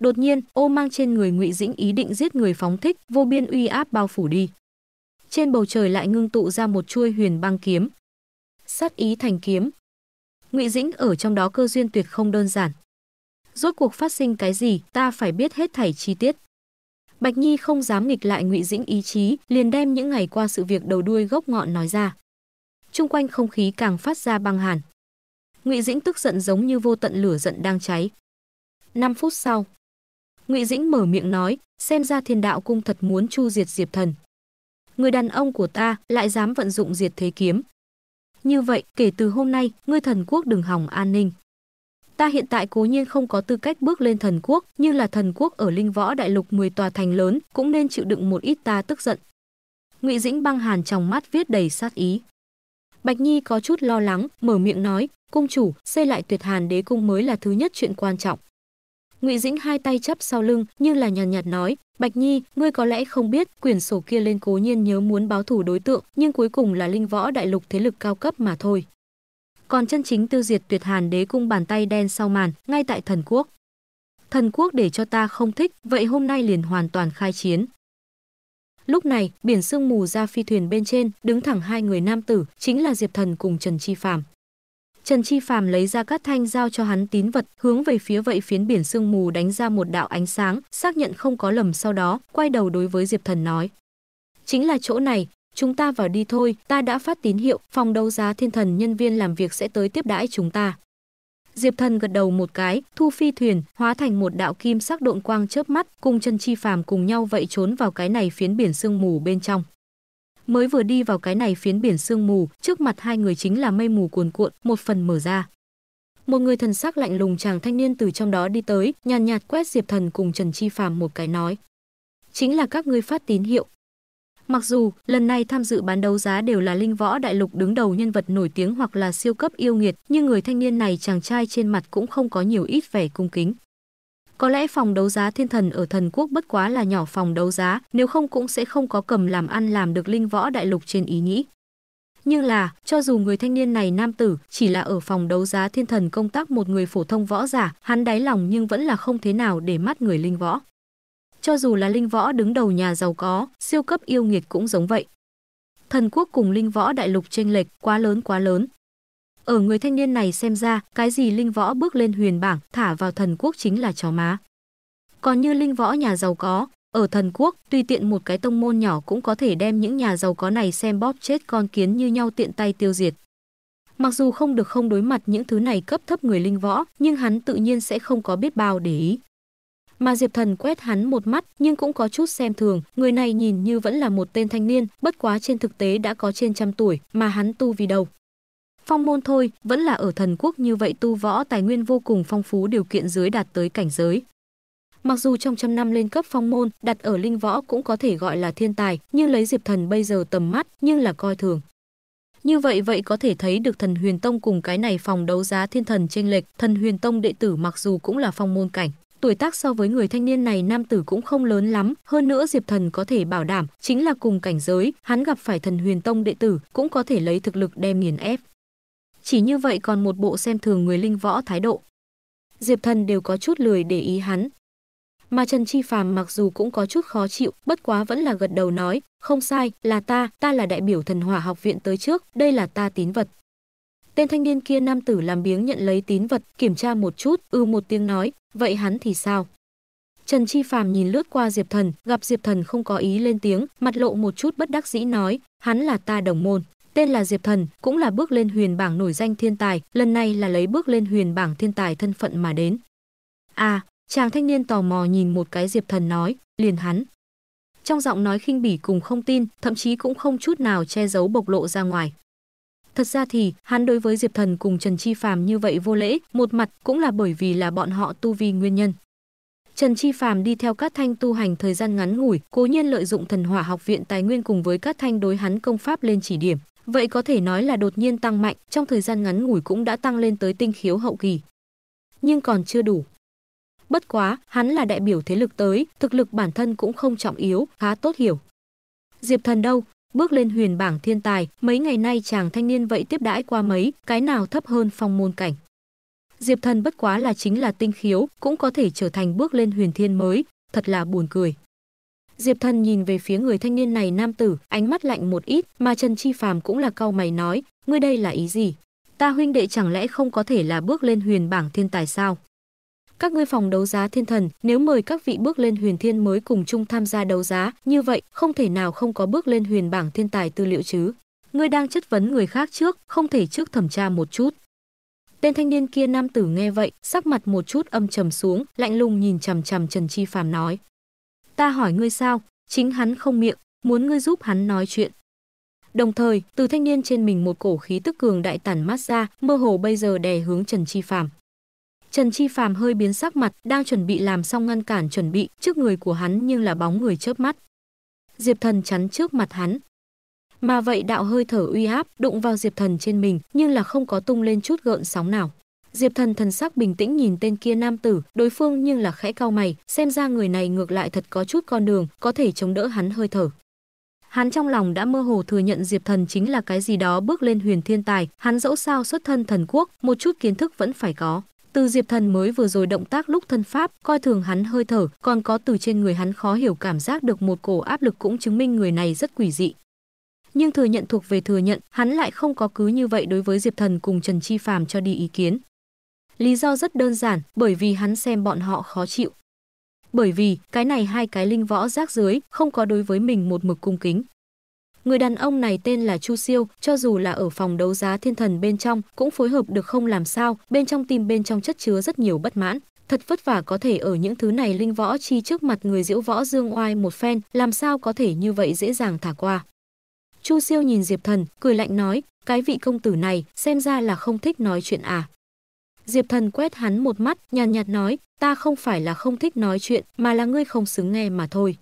đột nhiên ô mang trên người ngụy dĩnh ý định giết người phóng thích vô biên uy áp bao phủ đi trên bầu trời lại ngưng tụ ra một chuôi huyền băng kiếm sát ý thành kiếm ngụy dĩnh ở trong đó cơ duyên tuyệt không đơn giản rốt cuộc phát sinh cái gì ta phải biết hết thảy chi tiết bạch nhi không dám nghịch lại ngụy dĩnh ý chí liền đem những ngày qua sự việc đầu đuôi gốc ngọn nói ra chung quanh không khí càng phát ra băng hàn ngụy dĩnh tức giận giống như vô tận lửa giận đang cháy 5 phút sau Ngụy Dĩnh mở miệng nói, xem ra Thiên Đạo cung thật muốn chu diệt Diệp Thần. Người đàn ông của ta lại dám vận dụng Diệt Thế kiếm. Như vậy, kể từ hôm nay, ngươi thần quốc đừng hỏng an ninh. Ta hiện tại cố nhiên không có tư cách bước lên thần quốc, nhưng là thần quốc ở Linh Võ Đại Lục 10 tòa thành lớn, cũng nên chịu đựng một ít ta tức giận. Ngụy Dĩnh băng hàn trong mắt viết đầy sát ý. Bạch Nhi có chút lo lắng, mở miệng nói, cung chủ, xây lại tuyệt hàn đế cung mới là thứ nhất chuyện quan trọng ngụy dĩnh hai tay chắp sau lưng như là nhàn nhạt, nhạt nói bạch nhi ngươi có lẽ không biết quyển sổ kia lên cố nhiên nhớ muốn báo thủ đối tượng nhưng cuối cùng là linh võ đại lục thế lực cao cấp mà thôi còn chân chính tiêu diệt tuyệt hàn đế cung bàn tay đen sau màn ngay tại thần quốc thần quốc để cho ta không thích vậy hôm nay liền hoàn toàn khai chiến lúc này biển sương mù ra phi thuyền bên trên đứng thẳng hai người nam tử chính là diệp thần cùng trần chi Phạm. Trần Chi Phàm lấy ra các thanh giao cho hắn tín vật, hướng về phía vậy phiến biển sương mù đánh ra một đạo ánh sáng, xác nhận không có lầm sau đó, quay đầu đối với Diệp Thần nói: "Chính là chỗ này, chúng ta vào đi thôi, ta đã phát tín hiệu, phòng đấu giá thiên thần nhân viên làm việc sẽ tới tiếp đãi chúng ta." Diệp Thần gật đầu một cái, thu phi thuyền, hóa thành một đạo kim sắc độn quang chớp mắt, cùng Trần chi phàm cùng nhau vậy trốn vào cái này phiến biển sương mù bên trong. Mới vừa đi vào cái này phiến biển sương mù, trước mặt hai người chính là mây mù cuồn cuộn, một phần mở ra. Một người thần sắc lạnh lùng chàng thanh niên từ trong đó đi tới, nhàn nhạt, quét Diệp Thần cùng Trần Chi Phàm một cái nói. Chính là các ngươi phát tín hiệu. Mặc dù lần này tham dự bán đấu giá đều là linh võ đại lục đứng đầu nhân vật nổi tiếng hoặc là siêu cấp yêu nghiệt, nhưng người thanh niên này chàng trai trên mặt cũng không có nhiều ít vẻ cung kính. Có lẽ phòng đấu giá thiên thần ở thần quốc bất quá là nhỏ phòng đấu giá, nếu không cũng sẽ không có cầm làm ăn làm được linh võ đại lục trên ý nghĩ. Nhưng là, cho dù người thanh niên này nam tử chỉ là ở phòng đấu giá thiên thần công tác một người phổ thông võ giả, hắn đáy lòng nhưng vẫn là không thế nào để mắt người linh võ. Cho dù là linh võ đứng đầu nhà giàu có, siêu cấp yêu nghiệt cũng giống vậy. Thần quốc cùng linh võ đại lục chênh lệch quá lớn quá lớn, ở người thanh niên này xem ra, cái gì linh võ bước lên huyền bảng, thả vào thần quốc chính là chó má. Còn như linh võ nhà giàu có, ở thần quốc, tuy tiện một cái tông môn nhỏ cũng có thể đem những nhà giàu có này xem bóp chết con kiến như nhau tiện tay tiêu diệt. Mặc dù không được không đối mặt những thứ này cấp thấp người linh võ, nhưng hắn tự nhiên sẽ không có biết bao để ý. Mà Diệp Thần quét hắn một mắt, nhưng cũng có chút xem thường, người này nhìn như vẫn là một tên thanh niên, bất quá trên thực tế đã có trên trăm tuổi, mà hắn tu vì đầu, Phong môn thôi, vẫn là ở thần quốc như vậy tu võ tài nguyên vô cùng phong phú điều kiện dưới đạt tới cảnh giới. Mặc dù trong trăm năm lên cấp phong môn, đặt ở linh võ cũng có thể gọi là thiên tài, nhưng lấy Diệp Thần bây giờ tầm mắt nhưng là coi thường. Như vậy vậy có thể thấy được thần huyền tông cùng cái này phòng đấu giá thiên thần chênh lệch, thần huyền tông đệ tử mặc dù cũng là phong môn cảnh. Tuổi tác so với người thanh niên này nam tử cũng không lớn lắm, hơn nữa Diệp Thần có thể bảo đảm, chính là cùng cảnh giới, hắn gặp phải thần huyền tông đệ tử, cũng có thể lấy thực lực đem nghiền ép. Chỉ như vậy còn một bộ xem thường người linh võ thái độ. Diệp Thần đều có chút lười để ý hắn. Mà Trần Chi Phàm mặc dù cũng có chút khó chịu, bất quá vẫn là gật đầu nói, không sai, là ta, ta là đại biểu thần hỏa học viện tới trước, đây là ta tín vật. Tên thanh niên kia nam tử làm biếng nhận lấy tín vật, kiểm tra một chút, ư ừ một tiếng nói, vậy hắn thì sao? Trần Chi Phàm nhìn lướt qua Diệp Thần, gặp Diệp Thần không có ý lên tiếng, mặt lộ một chút bất đắc dĩ nói, hắn là ta đồng môn tên là Diệp Thần, cũng là bước lên huyền bảng nổi danh thiên tài, lần này là lấy bước lên huyền bảng thiên tài thân phận mà đến. À, chàng thanh niên tò mò nhìn một cái Diệp Thần nói, liền hắn. Trong giọng nói khinh bỉ cùng không tin, thậm chí cũng không chút nào che giấu bộc lộ ra ngoài. Thật ra thì, hắn đối với Diệp Thần cùng Trần Chi Phàm như vậy vô lễ, một mặt cũng là bởi vì là bọn họ tu vi nguyên nhân. Trần Chi Phàm đi theo các Thanh tu hành thời gian ngắn ngủi, cố nhiên lợi dụng Thần Hỏa Học viện tài nguyên cùng với các Thanh đối hắn công pháp lên chỉ điểm, Vậy có thể nói là đột nhiên tăng mạnh, trong thời gian ngắn ngủi cũng đã tăng lên tới tinh khiếu hậu kỳ. Nhưng còn chưa đủ. Bất quá, hắn là đại biểu thế lực tới, thực lực bản thân cũng không trọng yếu, khá tốt hiểu. Diệp Thần đâu, bước lên huyền bảng thiên tài, mấy ngày nay chàng thanh niên vậy tiếp đãi qua mấy, cái nào thấp hơn phong môn cảnh. Diệp Thần bất quá là chính là tinh khiếu, cũng có thể trở thành bước lên huyền thiên mới, thật là buồn cười. Diệp Thần nhìn về phía người thanh niên này nam tử, ánh mắt lạnh một ít, mà Trần Chi Phàm cũng là cau mày nói, ngươi đây là ý gì? Ta huynh đệ chẳng lẽ không có thể là bước lên huyền bảng thiên tài sao? Các ngươi phòng đấu giá thiên thần, nếu mời các vị bước lên huyền thiên mới cùng chung tham gia đấu giá, như vậy không thể nào không có bước lên huyền bảng thiên tài tư liệu chứ? Ngươi đang chất vấn người khác trước, không thể trước thẩm tra một chút. Tên thanh niên kia nam tử nghe vậy, sắc mặt một chút âm trầm xuống, lạnh lùng nhìn chằm chằm Trần Chi Phàm nói: Ta hỏi ngươi sao? Chính hắn không miệng, muốn ngươi giúp hắn nói chuyện. Đồng thời, từ thanh niên trên mình một cổ khí tức cường đại tản mát ra, mơ hồ bây giờ đè hướng Trần Chi Phàm. Trần Chi Phàm hơi biến sắc mặt, đang chuẩn bị làm xong ngăn cản chuẩn bị, trước người của hắn nhưng là bóng người chớp mắt. Diệp Thần chắn trước mặt hắn. Mà vậy đạo hơi thở uy áp đụng vào Diệp Thần trên mình, nhưng là không có tung lên chút gợn sóng nào. Diệp Thần thần sắc bình tĩnh nhìn tên kia nam tử, đối phương nhưng là khẽ cau mày, xem ra người này ngược lại thật có chút con đường, có thể chống đỡ hắn hơi thở. Hắn trong lòng đã mơ hồ thừa nhận Diệp Thần chính là cái gì đó bước lên huyền thiên tài, hắn dẫu sao xuất thân thần quốc, một chút kiến thức vẫn phải có. Từ Diệp Thần mới vừa rồi động tác lúc thân pháp, coi thường hắn hơi thở, còn có từ trên người hắn khó hiểu cảm giác được một cổ áp lực cũng chứng minh người này rất quỷ dị. Nhưng thừa nhận thuộc về thừa nhận, hắn lại không có cứ như vậy đối với Diệp Thần cùng Trần Chi Phàm cho đi ý kiến, Lý do rất đơn giản, bởi vì hắn xem bọn họ khó chịu. Bởi vì, cái này hai cái linh võ rác dưới, không có đối với mình một mực cung kính. Người đàn ông này tên là Chu Siêu, cho dù là ở phòng đấu giá thiên thần bên trong, cũng phối hợp được không làm sao, bên trong tim bên trong chất chứa rất nhiều bất mãn. Thật vất vả có thể ở những thứ này linh võ chi trước mặt người diễu võ dương oai một phen, làm sao có thể như vậy dễ dàng thả qua. Chu Siêu nhìn Diệp Thần, cười lạnh nói, cái vị công tử này xem ra là không thích nói chuyện à. Diệp Thần quét hắn một mắt, nhàn nhạt, nhạt nói, ta không phải là không thích nói chuyện, mà là ngươi không xứng nghe mà thôi.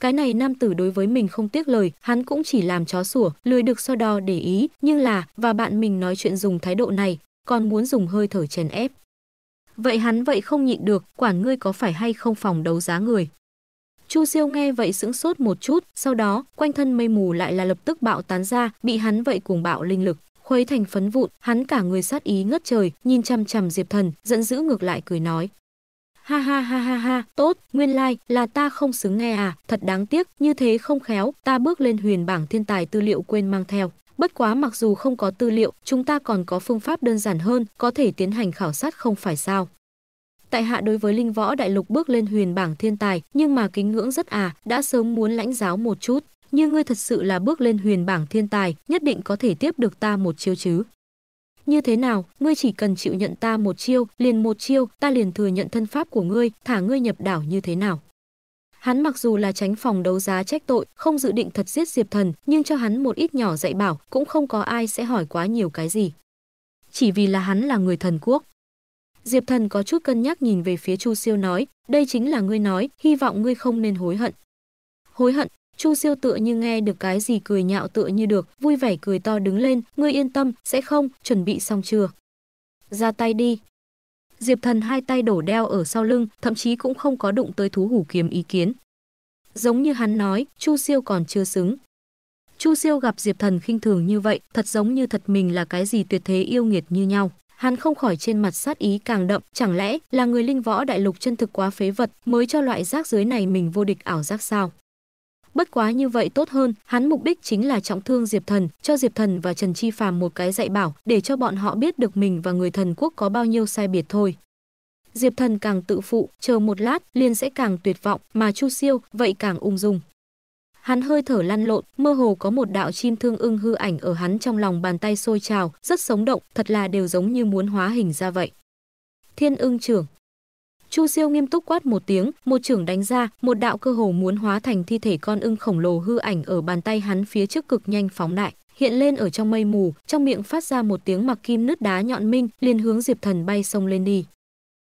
Cái này nam tử đối với mình không tiếc lời, hắn cũng chỉ làm chó sủa, lười được so đo để ý, nhưng là, và bạn mình nói chuyện dùng thái độ này, còn muốn dùng hơi thở chèn ép. Vậy hắn vậy không nhịn được, quản ngươi có phải hay không phòng đấu giá người. Chu Siêu nghe vậy sững sốt một chút, sau đó, quanh thân mây mù lại là lập tức bạo tán ra, bị hắn vậy cuồng bạo linh lực khuấy thành phấn vụn, hắn cả người sát ý ngất trời, nhìn chằm chằm Diệp Thần, giận dữ ngược lại cười nói: "Ha ha ha ha ha, tốt, nguyên lai like, là ta không xứng nghe à, thật đáng tiếc, như thế không khéo, ta bước lên huyền bảng thiên tài tư liệu quên mang theo." Bất quá mặc dù không có tư liệu, chúng ta còn có phương pháp đơn giản hơn, có thể tiến hành khảo sát không phải sao? tại hạ đối với linh võ đại lục bước lên huyền bảng thiên tài nhưng mà kính ngưỡng rất à đã sớm muốn lãnh giáo một chút như ngươi thật sự là bước lên huyền bảng thiên tài, nhất định có thể tiếp được ta một chiêu chứ. Như thế nào, ngươi chỉ cần chịu nhận ta một chiêu, liền một chiêu, ta liền thừa nhận thân pháp của ngươi, thả ngươi nhập đảo như thế nào. Hắn mặc dù là tránh phòng đấu giá trách tội, không dự định thật giết Diệp Thần, nhưng cho hắn một ít nhỏ dạy bảo, cũng không có ai sẽ hỏi quá nhiều cái gì. Chỉ vì là hắn là người thần quốc. Diệp Thần có chút cân nhắc nhìn về phía Chu Siêu nói, đây chính là ngươi nói, hy vọng ngươi không nên hối hận. Hối hận, Chu Siêu tựa như nghe được cái gì cười nhạo tựa như được, vui vẻ cười to đứng lên, "Ngươi yên tâm, sẽ không, chuẩn bị xong chưa?" "Ra tay đi." Diệp Thần hai tay đổ đeo ở sau lưng, thậm chí cũng không có đụng tới thú hủ kiếm ý kiến. Giống như hắn nói, Chu Siêu còn chưa xứng. Chu Siêu gặp Diệp Thần khinh thường như vậy, thật giống như thật mình là cái gì tuyệt thế yêu nghiệt như nhau. Hắn không khỏi trên mặt sát ý càng đậm, chẳng lẽ là người linh võ đại lục chân thực quá phế vật mới cho loại rác dưới này mình vô địch ảo giác sao? Bất quá như vậy tốt hơn, hắn mục đích chính là trọng thương Diệp Thần, cho Diệp Thần và Trần Chi Phàm một cái dạy bảo để cho bọn họ biết được mình và người thần quốc có bao nhiêu sai biệt thôi. Diệp Thần càng tự phụ, chờ một lát liền sẽ càng tuyệt vọng, mà Chu Siêu vậy càng ung dung. Hắn hơi thở lăn lộn, mơ hồ có một đạo chim thương ưng hư ảnh ở hắn trong lòng bàn tay sôi trào, rất sống động, thật là đều giống như muốn hóa hình ra vậy. Thiên ưng trưởng, Chu Siêu nghiêm túc quát một tiếng, một trưởng đánh ra, một đạo cơ hồ muốn hóa thành thi thể con ưng khổng lồ hư ảnh ở bàn tay hắn phía trước cực nhanh phóng đại, hiện lên ở trong mây mù, trong miệng phát ra một tiếng mặc kim nứt đá nhọn minh, liền hướng Diệp Thần bay sông lên đi.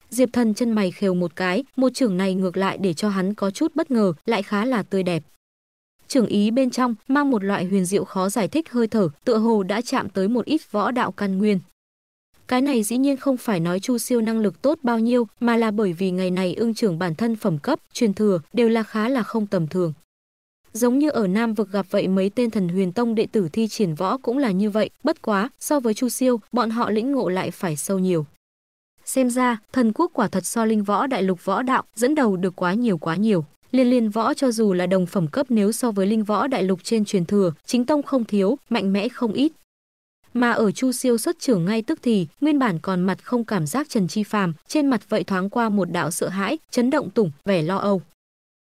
Diệp Thần chân mày khều một cái, một trưởng này ngược lại để cho hắn có chút bất ngờ, lại khá là tươi đẹp. Trưởng ý bên trong mang một loại huyền diệu khó giải thích hơi thở, tựa hồ đã chạm tới một ít võ đạo căn nguyên. Cái này dĩ nhiên không phải nói Chu Siêu năng lực tốt bao nhiêu, mà là bởi vì ngày này ương trưởng bản thân phẩm cấp, truyền thừa đều là khá là không tầm thường. Giống như ở Nam vực gặp vậy mấy tên thần huyền tông đệ tử thi triển võ cũng là như vậy, bất quá, so với Chu Siêu, bọn họ lĩnh ngộ lại phải sâu nhiều. Xem ra, thần quốc quả thật so linh võ đại lục võ đạo, dẫn đầu được quá nhiều quá nhiều. Liên liên võ cho dù là đồng phẩm cấp nếu so với linh võ đại lục trên truyền thừa, chính tông không thiếu, mạnh mẽ không ít, mà ở Chu Siêu xuất trưởng ngay tức thì, nguyên bản còn mặt không cảm giác Trần Chi Phàm, trên mặt vậy thoáng qua một đạo sợ hãi, chấn động tủng, vẻ lo âu.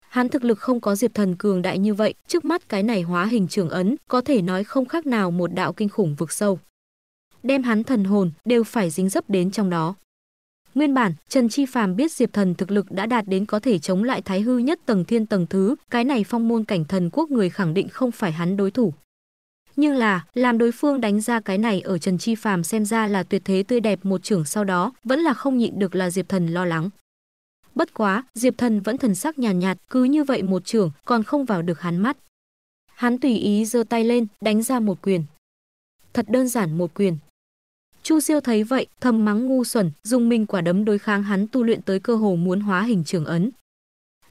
Hắn thực lực không có Diệp Thần cường đại như vậy, trước mắt cái này hóa hình trưởng ấn, có thể nói không khác nào một đạo kinh khủng vực sâu. Đem hắn thần hồn đều phải dính dấp đến trong đó. Nguyên bản, Trần Chi Phàm biết Diệp Thần thực lực đã đạt đến có thể chống lại Thái Hư nhất tầng thiên tầng thứ, cái này phong môn cảnh thần quốc người khẳng định không phải hắn đối thủ, nhưng là làm đối phương đánh ra cái này ở Trần Chi Phàm xem ra là tuyệt thế tươi đẹp một trưởng sau đó, vẫn là không nhịn được là Diệp Thần lo lắng. Bất quá, Diệp Thần vẫn thần sắc nhàn nhạt, nhạt, cứ như vậy một trưởng còn không vào được hắn mắt. Hắn tùy ý giơ tay lên, đánh ra một quyền. Thật đơn giản một quyền. Chu Siêu thấy vậy, thầm mắng ngu xuẩn, dùng mình quả đấm đối kháng hắn tu luyện tới cơ hồ muốn hóa hình trưởng ấn.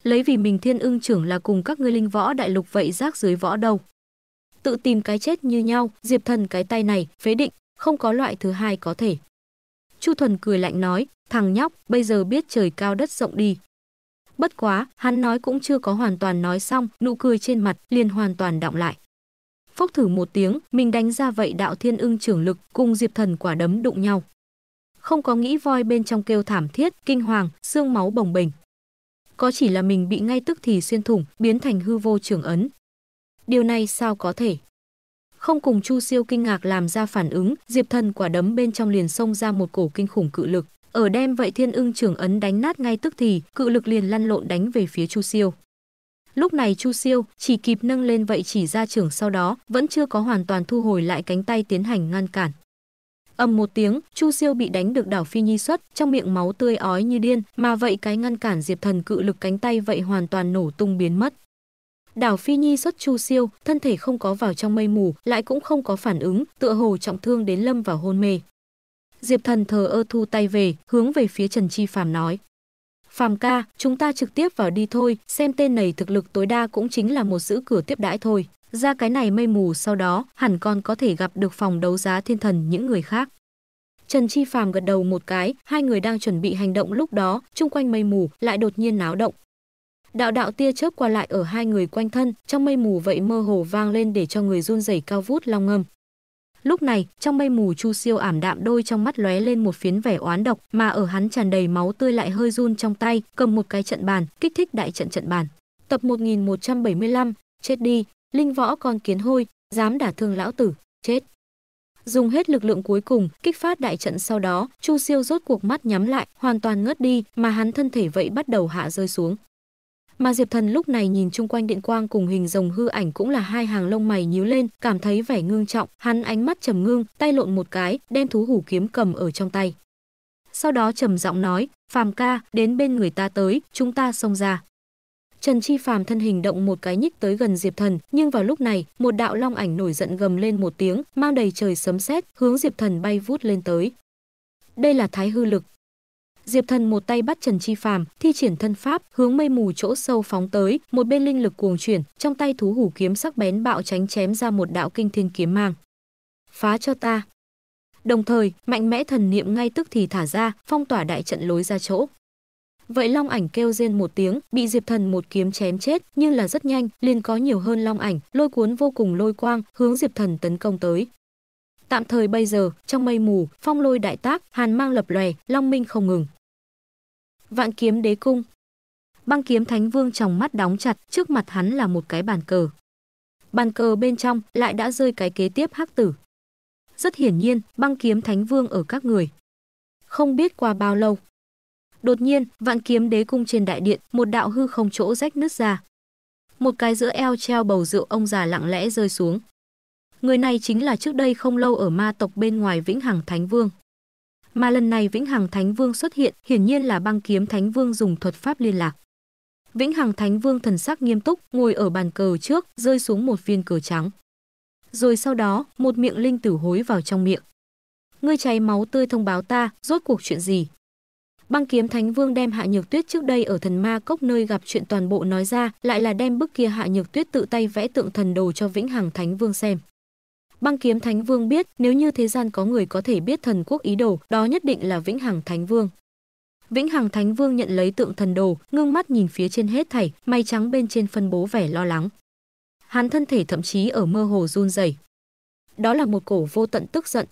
Lấy vì mình thiên ưng trưởng là cùng các ngươi linh võ đại lục vậy rác dưới võ đâu tự tìm cái chết như nhau, Diệp Thần cái tay này, phế định, không có loại thứ hai có thể. Chu Thuần cười lạnh nói, thằng nhóc, bây giờ biết trời cao đất rộng đi. Bất quá, hắn nói cũng chưa có hoàn toàn nói xong, nụ cười trên mặt liền hoàn toàn đọng lại. Phốc thử một tiếng, mình đánh ra vậy đạo thiên ưng trưởng lực cùng Diệp Thần quả đấm đụng nhau. Không có nghĩ voi bên trong kêu thảm thiết, kinh hoàng, xương máu bồng bềnh. Có chỉ là mình bị ngay tức thì xuyên thủng, biến thành hư vô trưởng ấn, điều này sao có thể? Không cùng Chu Siêu kinh ngạc làm ra phản ứng, Diệp Thần quả đấm bên trong liền xông ra một cổ kinh khủng cự lực, ở đem vậy Thiên Ưng trưởng ấn đánh nát ngay tức thì, cự lực liền lăn lộn đánh về phía Chu Siêu. Lúc này Chu Siêu chỉ kịp nâng lên vậy chỉ ra trưởng sau đó, vẫn chưa có hoàn toàn thu hồi lại cánh tay tiến hành ngăn cản. Ầm một tiếng, Chu Siêu bị đánh được đảo phi nhi xuất, trong miệng máu tươi ói như điên, mà vậy cái ngăn cản Diệp Thần cự lực cánh tay vậy hoàn toàn nổ tung biến mất. Đảo Phi Nhi xuất Chu Siêu, thân thể không có vào trong mây mù, lại cũng không có phản ứng, tựa hồ trọng thương đến lâm vào hôn mê. Diệp Thần thờ ơ thu tay về, hướng về phía Trần Chi Phàm nói: "Phàm ca, chúng ta trực tiếp vào đi thôi, xem tên này thực lực tối đa cũng chính là một giữ cửa tiếp đãi thôi, ra cái này mây mù sau đó, hẳn còn có thể gặp được phòng đấu giá thiên thần những người khác." Trần Chi Phàm gật đầu một cái, hai người đang chuẩn bị hành động lúc đó, chung quanh mây mù lại đột nhiên náo động, Đạo đạo tia chớp qua lại ở hai người quanh thân, trong mây mù vậy mơ hồ vang lên để cho người run rẩy cao vút long ngâm. Lúc này, trong mây mù Chu Siêu ảm đạm đôi trong mắt lóe lên một phiến vẻ oán độc, mà ở hắn tràn đầy máu tươi lại hơi run trong tay, cầm một cái trận bàn, kích thích đại trận trận bàn. Tập 1175, chết đi, linh võ con kiến hôi, dám đả thương lão tử, chết. Dùng hết lực lượng cuối cùng, kích phát đại trận sau đó, Chu Siêu rốt cuộc mắt nhắm lại, hoàn toàn ngất đi, mà hắn thân thể vậy bắt đầu hạ rơi xuống. Mà Diệp Thần lúc này nhìn chung quanh điện quang cùng hình rồng hư ảnh cũng là hai hàng lông mày nhíu lên, cảm thấy vẻ ngương trọng, hắn ánh mắt trầm ngưng, tay lộn một cái, đem thú hủ kiếm cầm ở trong tay. Sau đó trầm giọng nói, "Phàm ca, đến bên người ta tới, chúng ta xông ra." Trần Chi Phàm thân hình động một cái nhích tới gần Diệp Thần, nhưng vào lúc này, một đạo long ảnh nổi giận gầm lên một tiếng, mang đầy trời sấm sét, hướng Diệp Thần bay vút lên tới. Đây là Thái hư lực, Diệp Thần một tay bắt Trần Chi Phàm, thi triển thân pháp, hướng mây mù chỗ sâu phóng tới, một bên linh lực cuồng chuyển, trong tay thú hủ kiếm sắc bén bạo tránh chém ra một đạo kinh thiên kiếm mang. "Phá cho ta!" Đồng thời, mạnh mẽ thần niệm ngay tức thì thả ra, phong tỏa đại trận lối ra chỗ. Vậy Long Ảnh kêu rên một tiếng, bị Diệp Thần một kiếm chém chết, nhưng là rất nhanh, liền có nhiều hơn Long Ảnh, lôi cuốn vô cùng lôi quang, hướng Diệp Thần tấn công tới. Tạm thời bây giờ, trong mây mù, phong lôi đại tác, hàn mang lập lòe, long minh không ngừng. Vạn kiếm đế cung. Băng kiếm thánh vương trong mắt đóng chặt, trước mặt hắn là một cái bàn cờ. Bàn cờ bên trong lại đã rơi cái kế tiếp hắc tử. Rất hiển nhiên, băng kiếm thánh vương ở các người. Không biết qua bao lâu. Đột nhiên, vạn kiếm đế cung trên đại điện, một đạo hư không chỗ rách nứt ra. Một cái giữa eo treo bầu rượu ông già lặng lẽ rơi xuống. Người này chính là trước đây không lâu ở ma tộc bên ngoài Vĩnh Hằng Thánh Vương. Mà lần này Vĩnh Hằng Thánh Vương xuất hiện, hiển nhiên là băng kiếm Thánh Vương dùng thuật pháp liên lạc. Vĩnh Hằng Thánh Vương thần sắc nghiêm túc, ngồi ở bàn cờ trước, rơi xuống một viên cờ trắng. Rồi sau đó, một miệng linh tử hối vào trong miệng. Ngươi cháy máu tươi thông báo ta, rốt cuộc chuyện gì? Băng kiếm Thánh Vương đem Hạ Nhược Tuyết trước đây ở thần ma cốc nơi gặp chuyện toàn bộ nói ra, lại là đem bức kia Hạ Nhược Tuyết tự tay vẽ tượng thần đồ cho Vĩnh Hằng Thánh Vương xem. Băng kiếm Thánh Vương biết, nếu như thế gian có người có thể biết thần quốc ý đồ, đó nhất định là Vĩnh Hằng Thánh Vương. Vĩnh Hằng Thánh Vương nhận lấy tượng thần đồ, ngưng mắt nhìn phía trên hết thảy, may trắng bên trên phân bố vẻ lo lắng. Hắn thân thể thậm chí ở mơ hồ run rẩy. Đó là một cổ vô tận tức giận.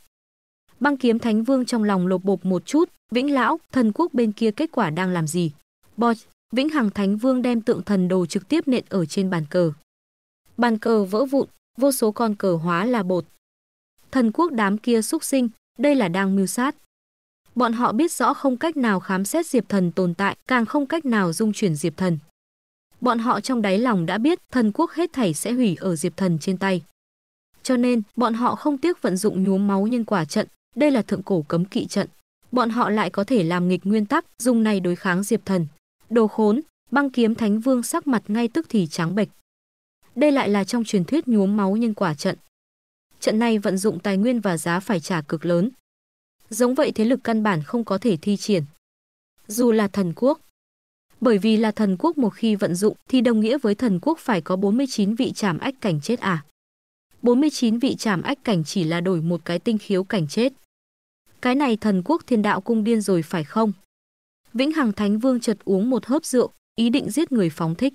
Băng kiếm Thánh Vương trong lòng lột bột một chút, Vĩnh lão, thần quốc bên kia kết quả đang làm gì? Boch, Vĩnh Hằng Thánh Vương đem tượng thần đồ trực tiếp nện ở trên bàn cờ. Bàn cờ vỡ vụn, vô số con cờ hóa là bột. Thần quốc đám kia xúc sinh, đây là đang mưu sát. Bọn họ biết rõ không cách nào khám xét Diệp Thần tồn tại, càng không cách nào dung chuyển Diệp Thần. Bọn họ trong đáy lòng đã biết thần quốc hết thảy sẽ hủy ở Diệp Thần trên tay. Cho nên, bọn họ không tiếc vận dụng nhuốm máu nhân quả trận, đây là thượng cổ cấm kỵ trận. Bọn họ lại có thể làm nghịch nguyên tắc, dùng này đối kháng Diệp Thần. Đồ khốn, băng kiếm thánh vương sắc mặt ngay tức thì trắng bệch. Đây lại là trong truyền thuyết nhuốm máu nhân quả trận. Trận này vận dụng tài nguyên và giá phải trả cực lớn. Giống vậy thế lực căn bản không có thể thi triển. Dù là thần quốc, bởi vì là thần quốc một khi vận dụng thì đồng nghĩa với thần quốc phải có 49 vị trảm ách cảnh chết à. 49 vị trảm ách cảnh chỉ là đổi một cái tinh khiếu cảnh chết. Cái này thần quốc thiên đạo cung điên rồi phải không? Vĩnh Hằng Thánh Vương chợt uống một hớp rượu, ý định giết người phóng thích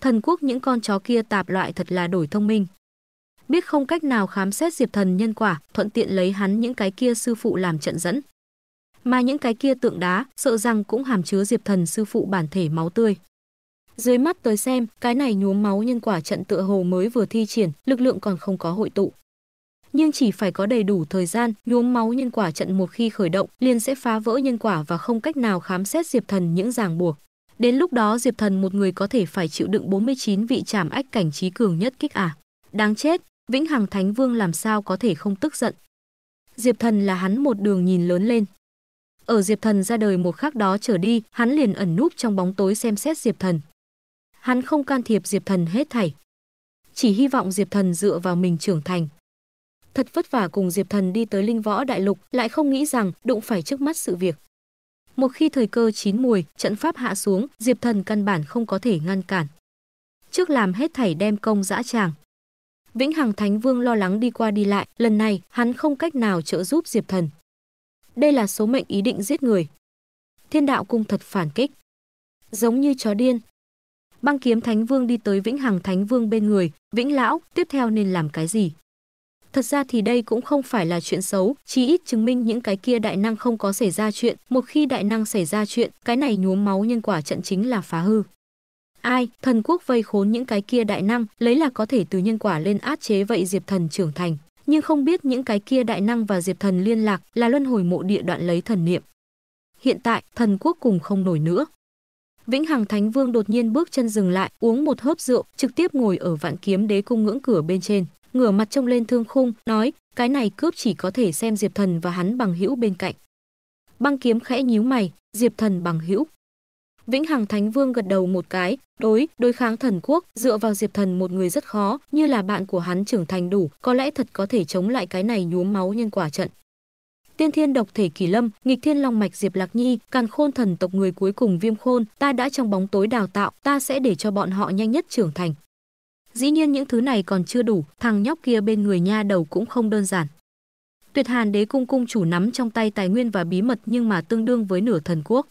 thần quốc những con chó kia tạp loại thật là đổi thông minh. Biết không cách nào khám xét Diệp Thần nhân quả, thuận tiện lấy hắn những cái kia sư phụ làm trận dẫn. Mà những cái kia tượng đá, sợ rằng cũng hàm chứa Diệp Thần sư phụ bản thể máu tươi. Dưới mắt tới xem, cái này nhuốm máu nhân quả trận tựa hồ mới vừa thi triển, lực lượng còn không có hội tụ. Nhưng chỉ phải có đầy đủ thời gian, nhuốm máu nhân quả trận một khi khởi động, liền sẽ phá vỡ nhân quả và không cách nào khám xét Diệp Thần những ràng buộc. Đến lúc đó Diệp Thần một người có thể phải chịu đựng 49 vị trảm ách cảnh trí cường nhất kích à. Đáng chết, Vĩnh Hằng Thánh Vương làm sao có thể không tức giận. Diệp Thần là hắn một đường nhìn lớn lên. Ở Diệp Thần ra đời một khắc đó trở đi, hắn liền ẩn núp trong bóng tối xem xét Diệp Thần. Hắn không can thiệp Diệp Thần hết thảy. Chỉ hy vọng Diệp Thần dựa vào mình trưởng thành. Thật vất vả cùng Diệp Thần đi tới Linh Võ Đại Lục, lại không nghĩ rằng đụng phải trước mắt sự việc một khi thời cơ chín mùi, trận pháp hạ xuống, Diệp Thần căn bản không có thể ngăn cản. Trước làm hết thảy đem công dã tràng. Vĩnh Hằng Thánh Vương lo lắng đi qua đi lại, lần này hắn không cách nào trợ giúp Diệp Thần. Đây là số mệnh ý định giết người. Thiên đạo cung thật phản kích. Giống như chó điên. Băng kiếm Thánh Vương đi tới Vĩnh Hằng Thánh Vương bên người, Vĩnh Lão, tiếp theo nên làm cái gì? Thật ra thì đây cũng không phải là chuyện xấu, chí ít chứng minh những cái kia đại năng không có xảy ra chuyện, một khi đại năng xảy ra chuyện, cái này nhuốm máu nhân quả trận chính là phá hư. Ai, thần quốc vây khốn những cái kia đại năng, lấy là có thể từ nhân quả lên át chế vậy Diệp Thần trưởng thành, nhưng không biết những cái kia đại năng và Diệp Thần liên lạc là luân hồi mộ địa đoạn lấy thần niệm. Hiện tại, thần quốc cùng không nổi nữa. Vĩnh Hằng Thánh Vương đột nhiên bước chân dừng lại, uống một hớp rượu, trực tiếp ngồi ở Vạn Kiếm Đế cung ngưỡng cửa bên trên ngửa mặt trông lên thương khung, nói, cái này cướp chỉ có thể xem Diệp Thần và hắn bằng hữu bên cạnh. Băng kiếm khẽ nhíu mày, Diệp Thần bằng hữu. Vĩnh Hằng Thánh Vương gật đầu một cái, đối, đối kháng thần quốc, dựa vào Diệp Thần một người rất khó, như là bạn của hắn trưởng thành đủ, có lẽ thật có thể chống lại cái này nhuốm máu nhân quả trận. Tiên thiên độc thể kỳ lâm, nghịch thiên long mạch Diệp Lạc Nhi, càn khôn thần tộc người cuối cùng Viêm Khôn, ta đã trong bóng tối đào tạo, ta sẽ để cho bọn họ nhanh nhất trưởng thành. Dĩ nhiên những thứ này còn chưa đủ, thằng nhóc kia bên người nha đầu cũng không đơn giản. Tuyệt Hàn Đế cung cung chủ nắm trong tay tài nguyên và bí mật nhưng mà tương đương với nửa thần quốc.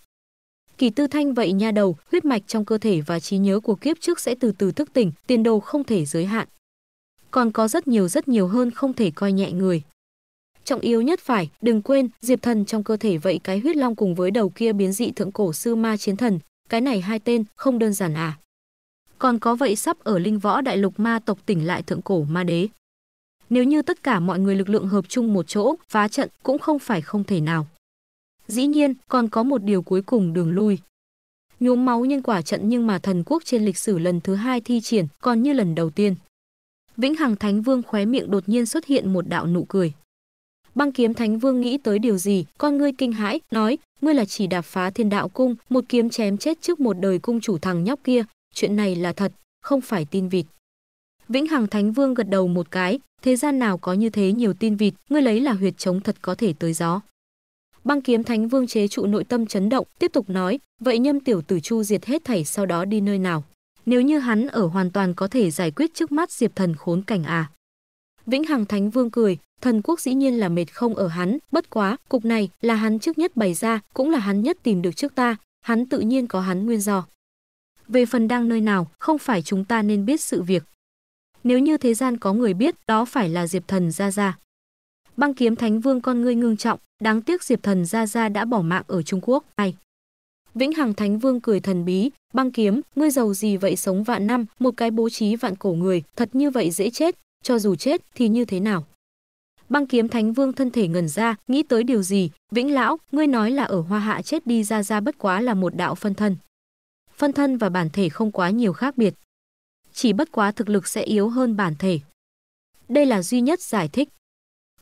Kỳ Tư Thanh vậy nha đầu, huyết mạch trong cơ thể và trí nhớ của kiếp trước sẽ từ từ thức tỉnh, tiền đồ không thể giới hạn. Còn có rất nhiều rất nhiều hơn không thể coi nhẹ người. Trọng yếu nhất phải, đừng quên, Diệp Thần trong cơ thể vậy cái huyết long cùng với đầu kia biến dị thượng cổ sư ma chiến thần, cái này hai tên không đơn giản à còn có vậy sắp ở linh võ đại lục ma tộc tỉnh lại thượng cổ ma đế. Nếu như tất cả mọi người lực lượng hợp chung một chỗ, phá trận cũng không phải không thể nào. Dĩ nhiên, còn có một điều cuối cùng đường lui. Nhuốm máu nhân quả trận nhưng mà thần quốc trên lịch sử lần thứ hai thi triển còn như lần đầu tiên. Vĩnh Hằng Thánh Vương khóe miệng đột nhiên xuất hiện một đạo nụ cười. Băng kiếm Thánh Vương nghĩ tới điều gì, con ngươi kinh hãi, nói, ngươi là chỉ đạp phá thiên đạo cung, một kiếm chém chết trước một đời cung chủ thằng nhóc kia, chuyện này là thật, không phải tin vịt. Vĩnh Hằng Thánh Vương gật đầu một cái, thế gian nào có như thế nhiều tin vịt, ngươi lấy là huyệt chống thật có thể tới gió. Băng kiếm Thánh Vương chế trụ nội tâm chấn động, tiếp tục nói, vậy nhâm tiểu tử chu diệt hết thảy sau đó đi nơi nào? Nếu như hắn ở hoàn toàn có thể giải quyết trước mắt Diệp Thần khốn cảnh à? Vĩnh Hằng Thánh Vương cười, thần quốc dĩ nhiên là mệt không ở hắn, bất quá, cục này là hắn trước nhất bày ra, cũng là hắn nhất tìm được trước ta, hắn tự nhiên có hắn nguyên do về phần đang nơi nào, không phải chúng ta nên biết sự việc. Nếu như thế gian có người biết, đó phải là Diệp Thần Gia Gia. Băng kiếm Thánh Vương con ngươi ngưng trọng, đáng tiếc Diệp Thần Gia Gia đã bỏ mạng ở Trung Quốc. Ai? Vĩnh Hằng Thánh Vương cười thần bí, băng kiếm, ngươi giàu gì vậy sống vạn năm, một cái bố trí vạn cổ người, thật như vậy dễ chết, cho dù chết thì như thế nào? Băng kiếm Thánh Vương thân thể ngần ra, nghĩ tới điều gì, Vĩnh Lão, ngươi nói là ở Hoa Hạ chết đi ra ra bất quá là một đạo phân thân phân thân và bản thể không quá nhiều khác biệt. Chỉ bất quá thực lực sẽ yếu hơn bản thể. Đây là duy nhất giải thích.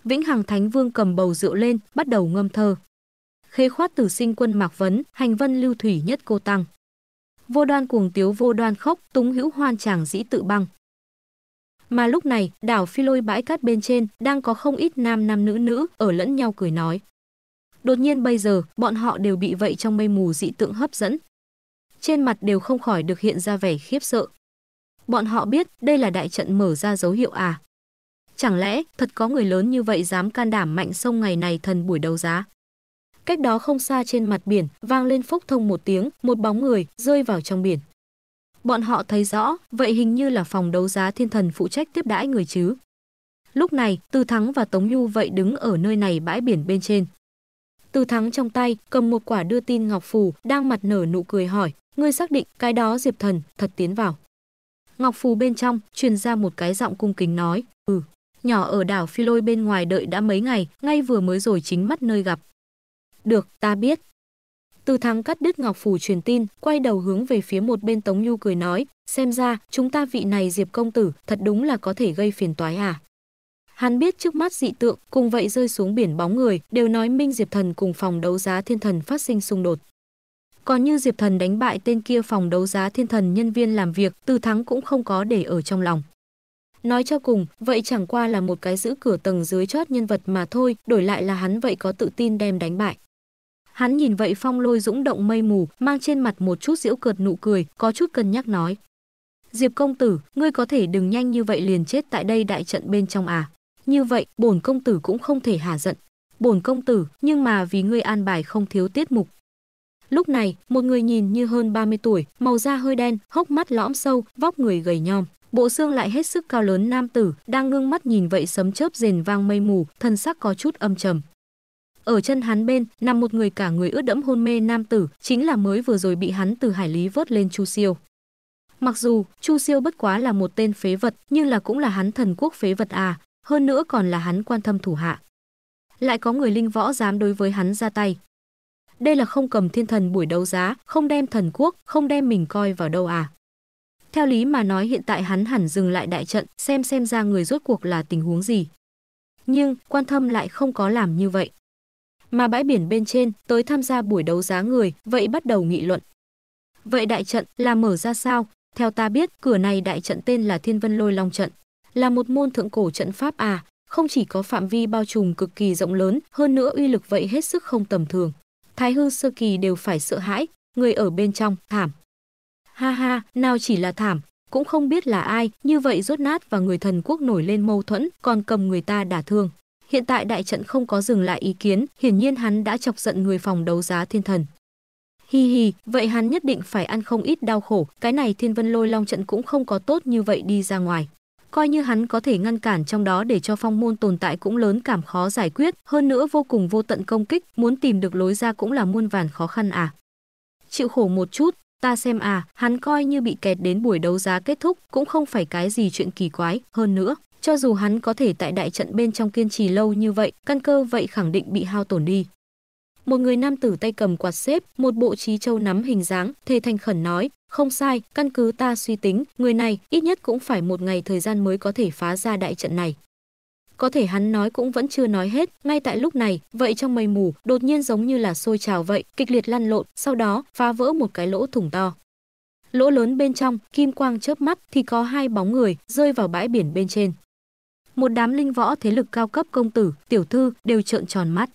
Vĩnh Hằng Thánh Vương cầm bầu rượu lên, bắt đầu ngâm thơ. Khế khoát tử sinh quân Mạc Vấn, hành vân lưu thủy nhất cô tăng. Vô đoan cuồng tiếu vô đoan khóc, túng hữu hoan chàng dĩ tự băng. Mà lúc này, đảo phi lôi bãi cát bên trên đang có không ít nam nam nữ nữ ở lẫn nhau cười nói. Đột nhiên bây giờ, bọn họ đều bị vậy trong mây mù dị tượng hấp dẫn trên mặt đều không khỏi được hiện ra vẻ khiếp sợ. Bọn họ biết đây là đại trận mở ra dấu hiệu à? Chẳng lẽ thật có người lớn như vậy dám can đảm mạnh sông ngày này thần buổi đấu giá? Cách đó không xa trên mặt biển vang lên phốc thông một tiếng, một bóng người rơi vào trong biển. Bọn họ thấy rõ, vậy hình như là phòng đấu giá thiên thần phụ trách tiếp đãi người chứ. Lúc này, Từ Thắng và Tống Nhu vậy đứng ở nơi này bãi biển bên trên. Từ Thắng trong tay cầm một quả đưa tin ngọc phù, đang mặt nở nụ cười hỏi, ngươi xác định cái đó Diệp Thần thật tiến vào. Ngọc phù bên trong truyền ra một cái giọng cung kính nói, "Ừ, nhỏ ở đảo Phi Lôi bên ngoài đợi đã mấy ngày, ngay vừa mới rồi chính mắt nơi gặp." "Được, ta biết." Từ Thắng cắt đứt Ngọc phù truyền tin, quay đầu hướng về phía một bên Tống Nhu cười nói, "Xem ra, chúng ta vị này Diệp công tử thật đúng là có thể gây phiền toái à?" Hắn biết trước mắt dị tượng cùng vậy rơi xuống biển bóng người, đều nói Minh Diệp Thần cùng phòng đấu giá thiên thần phát sinh xung đột. Còn như Diệp Thần đánh bại tên kia phòng đấu giá thiên thần nhân viên làm việc, Từ Thắng cũng không có để ở trong lòng. Nói cho cùng, vậy chẳng qua là một cái giữ cửa tầng dưới chót nhân vật mà thôi, đổi lại là hắn vậy có tự tin đem đánh bại. Hắn nhìn vậy phong lôi dũng động mây mù, mang trên mặt một chút diễu cợt nụ cười, có chút cân nhắc nói. Diệp công tử, ngươi có thể đừng nhanh như vậy liền chết tại đây đại trận bên trong à. Như vậy, bổn công tử cũng không thể hả giận. Bổn công tử, nhưng mà vì ngươi an bài không thiếu tiết mục, Lúc này, một người nhìn như hơn 30 tuổi, màu da hơi đen, hốc mắt lõm sâu, vóc người gầy nhom, bộ xương lại hết sức cao lớn nam tử, đang ngưng mắt nhìn vậy sấm chớp rền vang mây mù, thân sắc có chút âm trầm. Ở chân hắn bên, nằm một người cả người ướt đẫm hôn mê nam tử, chính là mới vừa rồi bị hắn từ hải lý vớt lên Chu Siêu. Mặc dù Chu Siêu bất quá là một tên phế vật, nhưng là cũng là hắn thần quốc phế vật à, hơn nữa còn là hắn quan thâm thủ hạ. Lại có người linh võ dám đối với hắn ra tay đây là không cầm thiên thần buổi đấu giá, không đem thần quốc, không đem mình coi vào đâu à? Theo lý mà nói hiện tại hắn hẳn dừng lại đại trận, xem xem ra người rốt cuộc là tình huống gì. Nhưng, quan thâm lại không có làm như vậy. Mà bãi biển bên trên, tới tham gia buổi đấu giá người, vậy bắt đầu nghị luận. Vậy đại trận là mở ra sao? Theo ta biết, cửa này đại trận tên là Thiên Vân Lôi Long Trận. Là một môn thượng cổ trận pháp à, không chỉ có phạm vi bao trùm cực kỳ rộng lớn, hơn nữa uy lực vậy hết sức không tầm thường. Thái hư sơ kỳ đều phải sợ hãi, người ở bên trong thảm. Ha ha, nào chỉ là thảm, cũng không biết là ai, như vậy rốt nát và người thần quốc nổi lên mâu thuẫn, còn cầm người ta đả thương. Hiện tại đại trận không có dừng lại ý kiến, hiển nhiên hắn đã chọc giận người phòng đấu giá thiên thần. Hi hi, vậy hắn nhất định phải ăn không ít đau khổ, cái này thiên vân lôi long trận cũng không có tốt như vậy đi ra ngoài coi như hắn có thể ngăn cản trong đó để cho phong môn tồn tại cũng lớn cảm khó giải quyết, hơn nữa vô cùng vô tận công kích, muốn tìm được lối ra cũng là muôn vàn khó khăn à. Chịu khổ một chút, ta xem à, hắn coi như bị kẹt đến buổi đấu giá kết thúc, cũng không phải cái gì chuyện kỳ quái, hơn nữa, cho dù hắn có thể tại đại trận bên trong kiên trì lâu như vậy, căn cơ vậy khẳng định bị hao tổn đi. Một người nam tử tay cầm quạt xếp, một bộ trí châu nắm hình dáng, thề thành khẩn nói, không sai, căn cứ ta suy tính, người này ít nhất cũng phải một ngày thời gian mới có thể phá ra đại trận này. Có thể hắn nói cũng vẫn chưa nói hết, ngay tại lúc này, vậy trong mây mù, đột nhiên giống như là sôi trào vậy, kịch liệt lăn lộn, sau đó phá vỡ một cái lỗ thủng to. Lỗ lớn bên trong, kim quang chớp mắt thì có hai bóng người rơi vào bãi biển bên trên. Một đám linh võ thế lực cao cấp công tử, tiểu thư đều trợn tròn mắt.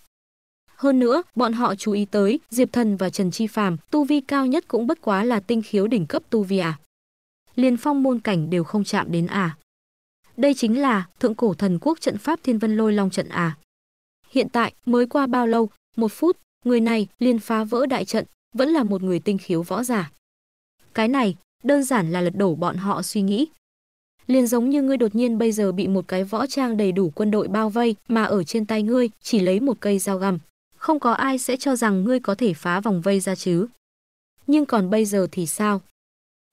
Hơn nữa, bọn họ chú ý tới Diệp Thần và Trần Chi Phàm, tu vi cao nhất cũng bất quá là tinh khiếu đỉnh cấp tu vi à. Liên phong môn cảnh đều không chạm đến à. Đây chính là thượng cổ thần quốc trận pháp Thiên Vân Lôi Long trận à. Hiện tại, mới qua bao lâu, một phút, người này liền phá vỡ đại trận, vẫn là một người tinh khiếu võ giả. Cái này, đơn giản là lật đổ bọn họ suy nghĩ. Liền giống như ngươi đột nhiên bây giờ bị một cái võ trang đầy đủ quân đội bao vây mà ở trên tay ngươi chỉ lấy một cây dao găm không có ai sẽ cho rằng ngươi có thể phá vòng vây ra chứ. Nhưng còn bây giờ thì sao?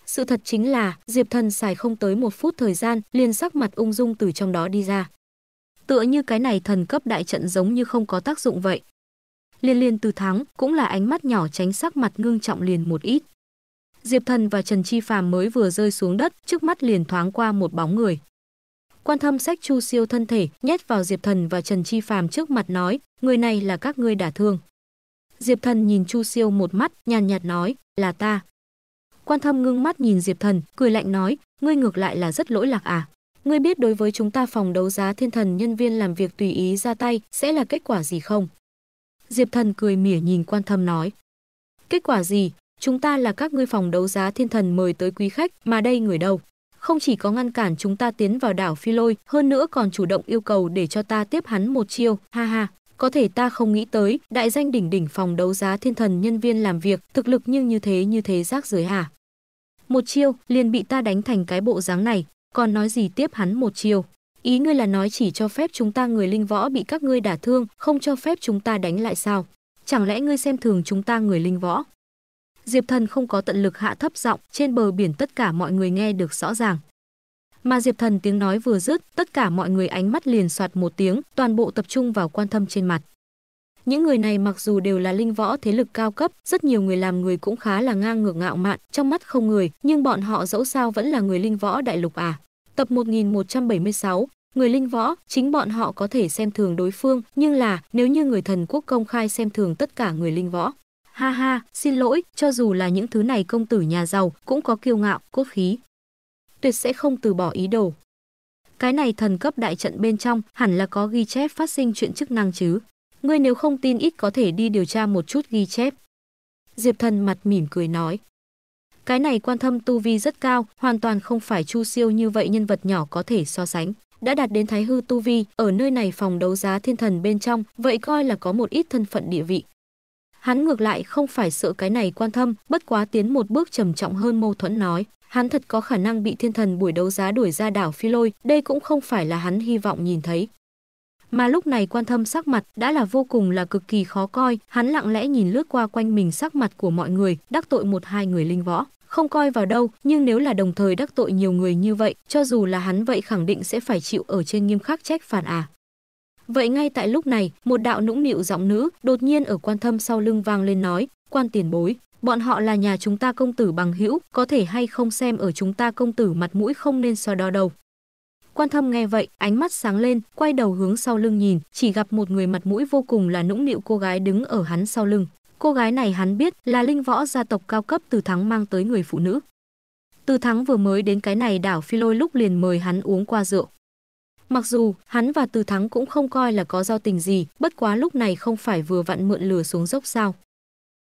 Sự thật chính là Diệp Thần xài không tới một phút thời gian liền sắc mặt ung dung từ trong đó đi ra. Tựa như cái này thần cấp đại trận giống như không có tác dụng vậy. Liên liên từ thắng cũng là ánh mắt nhỏ tránh sắc mặt ngưng trọng liền một ít. Diệp Thần và Trần Chi Phàm mới vừa rơi xuống đất, trước mắt liền thoáng qua một bóng người quan thâm sách chu siêu thân thể nhét vào diệp thần và trần chi phàm trước mặt nói người này là các ngươi đả thương diệp thần nhìn chu siêu một mắt nhàn nhạt nói là ta quan thâm ngưng mắt nhìn diệp thần cười lạnh nói ngươi ngược lại là rất lỗi lạc à ngươi biết đối với chúng ta phòng đấu giá thiên thần nhân viên làm việc tùy ý ra tay sẽ là kết quả gì không diệp thần cười mỉa nhìn quan thâm nói kết quả gì chúng ta là các ngươi phòng đấu giá thiên thần mời tới quý khách mà đây người đâu không chỉ có ngăn cản chúng ta tiến vào đảo Phi Lôi, hơn nữa còn chủ động yêu cầu để cho ta tiếp hắn một chiêu, ha ha. Có thể ta không nghĩ tới, đại danh đỉnh đỉnh phòng đấu giá thiên thần nhân viên làm việc, thực lực nhưng như thế như thế rác rưởi hả? Một chiêu, liền bị ta đánh thành cái bộ dáng này, còn nói gì tiếp hắn một chiêu. Ý ngươi là nói chỉ cho phép chúng ta người linh võ bị các ngươi đả thương, không cho phép chúng ta đánh lại sao? Chẳng lẽ ngươi xem thường chúng ta người linh võ? Diệp Thần không có tận lực hạ thấp giọng, trên bờ biển tất cả mọi người nghe được rõ ràng. Mà Diệp Thần tiếng nói vừa dứt, tất cả mọi người ánh mắt liền soạt một tiếng, toàn bộ tập trung vào quan thâm trên mặt. Những người này mặc dù đều là linh võ thế lực cao cấp, rất nhiều người làm người cũng khá là ngang ngược ngạo mạn, trong mắt không người, nhưng bọn họ dẫu sao vẫn là người linh võ đại lục à. Tập 1176, người linh võ, chính bọn họ có thể xem thường đối phương, nhưng là nếu như người thần quốc công khai xem thường tất cả người linh võ, Ha ha, xin lỗi, cho dù là những thứ này công tử nhà giàu cũng có kiêu ngạo, cốt khí. Tuyệt sẽ không từ bỏ ý đồ. Cái này thần cấp đại trận bên trong hẳn là có ghi chép phát sinh chuyện chức năng chứ. Ngươi nếu không tin ít có thể đi điều tra một chút ghi chép. Diệp thần mặt mỉm cười nói. Cái này quan thâm tu vi rất cao, hoàn toàn không phải chu siêu như vậy nhân vật nhỏ có thể so sánh đã đạt đến thái hư tu vi, ở nơi này phòng đấu giá thiên thần bên trong, vậy coi là có một ít thân phận địa vị, Hắn ngược lại không phải sợ cái này quan thâm, bất quá tiến một bước trầm trọng hơn mâu thuẫn nói. Hắn thật có khả năng bị thiên thần buổi đấu giá đuổi ra đảo phi lôi, đây cũng không phải là hắn hy vọng nhìn thấy. Mà lúc này quan thâm sắc mặt đã là vô cùng là cực kỳ khó coi, hắn lặng lẽ nhìn lướt qua quanh mình sắc mặt của mọi người, đắc tội một hai người linh võ không coi vào đâu, nhưng nếu là đồng thời đắc tội nhiều người như vậy, cho dù là hắn vậy khẳng định sẽ phải chịu ở trên nghiêm khắc trách phạt à. Vậy ngay tại lúc này, một đạo nũng nịu giọng nữ đột nhiên ở quan thâm sau lưng vang lên nói, quan tiền bối, bọn họ là nhà chúng ta công tử bằng hữu, có thể hay không xem ở chúng ta công tử mặt mũi không nên so đo đầu. Quan thâm nghe vậy, ánh mắt sáng lên, quay đầu hướng sau lưng nhìn, chỉ gặp một người mặt mũi vô cùng là nũng nịu cô gái đứng ở hắn sau lưng. Cô gái này hắn biết là linh võ gia tộc cao cấp từ thắng mang tới người phụ nữ. Từ thắng vừa mới đến cái này đảo Phi Lôi lúc liền mời hắn uống qua rượu. Mặc dù hắn và Từ Thắng cũng không coi là có giao tình gì, bất quá lúc này không phải vừa vặn mượn lửa xuống dốc sao.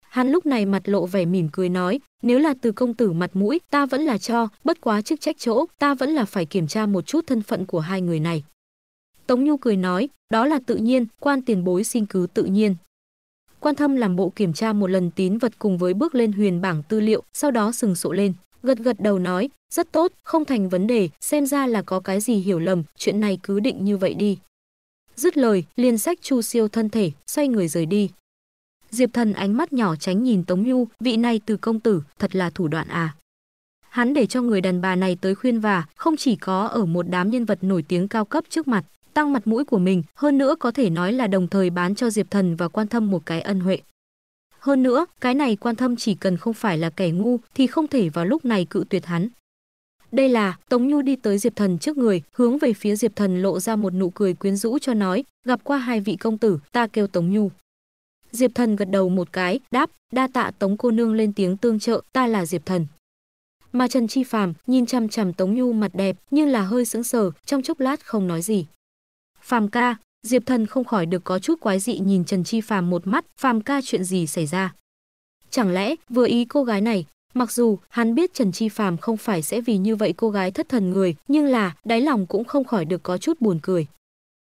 Hắn lúc này mặt lộ vẻ mỉm cười nói, nếu là từ công tử mặt mũi, ta vẫn là cho, bất quá chức trách chỗ, ta vẫn là phải kiểm tra một chút thân phận của hai người này. Tống Nhu cười nói, đó là tự nhiên, quan tiền bối xin cứ tự nhiên. Quan thâm làm bộ kiểm tra một lần tín vật cùng với bước lên huyền bảng tư liệu, sau đó sừng sộ lên, gật gật đầu nói, rất tốt, không thành vấn đề, xem ra là có cái gì hiểu lầm, chuyện này cứ định như vậy đi. Dứt lời, liền sách Chu Siêu thân thể, xoay người rời đi. Diệp Thần ánh mắt nhỏ tránh nhìn Tống Nhu, vị này từ công tử, thật là thủ đoạn à. Hắn để cho người đàn bà này tới khuyên và, không chỉ có ở một đám nhân vật nổi tiếng cao cấp trước mặt, tăng mặt mũi của mình, hơn nữa có thể nói là đồng thời bán cho Diệp Thần và Quan Thâm một cái ân huệ. Hơn nữa, cái này Quan Thâm chỉ cần không phải là kẻ ngu thì không thể vào lúc này cự tuyệt hắn, đây là, Tống Nhu đi tới Diệp Thần trước người, hướng về phía Diệp Thần lộ ra một nụ cười quyến rũ cho nói, gặp qua hai vị công tử, ta kêu Tống Nhu. Diệp Thần gật đầu một cái, đáp, đa tạ Tống cô nương lên tiếng tương trợ, ta là Diệp Thần. Mà Trần Chi Phàm nhìn chằm chằm Tống Nhu mặt đẹp, nhưng là hơi sững sờ, trong chốc lát không nói gì. Phàm ca, Diệp Thần không khỏi được có chút quái dị nhìn Trần Chi Phàm một mắt, Phàm ca chuyện gì xảy ra? Chẳng lẽ vừa ý cô gái này Mặc dù hắn biết Trần Chi Phàm không phải sẽ vì như vậy cô gái thất thần người, nhưng là đáy lòng cũng không khỏi được có chút buồn cười.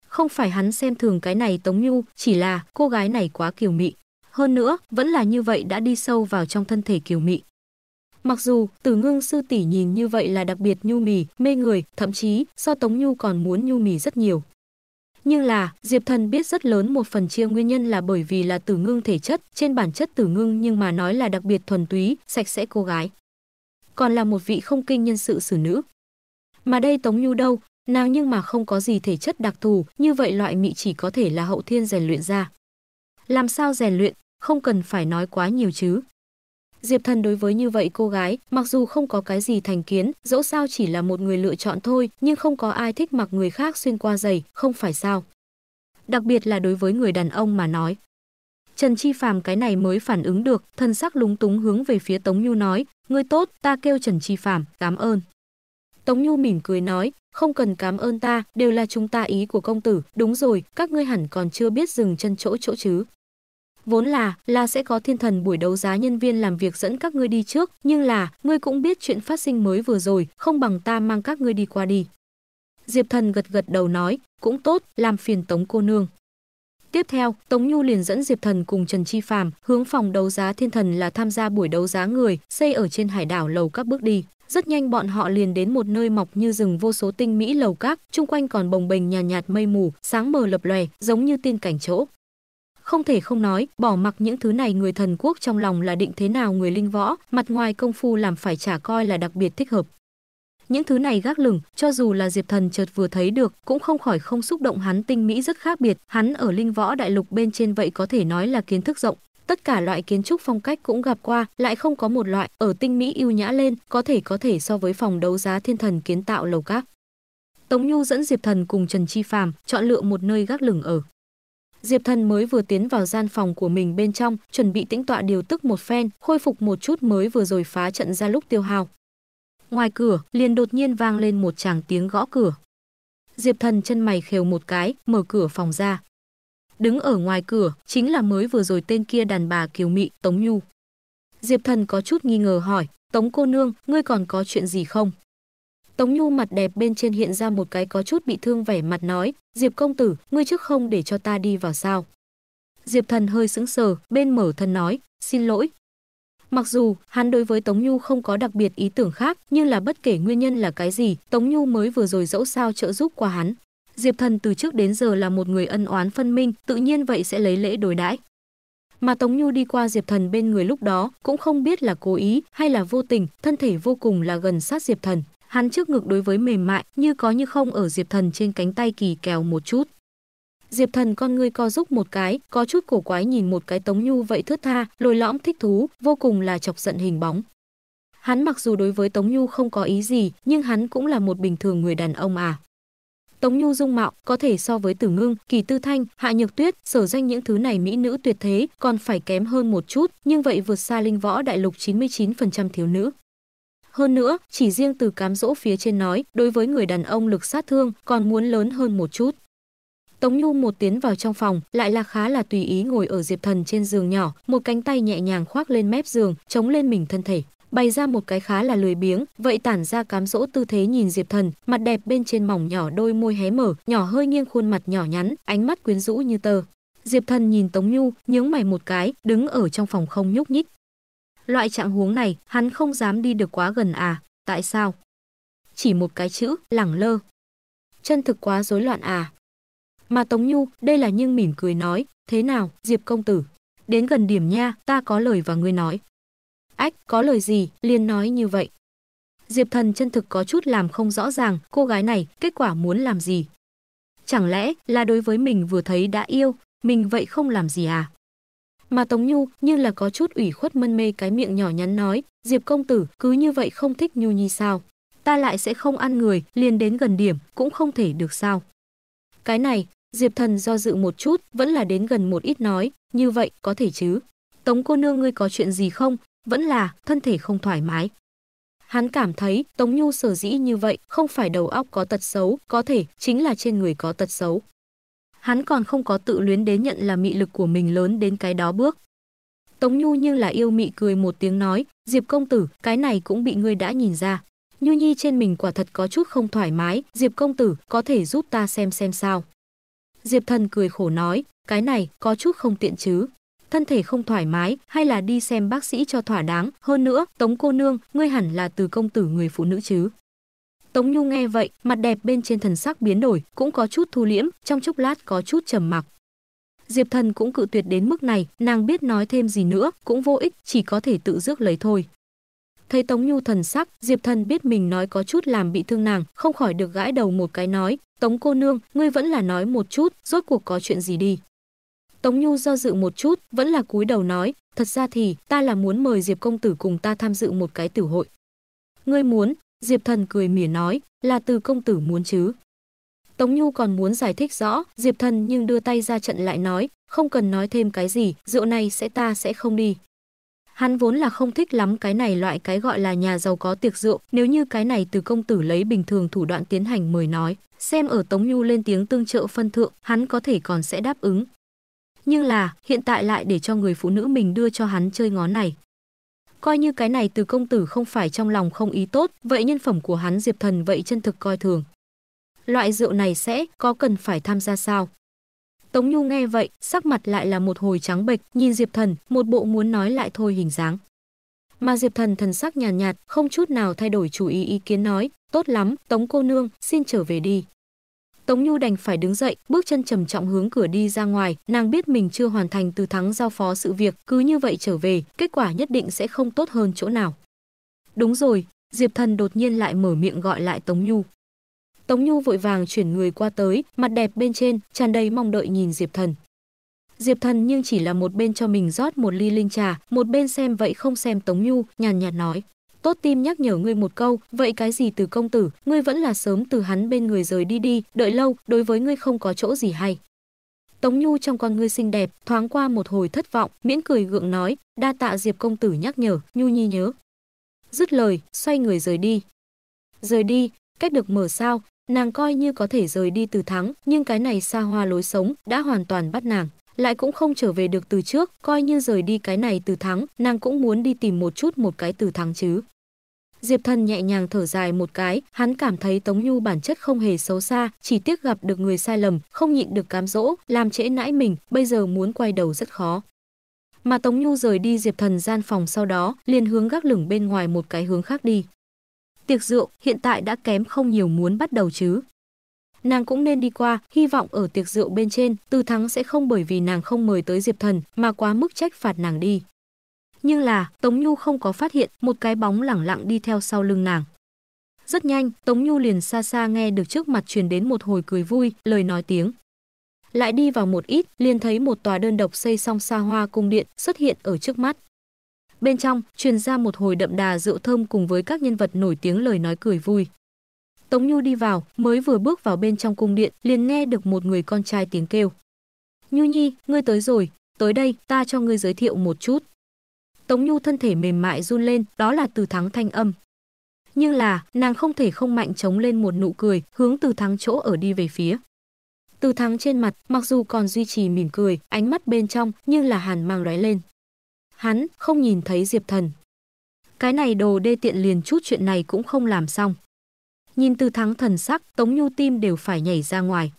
Không phải hắn xem thường cái này Tống Nhu, chỉ là cô gái này quá kiều mị. Hơn nữa, vẫn là như vậy đã đi sâu vào trong thân thể kiều mị. Mặc dù Từ Ngưng sư tỷ nhìn như vậy là đặc biệt nhu mì, mê người, thậm chí so Tống Nhu còn muốn nhu mì rất nhiều, nhưng là, Diệp Thần biết rất lớn một phần chia nguyên nhân là bởi vì là tử ngưng thể chất, trên bản chất tử ngưng nhưng mà nói là đặc biệt thuần túy, sạch sẽ cô gái. Còn là một vị không kinh nhân sự xử nữ. Mà đây Tống Nhu đâu, nàng nhưng mà không có gì thể chất đặc thù, như vậy loại mị chỉ có thể là hậu thiên rèn luyện ra. Làm sao rèn luyện, không cần phải nói quá nhiều chứ. Diệp Thần đối với như vậy cô gái, mặc dù không có cái gì thành kiến, dẫu sao chỉ là một người lựa chọn thôi, nhưng không có ai thích mặc người khác xuyên qua giày, không phải sao? Đặc biệt là đối với người đàn ông mà nói. Trần Chi Phạm cái này mới phản ứng được, thân sắc lúng túng hướng về phía Tống Nhu nói, "Ngươi tốt, ta kêu Trần Chi Phạm, cảm ơn." Tống Nhu mỉm cười nói, "Không cần cảm ơn ta, đều là chúng ta ý của công tử, đúng rồi, các ngươi hẳn còn chưa biết dừng chân chỗ chỗ chứ." Vốn là, là sẽ có thiên thần buổi đấu giá nhân viên làm việc dẫn các ngươi đi trước, nhưng là, ngươi cũng biết chuyện phát sinh mới vừa rồi, không bằng ta mang các ngươi đi qua đi. Diệp thần gật gật đầu nói, cũng tốt, làm phiền tống cô nương. Tiếp theo, Tống Nhu liền dẫn Diệp Thần cùng Trần Chi Phàm hướng phòng đấu giá thiên thần là tham gia buổi đấu giá người xây ở trên hải đảo lầu các bước đi. Rất nhanh bọn họ liền đến một nơi mọc như rừng vô số tinh mỹ lầu các, chung quanh còn bồng bềnh nhàn nhạt, nhạt mây mù, sáng mờ lập lòe, giống như tiên cảnh chỗ. Không thể không nói, bỏ mặc những thứ này người thần quốc trong lòng là định thế nào người linh võ, mặt ngoài công phu làm phải trả coi là đặc biệt thích hợp. Những thứ này gác lửng, cho dù là Diệp Thần chợt vừa thấy được, cũng không khỏi không xúc động hắn tinh mỹ rất khác biệt, hắn ở linh võ đại lục bên trên vậy có thể nói là kiến thức rộng, tất cả loại kiến trúc phong cách cũng gặp qua, lại không có một loại ở tinh mỹ ưu nhã lên, có thể có thể so với phòng đấu giá thiên thần kiến tạo lầu các. Tống Nhu dẫn Diệp Thần cùng Trần Chi Phàm chọn lựa một nơi gác lửng ở. Diệp Thần mới vừa tiến vào gian phòng của mình bên trong, chuẩn bị tĩnh tọa điều tức một phen, khôi phục một chút mới vừa rồi phá trận ra lúc tiêu hào. Ngoài cửa, liền đột nhiên vang lên một tràng tiếng gõ cửa. Diệp Thần chân mày khều một cái, mở cửa phòng ra. Đứng ở ngoài cửa, chính là mới vừa rồi tên kia đàn bà Kiều Mị, Tống Nhu. Diệp Thần có chút nghi ngờ hỏi, Tống cô nương, ngươi còn có chuyện gì không? Tống Nhu mặt đẹp bên trên hiện ra một cái có chút bị thương vẻ mặt nói, Diệp công tử, ngươi trước không để cho ta đi vào sao? Diệp thần hơi sững sờ, bên mở thần nói, xin lỗi. Mặc dù hắn đối với Tống Nhu không có đặc biệt ý tưởng khác, nhưng là bất kể nguyên nhân là cái gì, Tống Nhu mới vừa rồi dẫu sao trợ giúp qua hắn. Diệp thần từ trước đến giờ là một người ân oán phân minh, tự nhiên vậy sẽ lấy lễ đối đãi. Mà Tống Nhu đi qua Diệp thần bên người lúc đó, cũng không biết là cố ý hay là vô tình, thân thể vô cùng là gần sát Diệp thần, hắn trước ngực đối với mềm mại như có như không ở Diệp Thần trên cánh tay kỳ kèo một chút. Diệp Thần con ngươi co giúp một cái, có chút cổ quái nhìn một cái Tống Nhu vậy thướt tha, lồi lõm thích thú, vô cùng là chọc giận hình bóng. Hắn mặc dù đối với Tống Nhu không có ý gì, nhưng hắn cũng là một bình thường người đàn ông à. Tống Nhu dung mạo có thể so với Tử Ngưng, Kỳ Tư Thanh, Hạ Nhược Tuyết, sở danh những thứ này mỹ nữ tuyệt thế còn phải kém hơn một chút, nhưng vậy vượt xa linh võ đại lục 99% thiếu nữ. Hơn nữa, chỉ riêng từ cám dỗ phía trên nói, đối với người đàn ông lực sát thương còn muốn lớn hơn một chút. Tống Nhu một tiến vào trong phòng, lại là khá là tùy ý ngồi ở Diệp Thần trên giường nhỏ, một cánh tay nhẹ nhàng khoác lên mép giường, chống lên mình thân thể, bày ra một cái khá là lười biếng, vậy tản ra cám dỗ tư thế nhìn Diệp Thần, mặt đẹp bên trên mỏng nhỏ đôi môi hé mở, nhỏ hơi nghiêng khuôn mặt nhỏ nhắn, ánh mắt quyến rũ như tờ. Diệp Thần nhìn Tống Nhu, nhướng mày một cái, đứng ở trong phòng không nhúc nhích, Loại trạng huống này, hắn không dám đi được quá gần à, tại sao? Chỉ một cái chữ, lẳng lơ. Chân thực quá rối loạn à. Mà Tống Nhu, đây là nhưng mỉm cười nói, thế nào, Diệp công tử? Đến gần điểm nha, ta có lời và ngươi nói. Ách, có lời gì, liền nói như vậy. Diệp thần chân thực có chút làm không rõ ràng, cô gái này, kết quả muốn làm gì? Chẳng lẽ là đối với mình vừa thấy đã yêu, mình vậy không làm gì à? Mà Tống Nhu như là có chút ủy khuất mân mê cái miệng nhỏ nhắn nói, Diệp công tử cứ như vậy không thích Nhu Nhi sao? Ta lại sẽ không ăn người, liền đến gần điểm, cũng không thể được sao? Cái này, Diệp thần do dự một chút, vẫn là đến gần một ít nói, như vậy có thể chứ? Tống cô nương ngươi có chuyện gì không? Vẫn là thân thể không thoải mái. Hắn cảm thấy Tống Nhu sở dĩ như vậy không phải đầu óc có tật xấu, có thể chính là trên người có tật xấu hắn còn không có tự luyến đến nhận là mị lực của mình lớn đến cái đó bước. Tống Nhu như là yêu mị cười một tiếng nói, Diệp công tử, cái này cũng bị ngươi đã nhìn ra. Nhu Nhi trên mình quả thật có chút không thoải mái, Diệp công tử có thể giúp ta xem xem sao. Diệp thần cười khổ nói, cái này có chút không tiện chứ. Thân thể không thoải mái hay là đi xem bác sĩ cho thỏa đáng, hơn nữa, Tống cô nương, ngươi hẳn là từ công tử người phụ nữ chứ. Tống Nhu nghe vậy, mặt đẹp bên trên thần sắc biến đổi, cũng có chút thu liễm, trong chốc lát có chút trầm mặc. Diệp Thần cũng cự tuyệt đến mức này, nàng biết nói thêm gì nữa, cũng vô ích, chỉ có thể tự rước lấy thôi. Thấy Tống Nhu thần sắc, Diệp Thần biết mình nói có chút làm bị thương nàng, không khỏi được gãi đầu một cái nói, Tống cô nương, ngươi vẫn là nói một chút, rốt cuộc có chuyện gì đi. Tống Nhu do dự một chút, vẫn là cúi đầu nói, thật ra thì ta là muốn mời Diệp công tử cùng ta tham dự một cái tử hội. Ngươi muốn, Diệp Thần cười mỉa nói, là từ công tử muốn chứ. Tống Nhu còn muốn giải thích rõ, Diệp Thần nhưng đưa tay ra trận lại nói, không cần nói thêm cái gì, rượu này sẽ ta sẽ không đi. Hắn vốn là không thích lắm cái này loại cái gọi là nhà giàu có tiệc rượu, nếu như cái này từ công tử lấy bình thường thủ đoạn tiến hành mời nói, xem ở Tống Nhu lên tiếng tương trợ phân thượng, hắn có thể còn sẽ đáp ứng. Nhưng là, hiện tại lại để cho người phụ nữ mình đưa cho hắn chơi ngón này, coi như cái này từ công tử không phải trong lòng không ý tốt, vậy nhân phẩm của hắn Diệp Thần vậy chân thực coi thường. Loại rượu này sẽ có cần phải tham gia sao? Tống Nhu nghe vậy, sắc mặt lại là một hồi trắng bệch, nhìn Diệp Thần, một bộ muốn nói lại thôi hình dáng. Mà Diệp Thần thần sắc nhàn nhạt, nhạt, không chút nào thay đổi chủ ý ý kiến nói, tốt lắm, Tống cô nương, xin trở về đi. Tống Nhu đành phải đứng dậy, bước chân trầm trọng hướng cửa đi ra ngoài, nàng biết mình chưa hoàn thành từ thắng giao phó sự việc, cứ như vậy trở về, kết quả nhất định sẽ không tốt hơn chỗ nào. Đúng rồi, Diệp Thần đột nhiên lại mở miệng gọi lại Tống Nhu. Tống Nhu vội vàng chuyển người qua tới, mặt đẹp bên trên, tràn đầy mong đợi nhìn Diệp Thần. Diệp Thần nhưng chỉ là một bên cho mình rót một ly linh trà, một bên xem vậy không xem Tống Nhu, nhàn nhạt nói tốt tim nhắc nhở ngươi một câu, vậy cái gì từ công tử, ngươi vẫn là sớm từ hắn bên người rời đi đi, đợi lâu, đối với ngươi không có chỗ gì hay. Tống Nhu trong con ngươi xinh đẹp, thoáng qua một hồi thất vọng, miễn cười gượng nói, đa tạ Diệp công tử nhắc nhở, Nhu Nhi nhớ. Dứt lời, xoay người rời đi. Rời đi, cách được mở sao, nàng coi như có thể rời đi từ thắng, nhưng cái này xa hoa lối sống đã hoàn toàn bắt nàng lại cũng không trở về được từ trước, coi như rời đi cái này từ thắng, nàng cũng muốn đi tìm một chút một cái từ thắng chứ. Diệp Thần nhẹ nhàng thở dài một cái, hắn cảm thấy Tống Nhu bản chất không hề xấu xa, chỉ tiếc gặp được người sai lầm, không nhịn được cám dỗ, làm trễ nãi mình, bây giờ muốn quay đầu rất khó. Mà Tống Nhu rời đi Diệp Thần gian phòng sau đó, liền hướng gác lửng bên ngoài một cái hướng khác đi. Tiệc rượu hiện tại đã kém không nhiều muốn bắt đầu chứ nàng cũng nên đi qua, hy vọng ở tiệc rượu bên trên, Từ Thắng sẽ không bởi vì nàng không mời tới Diệp Thần mà quá mức trách phạt nàng đi. Nhưng là, Tống Nhu không có phát hiện, một cái bóng lẳng lặng đi theo sau lưng nàng. Rất nhanh, Tống Nhu liền xa xa nghe được trước mặt truyền đến một hồi cười vui, lời nói tiếng. Lại đi vào một ít, liền thấy một tòa đơn độc xây xong xa hoa cung điện xuất hiện ở trước mắt. Bên trong, truyền ra một hồi đậm đà rượu thơm cùng với các nhân vật nổi tiếng lời nói cười vui. Tống Nhu đi vào, mới vừa bước vào bên trong cung điện, liền nghe được một người con trai tiếng kêu. Nhu Nhi, ngươi tới rồi, tới đây, ta cho ngươi giới thiệu một chút. Tống Nhu thân thể mềm mại run lên, đó là từ thắng thanh âm. Nhưng là, nàng không thể không mạnh chống lên một nụ cười, hướng từ thắng chỗ ở đi về phía. Từ thắng trên mặt, mặc dù còn duy trì mỉm cười, ánh mắt bên trong, nhưng là hàn mang lóe lên. Hắn không nhìn thấy Diệp Thần. Cái này đồ đê tiện liền chút chuyện này cũng không làm xong. Nhìn Từ Thắng thần sắc, Tống Nhu tim đều phải nhảy ra ngoài.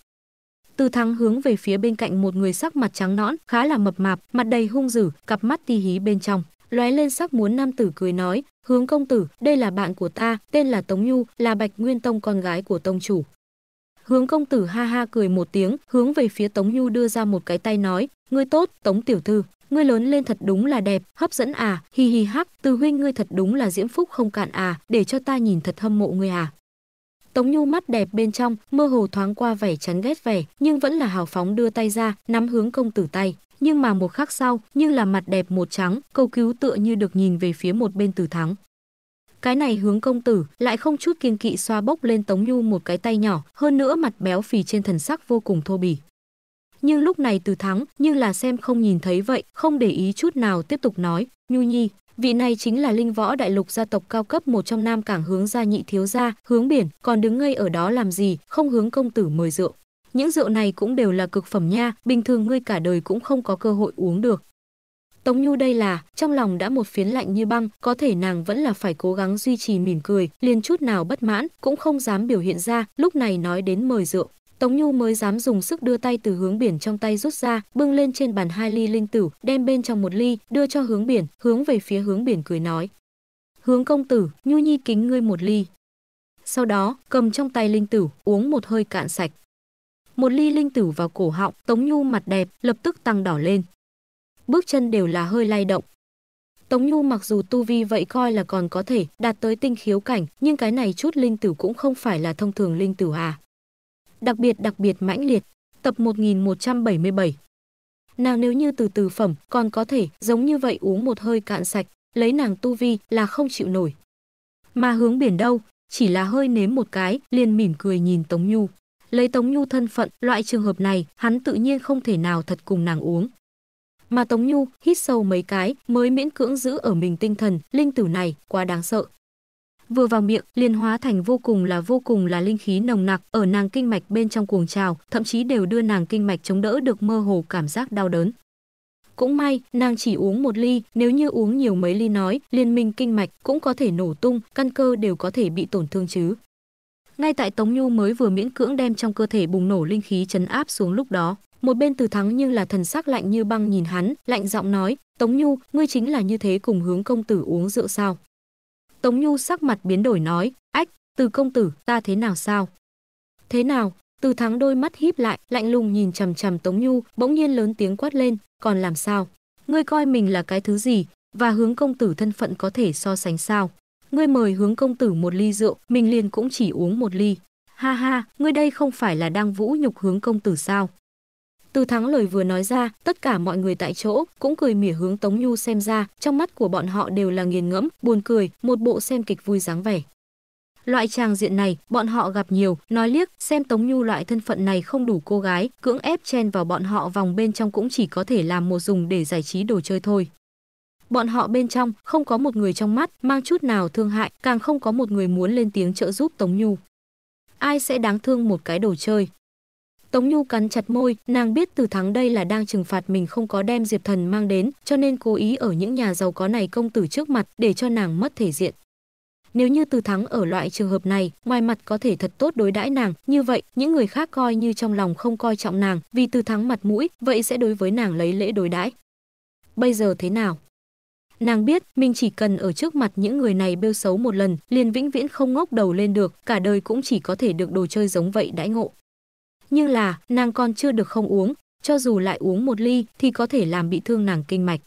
Từ Thắng hướng về phía bên cạnh một người sắc mặt trắng nõn, khá là mập mạp, mặt đầy hung dữ, cặp mắt ti hí bên trong, lóe lên sắc muốn nam tử cười nói, "Hướng công tử, đây là bạn của ta, tên là Tống Nhu, là Bạch Nguyên Tông con gái của tông chủ." Hướng công tử ha ha cười một tiếng, hướng về phía Tống Nhu đưa ra một cái tay nói, "Ngươi tốt, Tống tiểu thư, ngươi lớn lên thật đúng là đẹp, hấp dẫn à, hi hi hắc, Từ huynh ngươi thật đúng là diễm phúc không cạn à, để cho ta nhìn thật hâm mộ ngươi à." Tống Nhu mắt đẹp bên trong, mơ hồ thoáng qua vẻ chán ghét vẻ, nhưng vẫn là hào phóng đưa tay ra, nắm hướng công tử tay. Nhưng mà một khắc sau, như là mặt đẹp một trắng, cầu cứu tựa như được nhìn về phía một bên tử thắng. Cái này hướng công tử lại không chút kiên kỵ xoa bốc lên Tống Nhu một cái tay nhỏ, hơn nữa mặt béo phì trên thần sắc vô cùng thô bỉ. Nhưng lúc này từ thắng như là xem không nhìn thấy vậy, không để ý chút nào tiếp tục nói, Nhu Nhi, Vị này chính là linh võ đại lục gia tộc cao cấp một trong Nam Cảng hướng gia nhị thiếu gia, hướng biển, còn đứng ngây ở đó làm gì, không hướng công tử mời rượu. Những rượu này cũng đều là cực phẩm nha, bình thường ngươi cả đời cũng không có cơ hội uống được. Tống Nhu đây là, trong lòng đã một phiến lạnh như băng, có thể nàng vẫn là phải cố gắng duy trì mỉm cười, liền chút nào bất mãn, cũng không dám biểu hiện ra, lúc này nói đến mời rượu. Tống Nhu mới dám dùng sức đưa tay từ hướng biển trong tay rút ra, bưng lên trên bàn hai ly linh tử, đem bên trong một ly, đưa cho hướng biển, hướng về phía hướng biển cười nói. Hướng công tử, Nhu Nhi kính ngươi một ly. Sau đó, cầm trong tay linh tử, uống một hơi cạn sạch. Một ly linh tử vào cổ họng, Tống Nhu mặt đẹp, lập tức tăng đỏ lên. Bước chân đều là hơi lay động, Tống Nhu mặc dù tu vi vậy coi là còn có thể đạt tới tinh khiếu cảnh, nhưng cái này chút linh tử cũng không phải là thông thường linh tử à đặc biệt đặc biệt mãnh liệt. Tập 1177 Nào nếu như từ từ phẩm còn có thể giống như vậy uống một hơi cạn sạch, lấy nàng tu vi là không chịu nổi. Mà hướng biển đâu, chỉ là hơi nếm một cái, liền mỉm cười nhìn Tống Nhu. Lấy Tống Nhu thân phận, loại trường hợp này, hắn tự nhiên không thể nào thật cùng nàng uống. Mà Tống Nhu hít sâu mấy cái mới miễn cưỡng giữ ở mình tinh thần, linh tử này quá đáng sợ vừa vào miệng liền hóa thành vô cùng là vô cùng là linh khí nồng nặc ở nàng kinh mạch bên trong cuồng trào thậm chí đều đưa nàng kinh mạch chống đỡ được mơ hồ cảm giác đau đớn cũng may nàng chỉ uống một ly nếu như uống nhiều mấy ly nói liên minh kinh mạch cũng có thể nổ tung căn cơ đều có thể bị tổn thương chứ ngay tại tống nhu mới vừa miễn cưỡng đem trong cơ thể bùng nổ linh khí chấn áp xuống lúc đó một bên từ thắng nhưng là thần sắc lạnh như băng nhìn hắn lạnh giọng nói tống nhu ngươi chính là như thế cùng hướng công tử uống rượu sao Tống Nhu sắc mặt biến đổi nói, ách, từ công tử, ta thế nào sao? Thế nào? Từ thắng đôi mắt híp lại, lạnh lùng nhìn chằm chằm Tống Nhu, bỗng nhiên lớn tiếng quát lên, còn làm sao? Ngươi coi mình là cái thứ gì, và hướng công tử thân phận có thể so sánh sao? Ngươi mời hướng công tử một ly rượu, mình liền cũng chỉ uống một ly. Ha ha, ngươi đây không phải là đang vũ nhục hướng công tử sao? Từ Thắng lời vừa nói ra, tất cả mọi người tại chỗ cũng cười mỉa hướng Tống Nhu xem ra, trong mắt của bọn họ đều là nghiền ngẫm, buồn cười, một bộ xem kịch vui dáng vẻ. Loại chàng diện này, bọn họ gặp nhiều, nói liếc, xem Tống Nhu loại thân phận này không đủ cô gái, cưỡng ép chen vào bọn họ vòng bên trong cũng chỉ có thể làm một dùng để giải trí đồ chơi thôi. Bọn họ bên trong không có một người trong mắt mang chút nào thương hại, càng không có một người muốn lên tiếng trợ giúp Tống Nhu. Ai sẽ đáng thương một cái đồ chơi? Tống Nhu cắn chặt môi, nàng biết Từ Thắng đây là đang trừng phạt mình không có đem Diệp Thần mang đến, cho nên cố ý ở những nhà giàu có này công tử trước mặt để cho nàng mất thể diện. Nếu như Từ Thắng ở loại trường hợp này, ngoài mặt có thể thật tốt đối đãi nàng, như vậy, những người khác coi như trong lòng không coi trọng nàng, vì Từ Thắng mặt mũi, vậy sẽ đối với nàng lấy lễ đối đãi. Bây giờ thế nào? Nàng biết, mình chỉ cần ở trước mặt những người này bêu xấu một lần, liền vĩnh viễn không ngóc đầu lên được, cả đời cũng chỉ có thể được đồ chơi giống vậy đãi ngộ nhưng là nàng còn chưa được không uống, cho dù lại uống một ly thì có thể làm bị thương nàng kinh mạch.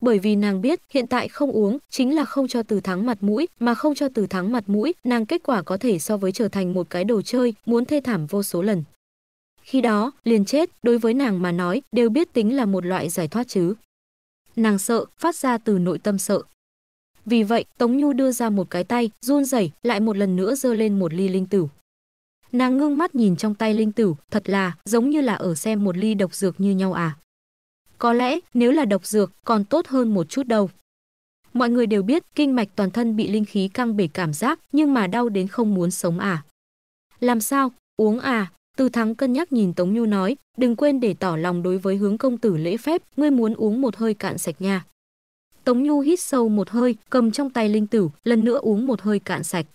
Bởi vì nàng biết hiện tại không uống chính là không cho từ thắng mặt mũi, mà không cho từ thắng mặt mũi, nàng kết quả có thể so với trở thành một cái đồ chơi, muốn thê thảm vô số lần. Khi đó, liền chết, đối với nàng mà nói, đều biết tính là một loại giải thoát chứ. Nàng sợ, phát ra từ nội tâm sợ. Vì vậy, Tống Nhu đưa ra một cái tay, run rẩy, lại một lần nữa dơ lên một ly linh tử. Nàng ngưng mắt nhìn trong tay linh tử, thật là giống như là ở xem một ly độc dược như nhau à. Có lẽ nếu là độc dược còn tốt hơn một chút đâu. Mọi người đều biết kinh mạch toàn thân bị linh khí căng bể cảm giác nhưng mà đau đến không muốn sống à. Làm sao, uống à, từ thắng cân nhắc nhìn Tống Nhu nói, đừng quên để tỏ lòng đối với hướng công tử lễ phép, ngươi muốn uống một hơi cạn sạch nha. Tống Nhu hít sâu một hơi, cầm trong tay linh tử, lần nữa uống một hơi cạn sạch.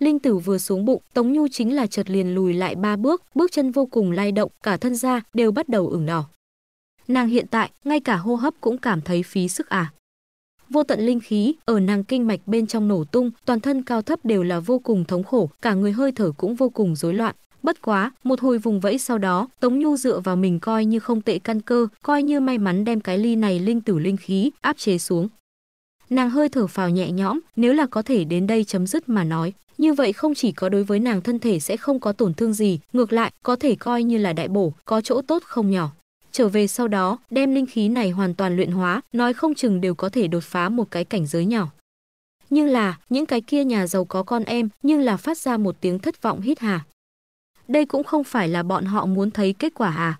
Linh tử vừa xuống bụng, Tống Nhu chính là chợt liền lùi lại ba bước, bước chân vô cùng lay động, cả thân ra đều bắt đầu ửng đỏ. Nàng hiện tại, ngay cả hô hấp cũng cảm thấy phí sức à. Vô tận linh khí ở nàng kinh mạch bên trong nổ tung, toàn thân cao thấp đều là vô cùng thống khổ, cả người hơi thở cũng vô cùng rối loạn. Bất quá, một hồi vùng vẫy sau đó, Tống Nhu dựa vào mình coi như không tệ căn cơ, coi như may mắn đem cái ly này linh tử linh khí áp chế xuống Nàng hơi thở phào nhẹ nhõm, nếu là có thể đến đây chấm dứt mà nói, như vậy không chỉ có đối với nàng thân thể sẽ không có tổn thương gì, ngược lại có thể coi như là đại bổ, có chỗ tốt không nhỏ. Trở về sau đó, đem linh khí này hoàn toàn luyện hóa, nói không chừng đều có thể đột phá một cái cảnh giới nhỏ. Nhưng là, những cái kia nhà giàu có con em, nhưng là phát ra một tiếng thất vọng hít hà. Đây cũng không phải là bọn họ muốn thấy kết quả à?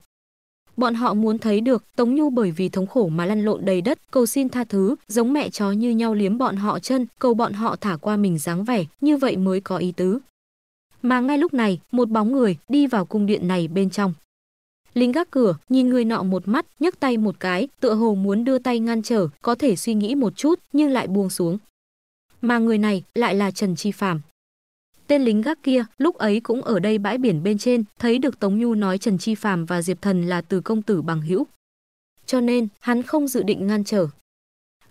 Bọn họ muốn thấy được Tống Nhu bởi vì thống khổ mà lăn lộn đầy đất, cầu xin tha thứ, giống mẹ chó như nhau liếm bọn họ chân, cầu bọn họ thả qua mình dáng vẻ, như vậy mới có ý tứ. Mà ngay lúc này, một bóng người đi vào cung điện này bên trong. Lính gác cửa nhìn người nọ một mắt, nhấc tay một cái, tựa hồ muốn đưa tay ngăn trở, có thể suy nghĩ một chút nhưng lại buông xuống. Mà người này lại là Trần Chi Phàm. Tên lính gác kia lúc ấy cũng ở đây bãi biển bên trên, thấy được Tống Nhu nói Trần Chi Phàm và Diệp Thần là từ công tử bằng hữu. Cho nên, hắn không dự định ngăn trở.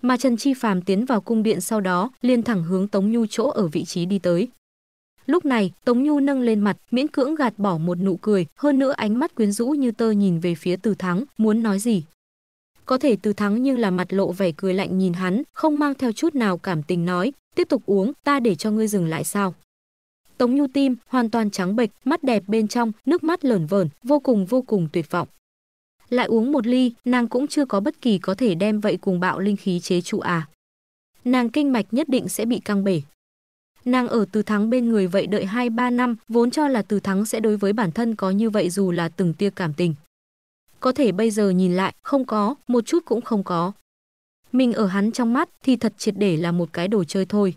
Mà Trần Chi Phàm tiến vào cung điện sau đó, liên thẳng hướng Tống Nhu chỗ ở vị trí đi tới. Lúc này, Tống Nhu nâng lên mặt, miễn cưỡng gạt bỏ một nụ cười, hơn nữa ánh mắt quyến rũ như tơ nhìn về phía Từ Thắng, muốn nói gì. Có thể Từ Thắng như là mặt lộ vẻ cười lạnh nhìn hắn, không mang theo chút nào cảm tình nói, tiếp tục uống, ta để cho ngươi dừng lại sao. Tống Nhu Tim hoàn toàn trắng bệch, mắt đẹp bên trong, nước mắt lởn vởn, vô cùng vô cùng tuyệt vọng. Lại uống một ly, nàng cũng chưa có bất kỳ có thể đem vậy cùng bạo linh khí chế trụ à. Nàng kinh mạch nhất định sẽ bị căng bể. Nàng ở từ thắng bên người vậy đợi 2-3 năm, vốn cho là từ thắng sẽ đối với bản thân có như vậy dù là từng tia cảm tình. Có thể bây giờ nhìn lại, không có, một chút cũng không có. Mình ở hắn trong mắt thì thật triệt để là một cái đồ chơi thôi.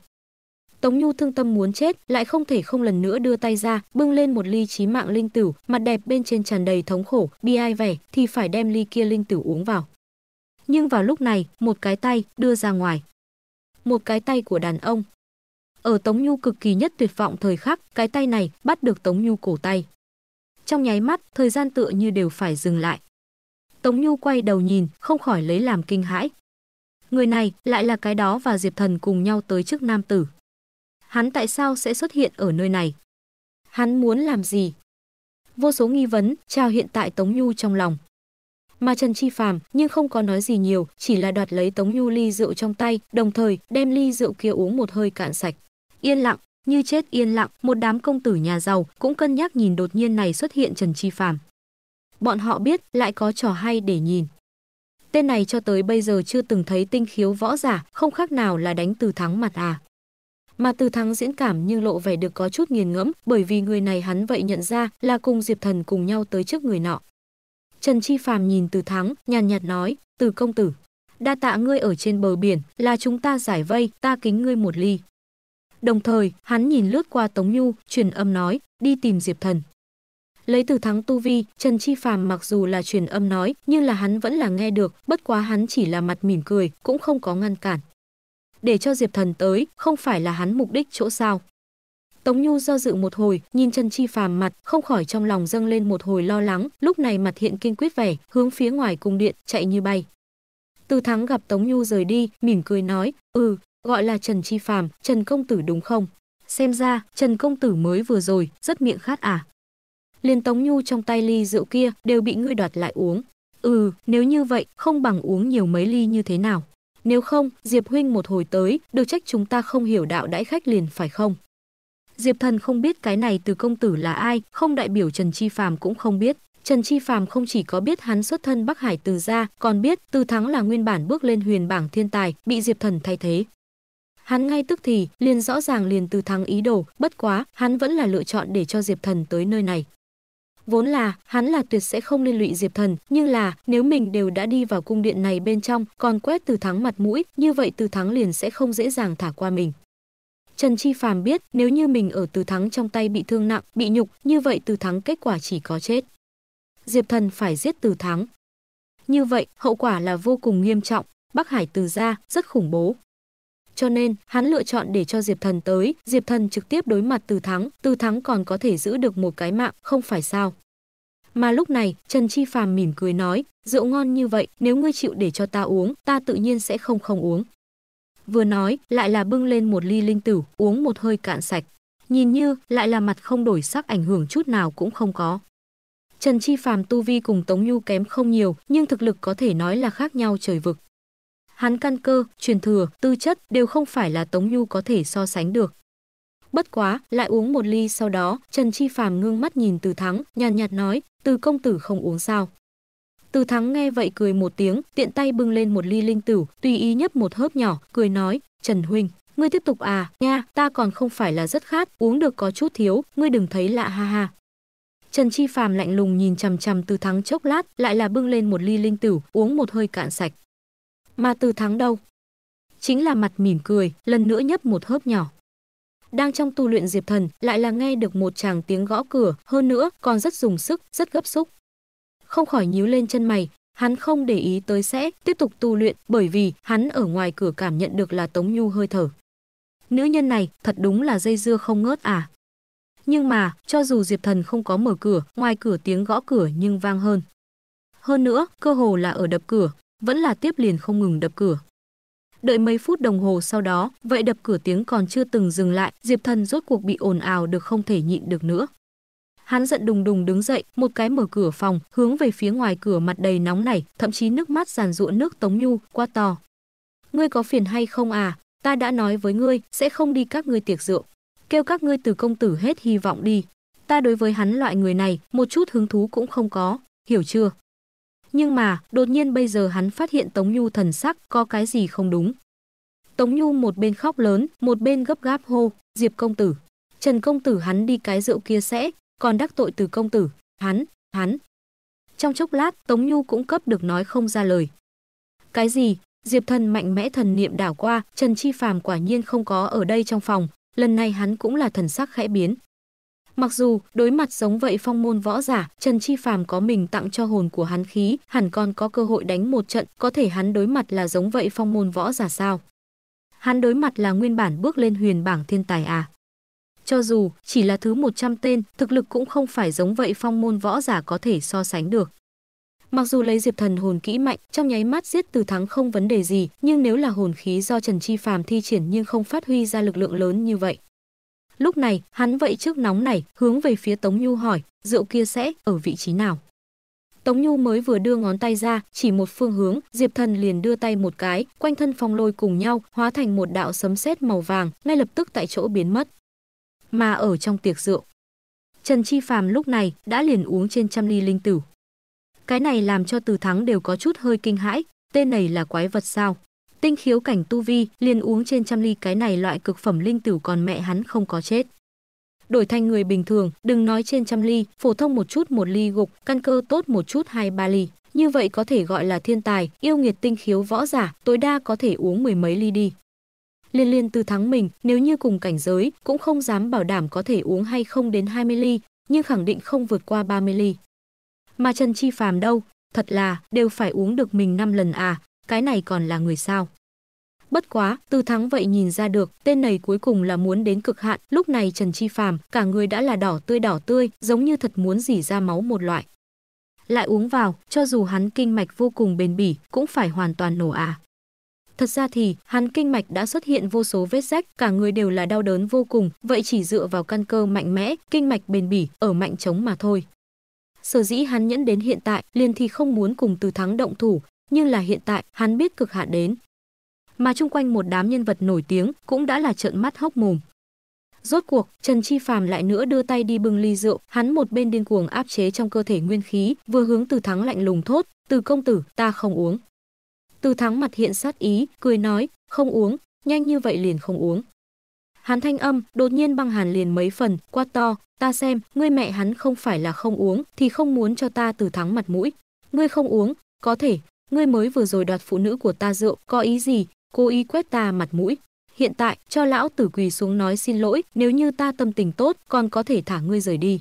Tống Nhu thương tâm muốn chết, lại không thể không lần nữa đưa tay ra, bưng lên một ly chí mạng linh tử. mặt đẹp bên trên tràn đầy thống khổ, bi ai vẻ, thì phải đem ly kia linh tử uống vào. Nhưng vào lúc này, một cái tay đưa ra ngoài. Một cái tay của đàn ông. Ở Tống Nhu cực kỳ nhất tuyệt vọng thời khắc, cái tay này bắt được Tống Nhu cổ tay. Trong nháy mắt, thời gian tựa như đều phải dừng lại. Tống Nhu quay đầu nhìn, không khỏi lấy làm kinh hãi. Người này lại là cái đó và Diệp Thần cùng nhau tới trước nam tử. Hắn tại sao sẽ xuất hiện ở nơi này? Hắn muốn làm gì? Vô số nghi vấn trao hiện tại Tống Nhu trong lòng. Mà Trần Chi Phàm nhưng không có nói gì nhiều, chỉ là đoạt lấy Tống Nhu ly rượu trong tay, đồng thời đem ly rượu kia uống một hơi cạn sạch. Yên lặng, như chết yên lặng, một đám công tử nhà giàu cũng cân nhắc nhìn đột nhiên này xuất hiện Trần Chi Phàm. Bọn họ biết lại có trò hay để nhìn. Tên này cho tới bây giờ chưa từng thấy tinh khiếu võ giả, không khác nào là đánh từ thắng mặt à. Mà Từ Thắng diễn cảm nhưng lộ vẻ được có chút nghiền ngẫm, bởi vì người này hắn vậy nhận ra là cùng Diệp Thần cùng nhau tới trước người nọ. Trần Chi Phàm nhìn Từ Thắng, nhàn nhạt nói, "Từ công tử, đa tạ ngươi ở trên bờ biển, là chúng ta giải vây, ta kính ngươi một ly." Đồng thời, hắn nhìn lướt qua Tống Nhu, truyền âm nói, "Đi tìm Diệp Thần." Lấy từ thắng tu vi, Trần Chi Phàm mặc dù là truyền âm nói, nhưng là hắn vẫn là nghe được, bất quá hắn chỉ là mặt mỉm cười, cũng không có ngăn cản để cho Diệp Thần tới, không phải là hắn mục đích chỗ sao? Tống Nhu do dự một hồi, nhìn Trần Chi Phàm mặt, không khỏi trong lòng dâng lên một hồi lo lắng, lúc này mặt hiện kiên quyết vẻ, hướng phía ngoài cung điện, chạy như bay. Từ Thắng gặp Tống Nhu rời đi, mỉm cười nói, "Ừ, gọi là Trần Chi Phàm, Trần công tử đúng không? Xem ra, Trần công tử mới vừa rồi rất miệng khát à?" Liên Tống Nhu trong tay ly rượu kia đều bị ngươi đoạt lại uống. "Ừ, nếu như vậy, không bằng uống nhiều mấy ly như thế nào?" Nếu không, Diệp huynh một hồi tới, được trách chúng ta không hiểu đạo đãi khách liền phải không? Diệp Thần không biết cái này từ công tử là ai, không đại biểu Trần Chi Phàm cũng không biết. Trần Chi Phàm không chỉ có biết hắn xuất thân Bắc Hải từ gia, còn biết Từ Thắng là nguyên bản bước lên huyền bảng thiên tài, bị Diệp Thần thay thế. Hắn ngay tức thì liền rõ ràng liền Từ Thắng ý đồ, bất quá, hắn vẫn là lựa chọn để cho Diệp Thần tới nơi này. Vốn là hắn là tuyệt sẽ không liên lụy Diệp Thần, nhưng là nếu mình đều đã đi vào cung điện này bên trong, còn quét từ thắng mặt mũi, như vậy từ thắng liền sẽ không dễ dàng thả qua mình. Trần Chi Phàm biết nếu như mình ở từ thắng trong tay bị thương nặng, bị nhục, như vậy từ thắng kết quả chỉ có chết. Diệp Thần phải giết từ thắng. Như vậy, hậu quả là vô cùng nghiêm trọng, Bắc Hải từ ra rất khủng bố cho nên hắn lựa chọn để cho Diệp Thần tới, Diệp Thần trực tiếp đối mặt Từ Thắng, Từ Thắng còn có thể giữ được một cái mạng, không phải sao? Mà lúc này, Trần Chi Phàm mỉm cười nói, rượu ngon như vậy, nếu ngươi chịu để cho ta uống, ta tự nhiên sẽ không không uống. Vừa nói, lại là bưng lên một ly linh tử, uống một hơi cạn sạch. Nhìn như, lại là mặt không đổi sắc ảnh hưởng chút nào cũng không có. Trần Chi Phàm tu vi cùng Tống Nhu kém không nhiều, nhưng thực lực có thể nói là khác nhau trời vực hắn căn cơ, truyền thừa, tư chất đều không phải là Tống Nhu có thể so sánh được. Bất quá, lại uống một ly sau đó, Trần Chi Phàm ngưng mắt nhìn Từ Thắng, nhàn nhạt, nói, "Từ công tử không uống sao?" Từ Thắng nghe vậy cười một tiếng, tiện tay bưng lên một ly linh tử tùy ý nhấp một hớp nhỏ, cười nói, "Trần huynh, ngươi tiếp tục à, nha, ta còn không phải là rất khát, uống được có chút thiếu, ngươi đừng thấy lạ ha ha." Trần Chi Phàm lạnh lùng nhìn chằm chằm Từ Thắng chốc lát, lại là bưng lên một ly linh tử uống một hơi cạn sạch. Mà từ tháng đâu? Chính là mặt mỉm cười, lần nữa nhấp một hớp nhỏ. Đang trong tu luyện Diệp Thần, lại là nghe được một chàng tiếng gõ cửa, hơn nữa còn rất dùng sức, rất gấp xúc. Không khỏi nhíu lên chân mày, hắn không để ý tới sẽ tiếp tục tu luyện bởi vì hắn ở ngoài cửa cảm nhận được là Tống Nhu hơi thở. Nữ nhân này thật đúng là dây dưa không ngớt à. Nhưng mà, cho dù Diệp Thần không có mở cửa, ngoài cửa tiếng gõ cửa nhưng vang hơn. Hơn nữa, cơ hồ là ở đập cửa, vẫn là tiếp liền không ngừng đập cửa. Đợi mấy phút đồng hồ sau đó, vậy đập cửa tiếng còn chưa từng dừng lại, Diệp Thần rốt cuộc bị ồn ào được không thể nhịn được nữa. Hắn giận đùng đùng đứng dậy, một cái mở cửa phòng, hướng về phía ngoài cửa mặt đầy nóng nảy thậm chí nước mắt giàn ruộng nước Tống Nhu, qua to. Ngươi có phiền hay không à? Ta đã nói với ngươi, sẽ không đi các ngươi tiệc rượu. Kêu các ngươi từ công tử hết hy vọng đi. Ta đối với hắn loại người này, một chút hứng thú cũng không có, hiểu chưa? Nhưng mà, đột nhiên bây giờ hắn phát hiện Tống Nhu thần sắc có cái gì không đúng. Tống Nhu một bên khóc lớn, một bên gấp gáp hô, Diệp công tử. Trần công tử hắn đi cái rượu kia sẽ, còn đắc tội từ công tử, hắn, hắn. Trong chốc lát, Tống Nhu cũng cấp được nói không ra lời. Cái gì? Diệp thần mạnh mẽ thần niệm đảo qua, Trần Chi Phàm quả nhiên không có ở đây trong phòng, lần này hắn cũng là thần sắc khẽ biến, Mặc dù đối mặt giống vậy phong môn võ giả, Trần Chi Phàm có mình tặng cho hồn của hắn khí, hẳn còn có cơ hội đánh một trận, có thể hắn đối mặt là giống vậy phong môn võ giả sao? Hắn đối mặt là nguyên bản bước lên huyền bảng thiên tài à? Cho dù chỉ là thứ 100 tên, thực lực cũng không phải giống vậy phong môn võ giả có thể so sánh được. Mặc dù lấy Diệp Thần hồn kỹ mạnh, trong nháy mắt giết từ thắng không vấn đề gì, nhưng nếu là hồn khí do Trần Chi Phàm thi triển nhưng không phát huy ra lực lượng lớn như vậy, Lúc này, hắn vậy trước nóng này, hướng về phía Tống Nhu hỏi, rượu kia sẽ ở vị trí nào? Tống Nhu mới vừa đưa ngón tay ra, chỉ một phương hướng, Diệp Thần liền đưa tay một cái, quanh thân phong lôi cùng nhau, hóa thành một đạo sấm sét màu vàng, ngay lập tức tại chỗ biến mất. Mà ở trong tiệc rượu, Trần Chi Phàm lúc này đã liền uống trên trăm ly linh tử. Cái này làm cho Từ Thắng đều có chút hơi kinh hãi, tên này là quái vật sao? Tinh khiếu cảnh tu vi, liền uống trên trăm ly cái này loại cực phẩm linh tử còn mẹ hắn không có chết. Đổi thành người bình thường, đừng nói trên trăm ly, phổ thông một chút một ly gục, căn cơ tốt một chút hai ba ly. Như vậy có thể gọi là thiên tài, yêu nghiệt tinh khiếu võ giả, tối đa có thể uống mười mấy ly đi. Liên liên từ thắng mình, nếu như cùng cảnh giới, cũng không dám bảo đảm có thể uống hay không đến 20 ly, nhưng khẳng định không vượt qua 30 ly. Mà Trần Chi Phàm đâu, thật là đều phải uống được mình 5 lần à, cái này còn là người sao? Bất quá, từ thắng vậy nhìn ra được, tên này cuối cùng là muốn đến cực hạn, lúc này Trần Chi Phàm, cả người đã là đỏ tươi đỏ tươi, giống như thật muốn dỉ ra máu một loại. Lại uống vào, cho dù hắn kinh mạch vô cùng bền bỉ, cũng phải hoàn toàn nổ À. Thật ra thì, hắn kinh mạch đã xuất hiện vô số vết rách, cả người đều là đau đớn vô cùng, vậy chỉ dựa vào căn cơ mạnh mẽ, kinh mạch bền bỉ, ở mạnh chống mà thôi. Sở dĩ hắn nhẫn đến hiện tại, liền thì không muốn cùng Từ Thắng động thủ, nhưng là hiện tại, hắn biết cực hạn đến. Mà chung quanh một đám nhân vật nổi tiếng cũng đã là trợn mắt hốc mồm. Rốt cuộc, Trần Chi Phàm lại nữa đưa tay đi bưng ly rượu, hắn một bên điên cuồng áp chế trong cơ thể nguyên khí, vừa hướng Từ Thắng lạnh lùng thốt, "Từ công tử, ta không uống." Từ Thắng mặt hiện sát ý, cười nói, "Không uống, nhanh như vậy liền không uống." Hắn thanh âm đột nhiên băng hàn liền mấy phần, quát to, "Ta xem, ngươi mẹ hắn không phải là không uống thì không muốn cho ta Từ Thắng mặt mũi, ngươi không uống, có thể ngươi mới vừa rồi đoạt phụ nữ của ta rượu, có ý gì, cố ý quét ta mặt mũi. Hiện tại, cho lão tử quỳ xuống nói xin lỗi, nếu như ta tâm tình tốt, còn có thể thả ngươi rời đi.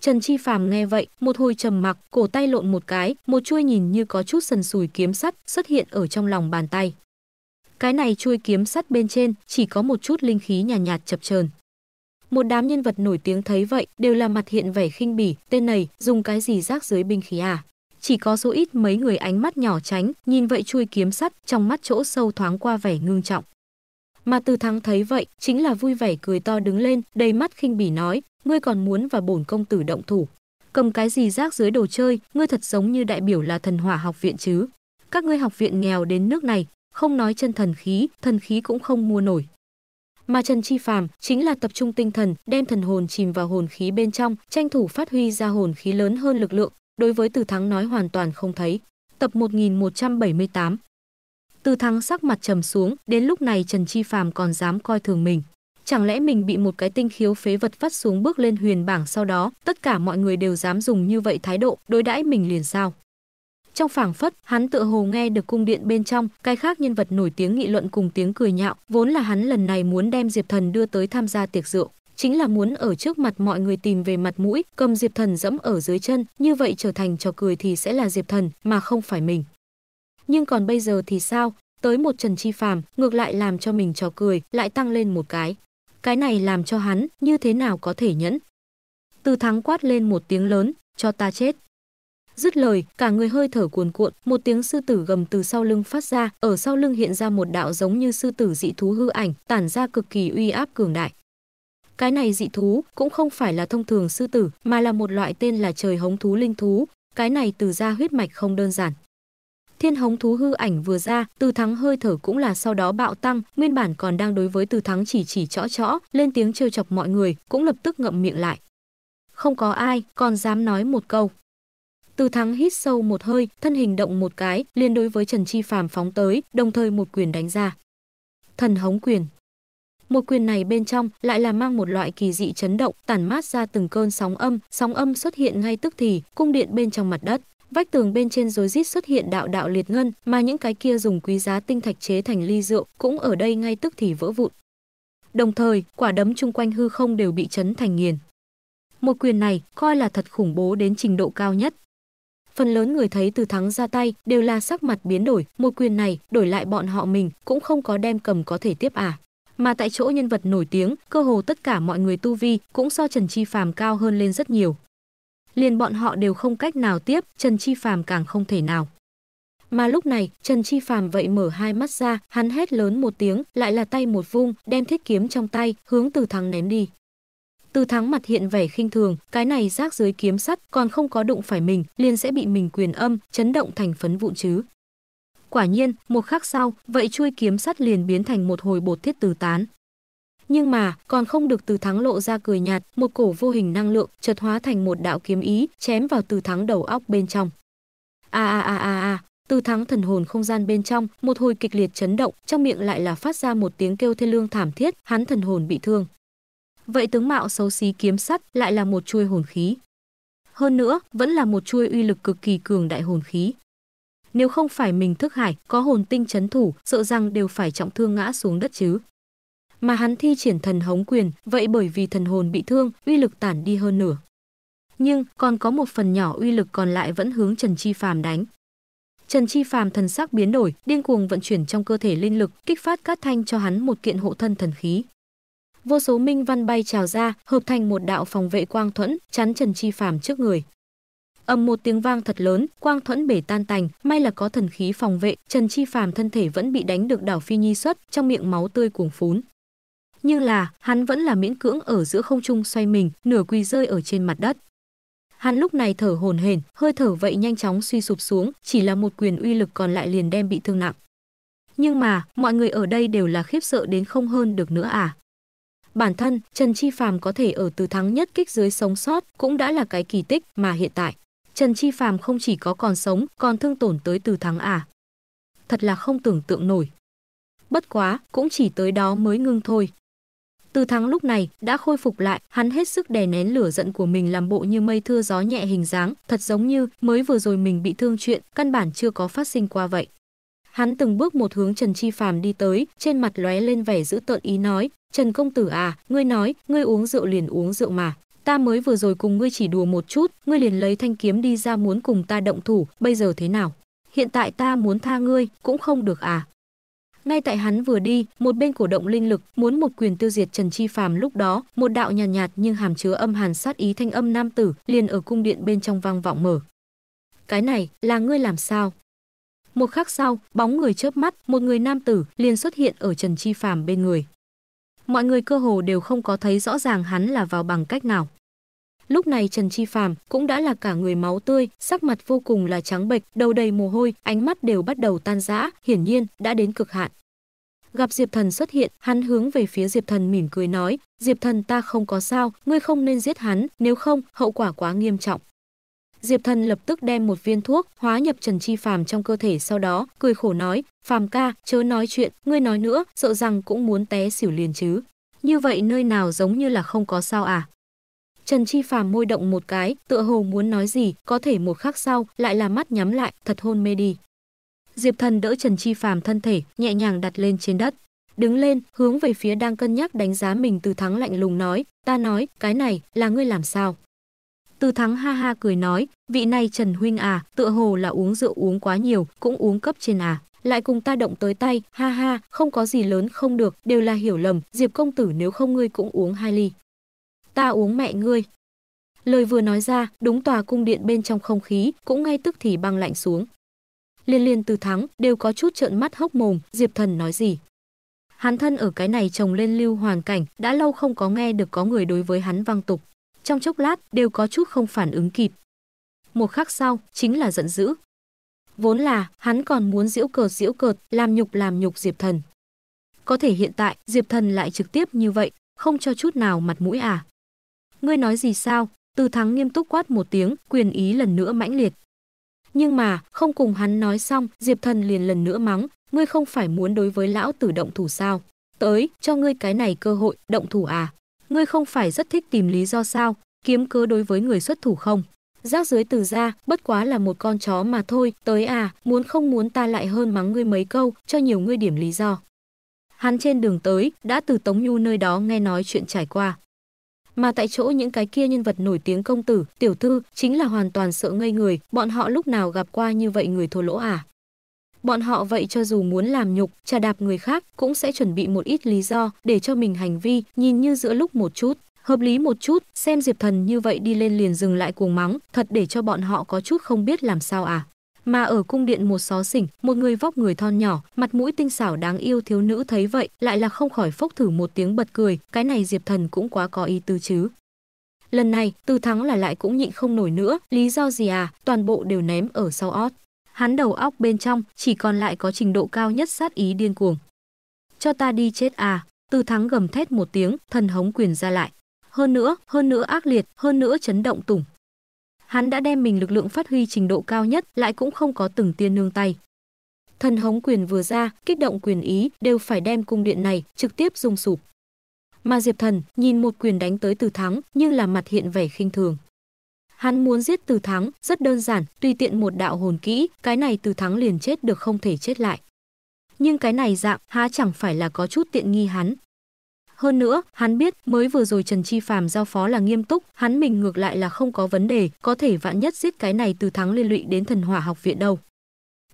Trần Chi Phàm nghe vậy, một hồi trầm mặc, cổ tay lộn một cái, một chuôi nhìn như có chút sần sùi kiếm sắt xuất hiện ở trong lòng bàn tay. Cái này chuôi kiếm sắt bên trên chỉ có một chút linh khí nhàn nhạt, nhạt chập chờn. Một đám nhân vật nổi tiếng thấy vậy đều là mặt hiện vẻ khinh bỉ, tên này dùng cái gì rác dưới binh khí à? chỉ có số ít mấy người ánh mắt nhỏ tránh, nhìn vậy chui kiếm sắt, trong mắt chỗ sâu thoáng qua vẻ ngưng trọng. Mà Từ Thắng thấy vậy, chính là vui vẻ cười to đứng lên, đầy mắt khinh bỉ nói, ngươi còn muốn và bổn công tử động thủ. Cầm cái gì rác dưới đồ chơi, ngươi thật giống như đại biểu là thần hỏa học viện chứ. Các ngươi học viện nghèo đến nước này, không nói chân thần khí, thần khí cũng không mua nổi. Mà Trần Chi Phàm chính là tập trung tinh thần, đem thần hồn chìm vào hồn khí bên trong, tranh thủ phát huy ra hồn khí lớn hơn lực lượng, đối với Từ Thắng nói hoàn toàn không thấy. Tập 1178 Từ Thắng sắc mặt trầm xuống, đến lúc này Trần Chi Phàm còn dám coi thường mình. Chẳng lẽ mình bị một cái tinh khiếu phế vật vắt xuống bước lên huyền bảng sau đó, tất cả mọi người đều dám dùng như vậy thái độ, đối đãi mình liền sao? Trong phảng phất, hắn tựa hồ nghe được cung điện bên trong, cái khác nhân vật nổi tiếng nghị luận cùng tiếng cười nhạo, vốn là hắn lần này muốn đem Diệp Thần đưa tới tham gia tiệc rượu chính là muốn ở trước mặt mọi người tìm về mặt mũi, cầm Diệp Thần dẫm ở dưới chân, như vậy trở thành trò cười thì sẽ là Diệp Thần mà không phải mình. Nhưng còn bây giờ thì sao? Tới một Trần Chi Phàm, ngược lại làm cho mình trò cười, lại tăng lên một cái. Cái này làm cho hắn như thế nào có thể nhẫn. Từ thắng quát lên một tiếng lớn, cho ta chết. Dứt lời, cả người hơi thở cuồn cuộn, một tiếng sư tử gầm từ sau lưng phát ra, ở sau lưng hiện ra một đạo giống như sư tử dị thú hư ảnh, tản ra cực kỳ uy áp cường đại. Cái này dị thú cũng không phải là thông thường sư tử, mà là một loại tên là trời hống thú linh thú, cái này từ ra huyết mạch không đơn giản. Thiên hống thú hư ảnh vừa ra, Từ Thắng hơi thở cũng là sau đó bạo tăng, nguyên bản còn đang đối với Từ Thắng chỉ chỉ chõ chõ, lên tiếng trêu chọc mọi người, cũng lập tức ngậm miệng lại. Không có ai còn dám nói một câu. Từ Thắng hít sâu một hơi, thân hình động một cái, liên đối với Trần Chi Phàm phóng tới, đồng thời một quyền đánh ra. Thần hống quyền một quyền này bên trong lại là mang một loại kỳ dị chấn động tản mát ra từng cơn sóng âm sóng âm xuất hiện ngay tức thì cung điện bên trong mặt đất vách tường bên trên rối rít xuất hiện đạo đạo liệt ngân mà những cái kia dùng quý giá tinh thạch chế thành ly rượu cũng ở đây ngay tức thì vỡ vụn đồng thời quả đấm chung quanh hư không đều bị chấn thành nghiền một quyền này coi là thật khủng bố đến trình độ cao nhất phần lớn người thấy từ thắng ra tay đều là sắc mặt biến đổi một quyền này đổi lại bọn họ mình cũng không có đem cầm có thể tiếp à mà tại chỗ nhân vật nổi tiếng, cơ hồ tất cả mọi người tu vi cũng so Trần Chi Phàm cao hơn lên rất nhiều. Liền bọn họ đều không cách nào tiếp, Trần Chi Phàm càng không thể nào. Mà lúc này, Trần Chi Phàm vậy mở hai mắt ra, hắn hét lớn một tiếng, lại là tay một vung, đem thiết kiếm trong tay, hướng Từ Thắng ném đi. Từ Thắng mặt hiện vẻ khinh thường, cái này rác dưới kiếm sắt, còn không có đụng phải mình, liền sẽ bị mình quyền âm, chấn động thành phấn vụn chứ. Quả nhiên, một khắc sau, vậy chuôi kiếm sắt liền biến thành một hồi bột thiết từ tán. Nhưng mà, còn không được Từ Thắng lộ ra cười nhạt, một cổ vô hình năng lượng chợt hóa thành một đạo kiếm ý, chém vào Từ Thắng đầu óc bên trong. A a a a a, Từ Thắng thần hồn không gian bên trong, một hồi kịch liệt chấn động, trong miệng lại là phát ra một tiếng kêu thê lương thảm thiết, hắn thần hồn bị thương. Vậy tướng mạo xấu xí kiếm sắt lại là một chuôi hồn khí. Hơn nữa, vẫn là một chuôi uy lực cực kỳ cường đại hồn khí. Nếu không phải mình thức hải, có hồn tinh chấn thủ, sợ rằng đều phải trọng thương ngã xuống đất chứ. Mà hắn thi triển thần hống quyền, vậy bởi vì thần hồn bị thương, uy lực tản đi hơn nửa. Nhưng còn có một phần nhỏ uy lực còn lại vẫn hướng Trần Chi Phàm đánh. Trần Chi Phàm thần sắc biến đổi, điên cuồng vận chuyển trong cơ thể linh lực, kích phát cát thanh cho hắn một kiện hộ thân thần khí. Vô số minh văn bay trào ra, hợp thành một đạo phòng vệ quang thuẫn, chắn Trần Chi Phàm trước người ầm một tiếng vang thật lớn, quang thuẫn bể tan tành, may là có thần khí phòng vệ, Trần Chi Phàm thân thể vẫn bị đánh được đảo phi nhi xuất, trong miệng máu tươi cuồng phún. Nhưng là, hắn vẫn là miễn cưỡng ở giữa không trung xoay mình, nửa quỳ rơi ở trên mặt đất. Hắn lúc này thở hổn hển, hơi thở vậy nhanh chóng suy sụp xuống, chỉ là một quyền uy lực còn lại liền đem bị thương nặng. Nhưng mà, mọi người ở đây đều là khiếp sợ đến không hơn được nữa à? Bản thân, Trần Chi Phàm có thể ở từ thắng nhất kích dưới sống sót cũng đã là cái kỳ tích mà hiện tại Trần Chi Phàm không chỉ có còn sống, còn thương tổn tới từ thắng à. Thật là không tưởng tượng nổi. Bất quá, cũng chỉ tới đó mới ngưng thôi. Từ thắng lúc này đã khôi phục lại, hắn hết sức đè nén lửa giận của mình làm bộ như mây thưa gió nhẹ hình dáng, thật giống như mới vừa rồi mình bị thương chuyện, căn bản chưa có phát sinh qua vậy. Hắn từng bước một hướng Trần Chi Phàm đi tới, trên mặt lóe lên vẻ giữ tợn ý nói, "Trần công tử à, ngươi nói, ngươi uống rượu liền uống rượu mà." ta mới vừa rồi cùng ngươi chỉ đùa một chút, ngươi liền lấy thanh kiếm đi ra muốn cùng ta động thủ, bây giờ thế nào? Hiện tại ta muốn tha ngươi, cũng không được à? Ngay tại hắn vừa đi, một bên cổ động linh lực, muốn một quyền tiêu diệt Trần Chi Phàm lúc đó, một đạo nhàn nhạt, nhạt nhưng hàm chứa âm hàn sát ý thanh âm nam tử, liền ở cung điện bên trong vang vọng mở. Cái này, là ngươi làm sao? Một khắc sau, bóng người chớp mắt, một người nam tử liền xuất hiện ở Trần Chi Phàm bên người mọi người cơ hồ đều không có thấy rõ ràng hắn là vào bằng cách nào. Lúc này Trần Chi Phàm cũng đã là cả người máu tươi, sắc mặt vô cùng là trắng bệch, đầu đầy mồ hôi, ánh mắt đều bắt đầu tan rã, hiển nhiên đã đến cực hạn. Gặp Diệp Thần xuất hiện, hắn hướng về phía Diệp Thần mỉm cười nói, "Diệp Thần ta không có sao, ngươi không nên giết hắn, nếu không hậu quả quá nghiêm trọng." Diệp Thần lập tức đem một viên thuốc hóa nhập Trần Chi Phàm trong cơ thể sau đó cười khổ nói, "Phàm ca, chớ nói chuyện, ngươi nói nữa, sợ rằng cũng muốn té xỉu liền chứ. Như vậy nơi nào giống như là không có sao à?" Trần Chi Phàm môi động một cái, tựa hồ muốn nói gì, có thể một khắc sau lại là mắt nhắm lại, thật hôn mê đi. Diệp Thần đỡ Trần Chi Phàm thân thể, nhẹ nhàng đặt lên trên đất, đứng lên, hướng về phía đang cân nhắc đánh giá mình từ thắng lạnh lùng nói, "Ta nói, cái này là ngươi làm sao?" Từ Thắng ha ha cười nói, vị này Trần Huynh à, tựa hồ là uống rượu uống quá nhiều, cũng uống cấp trên à. Lại cùng ta động tới tay, ha ha, không có gì lớn không được, đều là hiểu lầm, Diệp công tử nếu không ngươi cũng uống hai ly. Ta uống mẹ ngươi. Lời vừa nói ra, đúng tòa cung điện bên trong không khí, cũng ngay tức thì băng lạnh xuống. Liên liên từ thắng, đều có chút trợn mắt hốc mồm, Diệp thần nói gì, hắn thân ở cái này trồng lên lưu hoàn cảnh, đã lâu không có nghe được có người đối với hắn văng tục. Trong chốc lát đều có chút không phản ứng kịp. Một khắc sau chính là giận dữ. Vốn là hắn còn muốn diễu cợt diễu cợt, làm nhục làm nhục Diệp Thần. Có thể hiện tại Diệp Thần lại trực tiếp như vậy, không cho chút nào mặt mũi à. Ngươi nói gì sao? Từ thắng nghiêm túc quát một tiếng, quyền ý lần nữa mãnh liệt. Nhưng mà, không cùng hắn nói xong, Diệp Thần liền lần nữa mắng, ngươi không phải muốn đối với lão tử động thủ sao? Tới, cho ngươi cái này cơ hội, động thủ à? ngươi không phải rất thích tìm lý do sao, kiếm cớ đối với người xuất thủ không? Rác dưới từ ra, bất quá là một con chó mà thôi, tới à, muốn không muốn ta lại hơn mắng ngươi mấy câu, cho nhiều ngươi điểm lý do. Hắn trên đường tới, đã từ Tống Nhu nơi đó nghe nói chuyện trải qua. Mà tại chỗ những cái kia nhân vật nổi tiếng công tử, tiểu thư, chính là hoàn toàn sợ ngây người, bọn họ lúc nào gặp qua như vậy người thua lỗ à. Bọn họ vậy cho dù muốn làm nhục, trà đạp người khác cũng sẽ chuẩn bị một ít lý do để cho mình hành vi, nhìn như giữa lúc một chút, hợp lý một chút, xem Diệp Thần như vậy đi lên liền dừng lại cuồng mắng, thật để cho bọn họ có chút không biết làm sao à. Mà ở cung điện một xó xỉnh, một người vóc người thon nhỏ, mặt mũi tinh xảo đáng yêu thiếu nữ thấy vậy, lại là không khỏi phốc thử một tiếng bật cười, cái này Diệp Thần cũng quá có ý tứ chứ. Lần này, Từ Thắng là lại cũng nhịn không nổi nữa, lý do gì à, toàn bộ đều ném ở sau ót hắn đầu óc bên trong chỉ còn lại có trình độ cao nhất sát ý điên cuồng. Cho ta đi chết à, từ Thắng gầm thét một tiếng, thần hống quyền ra lại. Hơn nữa, hơn nữa ác liệt, hơn nữa chấn động tủng. Hắn đã đem mình lực lượng phát huy trình độ cao nhất, lại cũng không có từng tiên nương tay. Thần hống quyền vừa ra, kích động quyền ý đều phải đem cung điện này trực tiếp rung sụp. Mà Diệp Thần nhìn một quyền đánh tới Từ Thắng, nhưng là mặt hiện vẻ khinh thường. Hắn muốn giết Từ Thắng, rất đơn giản, tùy tiện một đạo hồn kỹ, cái này Từ Thắng liền chết được không thể chết lại. Nhưng cái này dạng, há chẳng phải là có chút tiện nghi hắn. Hơn nữa, hắn biết mới vừa rồi Trần Chi Phàm giao phó là nghiêm túc, hắn mình ngược lại là không có vấn đề, có thể vạn nhất giết cái này Từ Thắng liên lụy đến thần hỏa học viện đâu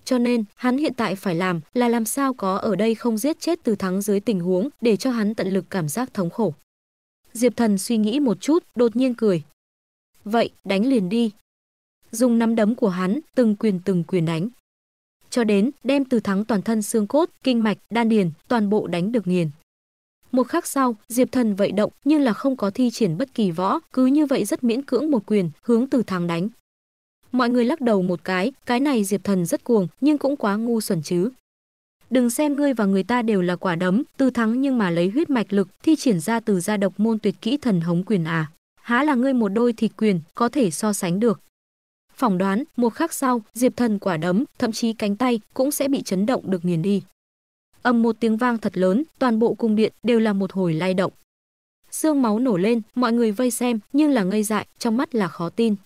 cho nên hắn hiện tại phải làm là làm sao có ở đây không giết chết từ thắng dưới tình huống để cho hắn tận lực cảm giác thống khổ. Diệp Thần suy nghĩ một chút, đột nhiên cười, vậy đánh liền đi. Dùng nắm đấm của hắn, từng quyền từng quyền đánh. Cho đến đem từ thắng toàn thân xương cốt, kinh mạch, đan điền, toàn bộ đánh được nghiền. Một khắc sau, Diệp Thần vậy động như là không có thi triển bất kỳ võ, cứ như vậy rất miễn cưỡng một quyền, hướng từ thắng đánh. Mọi người lắc đầu một cái, cái này Diệp Thần rất cuồng, nhưng cũng quá ngu xuẩn chứ. Đừng xem ngươi và người ta đều là quả đấm, từ thắng nhưng mà lấy huyết mạch lực, thi triển ra từ gia độc môn tuyệt kỹ thần hống quyền à há là ngươi một đôi thịt quyền có thể so sánh được. Phỏng đoán, một khắc sau, Diệp Thần quả đấm, thậm chí cánh tay cũng sẽ bị chấn động được nghiền đi. Âm một tiếng vang thật lớn, toàn bộ cung điện đều là một hồi lay động. Xương máu nổ lên, mọi người vây xem, nhưng là ngây dại, trong mắt là khó tin.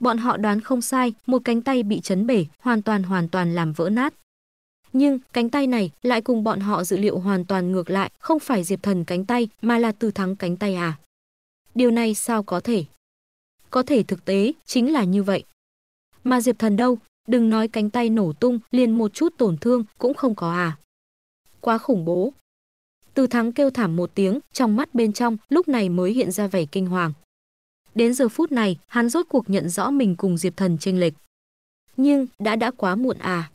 Bọn họ đoán không sai, một cánh tay bị chấn bể, hoàn toàn hoàn toàn làm vỡ nát. Nhưng cánh tay này lại cùng bọn họ dự liệu hoàn toàn ngược lại, không phải Diệp Thần cánh tay mà là Từ Thắng cánh tay à. Điều này sao có thể? Có thể thực tế chính là như vậy. Mà Diệp Thần đâu, đừng nói cánh tay nổ tung, liền một chút tổn thương cũng không có à. Quá khủng bố. Từ thắng kêu thảm một tiếng, trong mắt bên trong lúc này mới hiện ra vẻ kinh hoàng. Đến giờ phút này, hắn rốt cuộc nhận rõ mình cùng Diệp Thần chênh lệch. Nhưng đã đã quá muộn à.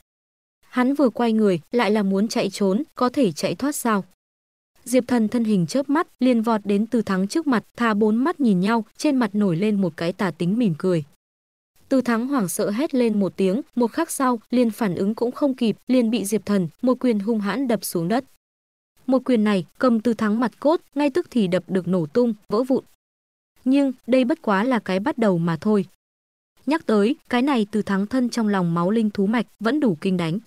Hắn vừa quay người, lại là muốn chạy trốn, có thể chạy thoát sao? Diệp Thần thân hình chớp mắt, liền vọt đến Từ Thắng trước mặt, tha bốn mắt nhìn nhau, trên mặt nổi lên một cái tà tính mỉm cười. Từ Thắng hoảng sợ hét lên một tiếng, một khắc sau, liền phản ứng cũng không kịp, liền bị Diệp Thần một quyền hung hãn đập xuống đất. Một quyền này, cầm Từ Thắng mặt cốt, ngay tức thì đập được nổ tung, vỡ vụn. Nhưng, đây bất quá là cái bắt đầu mà thôi. Nhắc tới, cái này Từ Thắng thân trong lòng máu linh thú mạch vẫn đủ kinh đánh.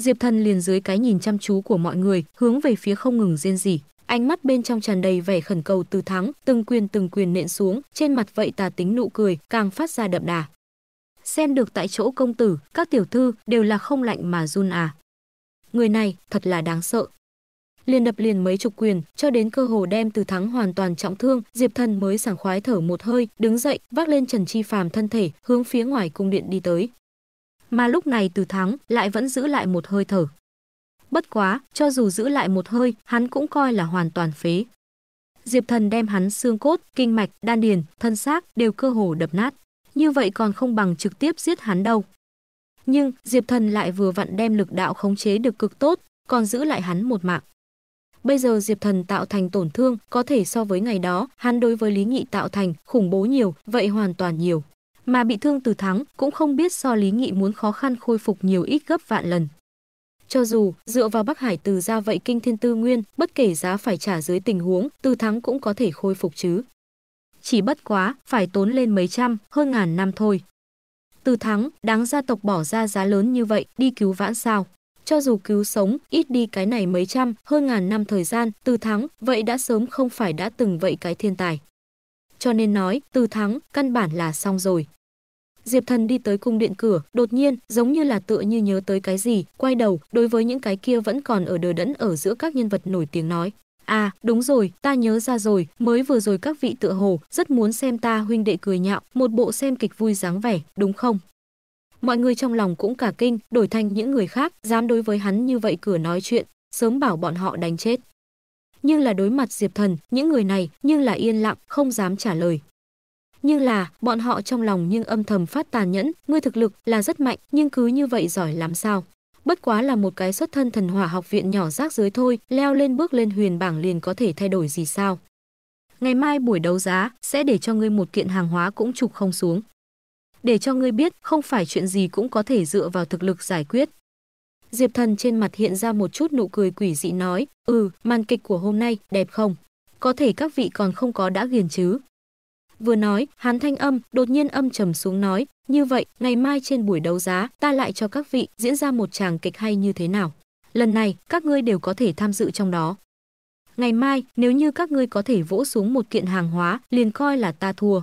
Diệp Thần liền dưới cái nhìn chăm chú của mọi người, hướng về phía không ngừng rên rỉ, ánh mắt bên trong tràn đầy vẻ khẩn cầu từ thắng, từng quyền từng quyền nện xuống, trên mặt vậy tà tính nụ cười, càng phát ra đậm đà. Xem được tại chỗ công tử, các tiểu thư đều là không lạnh mà run à. Người này thật là đáng sợ. Liền đập liền mấy chục quyền, cho đến cơ hồ đem từ thắng hoàn toàn trọng thương, Diệp Thần mới sảng khoái thở một hơi, đứng dậy, vác lên Trần Chi Phàm thân thể, hướng phía ngoài cung điện đi tới mà lúc này Từ Thắng lại vẫn giữ lại một hơi thở. Bất quá, cho dù giữ lại một hơi, hắn cũng coi là hoàn toàn phế. Diệp Thần đem hắn xương cốt, kinh mạch, đan điền, thân xác đều cơ hồ đập nát, như vậy còn không bằng trực tiếp giết hắn đâu. Nhưng Diệp Thần lại vừa vặn đem lực đạo khống chế được cực tốt, còn giữ lại hắn một mạng. Bây giờ Diệp Thần tạo thành tổn thương có thể so với ngày đó, hắn đối với Lý Nghị tạo thành khủng bố nhiều, vậy hoàn toàn nhiều. Mà bị thương từ thắng cũng không biết so Lý Nghị muốn khó khăn khôi phục nhiều ít gấp vạn lần. Cho dù dựa vào Bắc Hải từ ra vậy kinh thiên tư nguyên, bất kể giá phải trả dưới tình huống, từ thắng cũng có thể khôi phục chứ. Chỉ bất quá, phải tốn lên mấy trăm, hơn ngàn năm thôi. Từ thắng, đáng gia tộc bỏ ra giá lớn như vậy, đi cứu vãn sao? Cho dù cứu sống, ít đi cái này mấy trăm, hơn ngàn năm thời gian, từ thắng, vậy đã sớm không phải đã từng vậy cái thiên tài cho nên nói từ thắng căn bản là xong rồi. Diệp Thần đi tới cung điện cửa, đột nhiên, giống như là tựa như nhớ tới cái gì, quay đầu, đối với những cái kia vẫn còn ở đờ đẫn ở giữa các nhân vật nổi tiếng nói. À, đúng rồi, ta nhớ ra rồi, mới vừa rồi các vị tựa hồ, rất muốn xem ta huynh đệ cười nhạo, một bộ xem kịch vui dáng vẻ, đúng không? Mọi người trong lòng cũng cả kinh, đổi thành những người khác, dám đối với hắn như vậy cửa nói chuyện, sớm bảo bọn họ đánh chết nhưng là đối mặt Diệp Thần, những người này nhưng là yên lặng, không dám trả lời. Nhưng là, bọn họ trong lòng nhưng âm thầm phát tàn nhẫn, ngươi thực lực là rất mạnh, nhưng cứ như vậy giỏi làm sao? Bất quá là một cái xuất thân thần hỏa học viện nhỏ rác dưới thôi, leo lên bước lên huyền bảng liền có thể thay đổi gì sao? Ngày mai buổi đấu giá sẽ để cho ngươi một kiện hàng hóa cũng chụp không xuống. Để cho ngươi biết, không phải chuyện gì cũng có thể dựa vào thực lực giải quyết. Diệp Thần trên mặt hiện ra một chút nụ cười quỷ dị nói, "Ừ, màn kịch của hôm nay đẹp không? Có thể các vị còn không có đã ghiền chứ?" Vừa nói, hắn thanh âm đột nhiên âm trầm xuống nói, "Như vậy, ngày mai trên buổi đấu giá, ta lại cho các vị diễn ra một tràng kịch hay như thế nào? Lần này, các ngươi đều có thể tham dự trong đó." Ngày mai, nếu như các ngươi có thể vỗ xuống một kiện hàng hóa, liền coi là ta thua.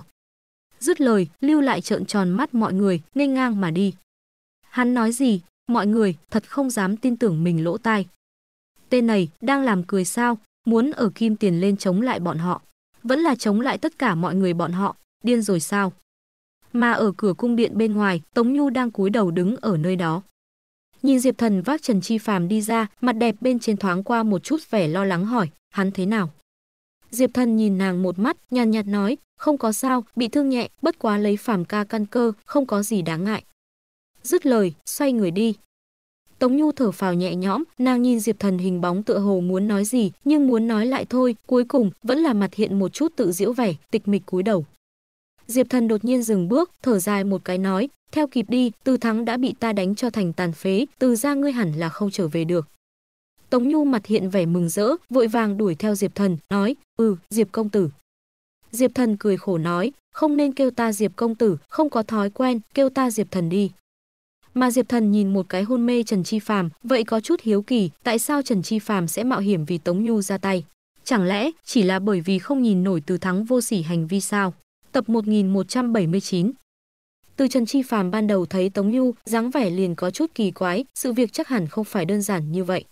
Dứt lời, lưu lại trợn tròn mắt mọi người, nghênh ngang mà đi. Hắn nói gì, Mọi người thật không dám tin tưởng mình lỗ tai. Tên này đang làm cười sao, muốn ở kim tiền lên chống lại bọn họ. Vẫn là chống lại tất cả mọi người bọn họ, điên rồi sao? Mà ở cửa cung điện bên ngoài, Tống Nhu đang cúi đầu đứng ở nơi đó. Nhìn Diệp Thần vác Trần Chi Phàm đi ra, mặt đẹp bên trên thoáng qua một chút vẻ lo lắng hỏi, hắn thế nào? Diệp Thần nhìn nàng một mắt, nhàn nhạt nói, không có sao, bị thương nhẹ, bất quá lấy phàm ca căn cơ, không có gì đáng ngại dứt lời, xoay người đi. Tống Nhu thở phào nhẹ nhõm, nàng nhìn Diệp Thần hình bóng tựa hồ muốn nói gì, nhưng muốn nói lại thôi, cuối cùng vẫn là mặt hiện một chút tự diễu vẻ, tịch mịch cúi đầu. Diệp Thần đột nhiên dừng bước, thở dài một cái nói, theo kịp đi, Từ Thắng đã bị ta đánh cho thành tàn phế, từ ra ngươi hẳn là không trở về được. Tống Nhu mặt hiện vẻ mừng rỡ, vội vàng đuổi theo Diệp Thần, nói, ừ, Diệp công tử. Diệp Thần cười khổ nói, không nên kêu ta Diệp công tử, không có thói quen, kêu ta Diệp Thần đi mà Diệp Thần nhìn một cái hôn mê Trần Chi Phàm, vậy có chút hiếu kỳ, tại sao Trần Chi Phàm sẽ mạo hiểm vì Tống Nhu ra tay? Chẳng lẽ chỉ là bởi vì không nhìn nổi từ thắng vô sỉ hành vi sao? Tập 1179 từ Trần Chi Phàm ban đầu thấy Tống Nhu, dáng vẻ liền có chút kỳ quái, sự việc chắc hẳn không phải đơn giản như vậy.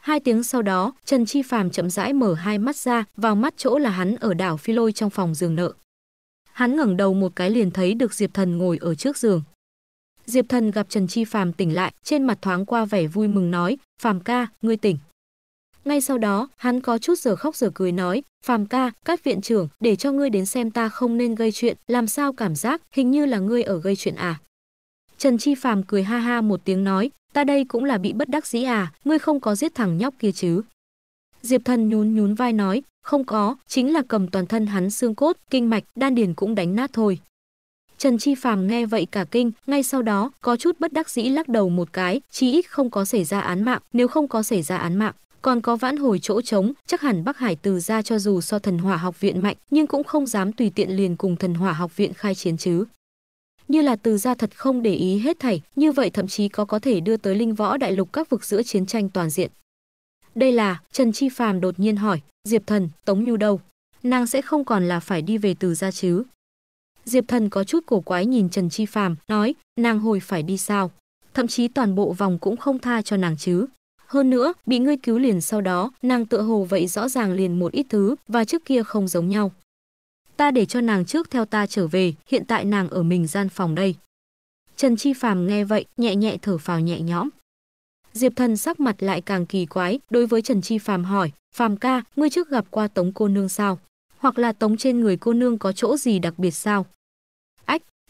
Hai tiếng sau đó, Trần Chi Phàm chậm rãi mở hai mắt ra, vào mắt chỗ là hắn ở đảo Phi Lôi trong phòng giường nợ. Hắn ngẩng đầu một cái liền thấy được Diệp Thần ngồi ở trước giường. Diệp Thần gặp Trần Chi Phàm tỉnh lại, trên mặt thoáng qua vẻ vui mừng nói, "Phàm ca, ngươi tỉnh." Ngay sau đó, hắn có chút giờ khóc giờ cười nói, "Phàm ca, các viện trưởng, để cho ngươi đến xem ta không nên gây chuyện, làm sao cảm giác hình như là ngươi ở gây chuyện à?" Trần Chi Phàm cười ha ha một tiếng nói, "Ta đây cũng là bị bất đắc dĩ à, ngươi không có giết thằng nhóc kia chứ?" Diệp Thần nhún nhún vai nói, "Không có, chính là cầm toàn thân hắn xương cốt, kinh mạch, đan điền cũng đánh nát thôi." Trần Chi Phàm nghe vậy cả kinh, ngay sau đó có chút bất đắc dĩ lắc đầu một cái, chí ít không có xảy ra án mạng, nếu không có xảy ra án mạng còn có vãn hồi chỗ trống chắc hẳn bắc hải từ gia cho dù so thần hỏa học viện mạnh nhưng cũng không dám tùy tiện liền cùng thần hỏa học viện khai chiến chứ như là từ gia thật không để ý hết thảy như vậy thậm chí có có thể đưa tới linh võ đại lục các vực giữa chiến tranh toàn diện đây là trần chi phàm đột nhiên hỏi diệp thần tống nhu đâu nàng sẽ không còn là phải đi về từ gia chứ Diệp Thần có chút cổ quái nhìn Trần Chi Phàm, nói, nàng hồi phải đi sao? Thậm chí toàn bộ vòng cũng không tha cho nàng chứ. Hơn nữa, bị ngươi cứu liền sau đó, nàng tựa hồ vậy rõ ràng liền một ít thứ và trước kia không giống nhau. Ta để cho nàng trước theo ta trở về, hiện tại nàng ở mình gian phòng đây. Trần Chi Phàm nghe vậy, nhẹ nhẹ thở phào nhẹ nhõm. Diệp Thần sắc mặt lại càng kỳ quái, đối với Trần Chi Phàm hỏi, "Phàm ca, ngươi trước gặp qua Tống cô nương sao? Hoặc là Tống trên người cô nương có chỗ gì đặc biệt sao?"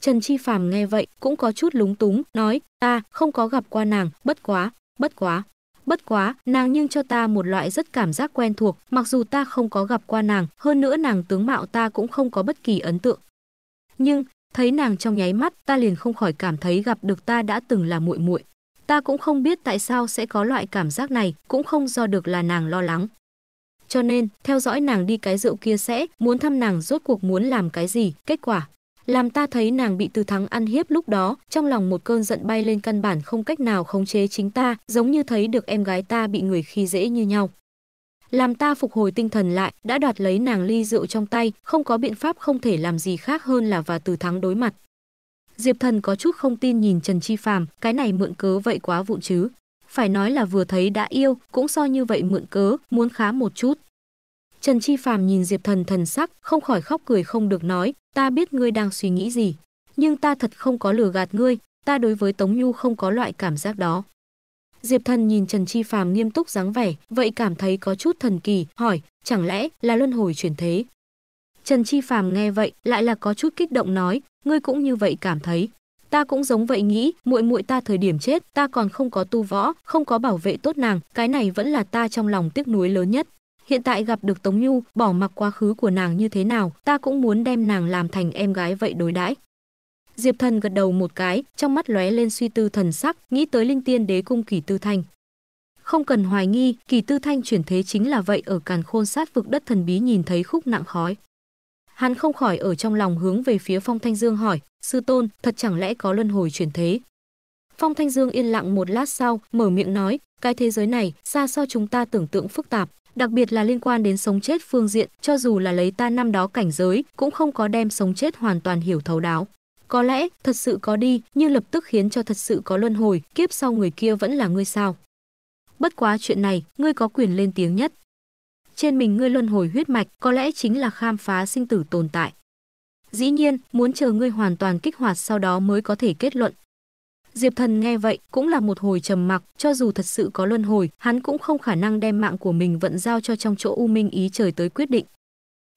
Trần Chi Phàm nghe vậy cũng có chút lúng túng, nói: "Ta không có gặp qua nàng, bất quá, bất quá, bất quá, nàng nhưng cho ta một loại rất cảm giác quen thuộc, mặc dù ta không có gặp qua nàng, hơn nữa nàng tướng mạo ta cũng không có bất kỳ ấn tượng. Nhưng, thấy nàng trong nháy mắt, ta liền không khỏi cảm thấy gặp được ta đã từng là muội muội. Ta cũng không biết tại sao sẽ có loại cảm giác này, cũng không do được là nàng lo lắng." Cho nên, theo dõi nàng đi cái rượu kia sẽ, muốn thăm nàng rốt cuộc muốn làm cái gì, kết quả làm ta thấy nàng bị từ thắng ăn hiếp lúc đó trong lòng một cơn giận bay lên căn bản không cách nào khống chế chính ta giống như thấy được em gái ta bị người khi dễ như nhau làm ta phục hồi tinh thần lại đã đoạt lấy nàng ly rượu trong tay không có biện pháp không thể làm gì khác hơn là và từ thắng đối mặt diệp thần có chút không tin nhìn trần chi phàm cái này mượn cớ vậy quá vụn chứ phải nói là vừa thấy đã yêu cũng so như vậy mượn cớ muốn khá một chút Trần Chi Phàm nhìn Diệp Thần thần sắc, không khỏi khóc cười không được nói, ta biết ngươi đang suy nghĩ gì, nhưng ta thật không có lừa gạt ngươi, ta đối với Tống Nhu không có loại cảm giác đó. Diệp Thần nhìn Trần Chi Phàm nghiêm túc dáng vẻ, vậy cảm thấy có chút thần kỳ, hỏi, chẳng lẽ là luân hồi chuyển thế? Trần Chi Phàm nghe vậy, lại là có chút kích động nói, ngươi cũng như vậy cảm thấy. Ta cũng giống vậy nghĩ, muội muội ta thời điểm chết, ta còn không có tu võ, không có bảo vệ tốt nàng, cái này vẫn là ta trong lòng tiếc nuối lớn nhất hiện tại gặp được Tống Nhu, bỏ mặc quá khứ của nàng như thế nào, ta cũng muốn đem nàng làm thành em gái vậy đối đãi. Diệp Thần gật đầu một cái, trong mắt lóe lên suy tư thần sắc, nghĩ tới Linh Tiên Đế cung Kỳ Tư Thanh. Không cần hoài nghi, Kỳ Tư Thanh chuyển thế chính là vậy ở Càn Khôn sát vực đất thần bí nhìn thấy khúc nặng khói. Hắn không khỏi ở trong lòng hướng về phía Phong Thanh Dương hỏi, "Sư tôn, thật chẳng lẽ có luân hồi chuyển thế?" Phong Thanh Dương yên lặng một lát sau, mở miệng nói, cái thế giới này xa so chúng ta tưởng tượng phức tạp, đặc biệt là liên quan đến sống chết phương diện, cho dù là lấy ta năm đó cảnh giới, cũng không có đem sống chết hoàn toàn hiểu thấu đáo. Có lẽ, thật sự có đi, nhưng lập tức khiến cho thật sự có luân hồi, kiếp sau người kia vẫn là ngươi sao. Bất quá chuyện này, ngươi có quyền lên tiếng nhất. Trên mình ngươi luân hồi huyết mạch, có lẽ chính là khám phá sinh tử tồn tại. Dĩ nhiên, muốn chờ ngươi hoàn toàn kích hoạt sau đó mới có thể kết luận, Diệp Thần nghe vậy cũng là một hồi trầm mặc, cho dù thật sự có luân hồi, hắn cũng không khả năng đem mạng của mình vận giao cho trong chỗ U Minh ý trời tới quyết định.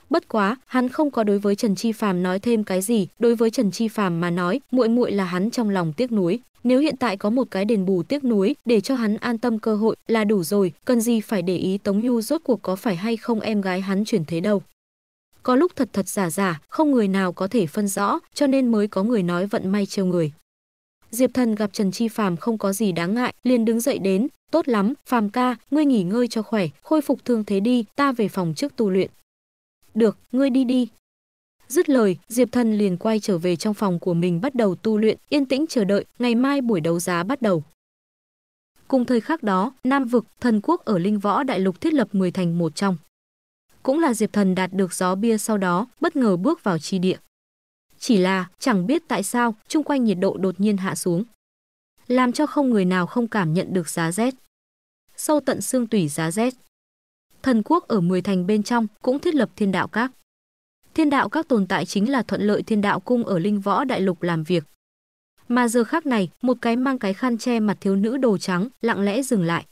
Bất quá, hắn không có đối với Trần Chi Phàm nói thêm cái gì, đối với Trần Chi Phàm mà nói, muội muội là hắn trong lòng tiếc nuối, nếu hiện tại có một cái đền bù tiếc nuối để cho hắn an tâm cơ hội là đủ rồi, cần gì phải để ý Tống Nhu rốt cuộc có phải hay không em gái hắn chuyển thế đâu. Có lúc thật thật giả giả, không người nào có thể phân rõ, cho nên mới có người nói vận may trêu người. Diệp Thần gặp Trần Chi Phàm không có gì đáng ngại, liền đứng dậy đến, "Tốt lắm, Phàm ca, ngươi nghỉ ngơi cho khỏe, khôi phục thương thế đi, ta về phòng trước tu luyện." "Được, ngươi đi đi." Dứt lời, Diệp Thần liền quay trở về trong phòng của mình bắt đầu tu luyện, yên tĩnh chờ đợi ngày mai buổi đấu giá bắt đầu. Cùng thời khắc đó, Nam vực, thần quốc ở Linh Võ Đại Lục thiết lập 10 thành một trong. Cũng là Diệp Thần đạt được gió bia sau đó, bất ngờ bước vào chi địa. Chỉ là, chẳng biết tại sao, chung quanh nhiệt độ đột nhiên hạ xuống. Làm cho không người nào không cảm nhận được giá rét. Sâu tận xương tủy giá rét. Thần quốc ở 10 thành bên trong cũng thiết lập thiên đạo các. Thiên đạo các tồn tại chính là thuận lợi thiên đạo cung ở linh võ đại lục làm việc. Mà giờ khác này, một cái mang cái khăn che mặt thiếu nữ đồ trắng, lặng lẽ dừng lại.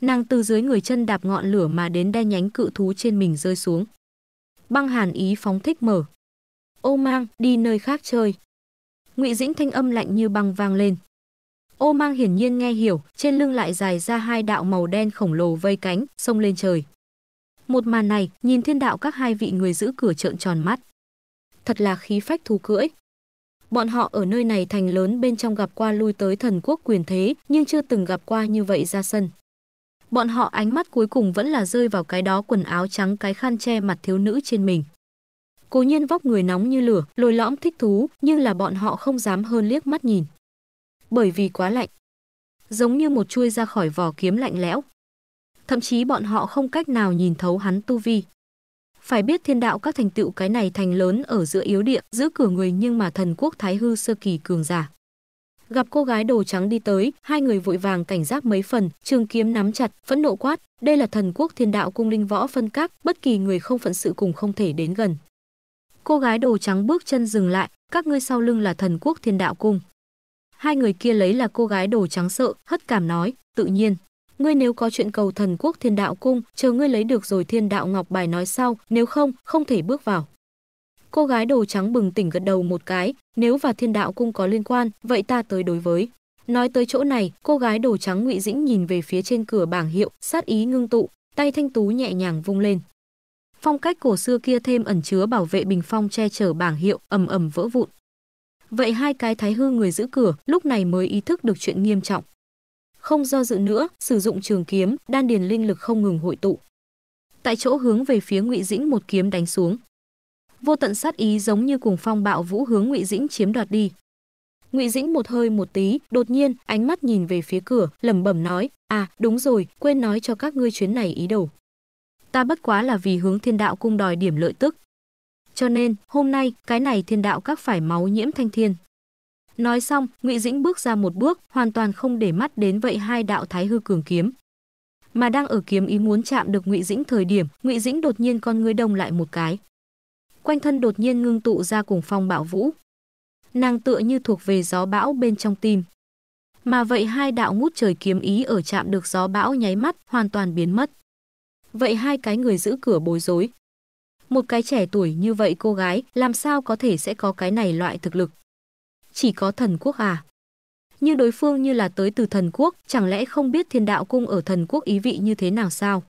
Nàng từ dưới người chân đạp ngọn lửa mà đến đe nhánh cự thú trên mình rơi xuống. Băng hàn ý phóng thích mở, ô mang đi nơi khác chơi. Ngụy Dĩnh thanh âm lạnh như băng vang lên. Ô mang hiển nhiên nghe hiểu, trên lưng lại dài ra hai đạo màu đen khổng lồ vây cánh, xông lên trời. Một màn này, nhìn thiên đạo các hai vị người giữ cửa trợn tròn mắt. Thật là khí phách thú cưỡi. Bọn họ ở nơi này thành lớn bên trong gặp qua lui tới thần quốc quyền thế, nhưng chưa từng gặp qua như vậy ra sân. Bọn họ ánh mắt cuối cùng vẫn là rơi vào cái đó quần áo trắng cái khăn che mặt thiếu nữ trên mình. Cố Nhiên vóc người nóng như lửa, lồi lõm thích thú, nhưng là bọn họ không dám hơn liếc mắt nhìn. Bởi vì quá lạnh. Giống như một chui ra khỏi vỏ kiếm lạnh lẽo. Thậm chí bọn họ không cách nào nhìn thấu hắn tu vi. Phải biết thiên đạo các thành tựu cái này thành lớn ở giữa yếu địa, giữa cửa người nhưng mà thần quốc Thái Hư sơ kỳ cường giả. Gặp cô gái đồ trắng đi tới, hai người vội vàng cảnh giác mấy phần, trường kiếm nắm chặt, phẫn nộ quát, đây là thần quốc thiên đạo cung linh võ phân các, bất kỳ người không phận sự cùng không thể đến gần. Cô gái đồ trắng bước chân dừng lại, các ngươi sau lưng là thần quốc thiên đạo cung. Hai người kia lấy là cô gái đồ trắng sợ, hất cảm nói, tự nhiên. Ngươi nếu có chuyện cầu thần quốc thiên đạo cung, chờ ngươi lấy được rồi thiên đạo ngọc bài nói sau, nếu không, không thể bước vào. Cô gái đồ trắng bừng tỉnh gật đầu một cái, nếu và thiên đạo cung có liên quan, vậy ta tới đối với. Nói tới chỗ này, cô gái đồ trắng ngụy dĩnh nhìn về phía trên cửa bảng hiệu, sát ý ngưng tụ, tay thanh tú nhẹ nhàng vung lên. Phong cách cổ xưa kia thêm ẩn chứa bảo vệ bình phong che chở bảng hiệu ầm ầm vỡ vụn. Vậy hai cái thái hư người giữ cửa lúc này mới ý thức được chuyện nghiêm trọng. Không do dự nữa, sử dụng trường kiếm, đan điền linh lực không ngừng hội tụ. Tại chỗ hướng về phía Ngụy Dĩnh một kiếm đánh xuống. Vô tận sát ý giống như cùng phong bạo vũ hướng Ngụy Dĩnh chiếm đoạt đi. Ngụy Dĩnh một hơi một tí, đột nhiên ánh mắt nhìn về phía cửa, lẩm bẩm nói: "À, đúng rồi, quên nói cho các ngươi chuyến này ý đồ." ta bất quá là vì hướng thiên đạo cung đòi điểm lợi tức. Cho nên, hôm nay, cái này thiên đạo các phải máu nhiễm thanh thiên. Nói xong, Ngụy Dĩnh bước ra một bước, hoàn toàn không để mắt đến vậy hai đạo thái hư cường kiếm. Mà đang ở kiếm ý muốn chạm được Ngụy Dĩnh thời điểm, Ngụy Dĩnh đột nhiên con người đông lại một cái. Quanh thân đột nhiên ngưng tụ ra cùng phong bạo vũ. Nàng tựa như thuộc về gió bão bên trong tim. Mà vậy hai đạo ngút trời kiếm ý ở chạm được gió bão nháy mắt, hoàn toàn biến mất vậy hai cái người giữ cửa bối rối. Một cái trẻ tuổi như vậy cô gái làm sao có thể sẽ có cái này loại thực lực. Chỉ có thần quốc à? Như đối phương như là tới từ thần quốc, chẳng lẽ không biết thiên đạo cung ở thần quốc ý vị như thế nào sao?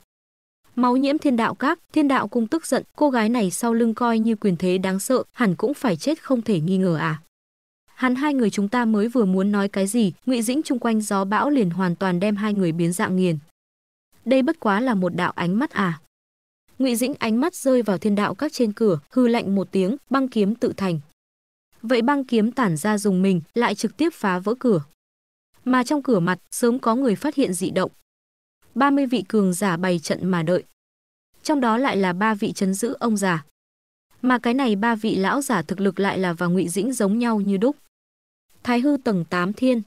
Máu nhiễm thiên đạo các, thiên đạo cung tức giận, cô gái này sau lưng coi như quyền thế đáng sợ, hẳn cũng phải chết không thể nghi ngờ à? hắn hai người chúng ta mới vừa muốn nói cái gì, Ngụy Dĩnh chung quanh gió bão liền hoàn toàn đem hai người biến dạng nghiền đây bất quá là một đạo ánh mắt à. Ngụy Dĩnh ánh mắt rơi vào thiên đạo các trên cửa, hư lạnh một tiếng, băng kiếm tự thành. Vậy băng kiếm tản ra dùng mình, lại trực tiếp phá vỡ cửa. Mà trong cửa mặt, sớm có người phát hiện dị động. 30 vị cường giả bày trận mà đợi. Trong đó lại là ba vị chấn giữ ông già. Mà cái này ba vị lão giả thực lực lại là và Ngụy Dĩnh giống nhau như đúc. Thái hư tầng 8 thiên.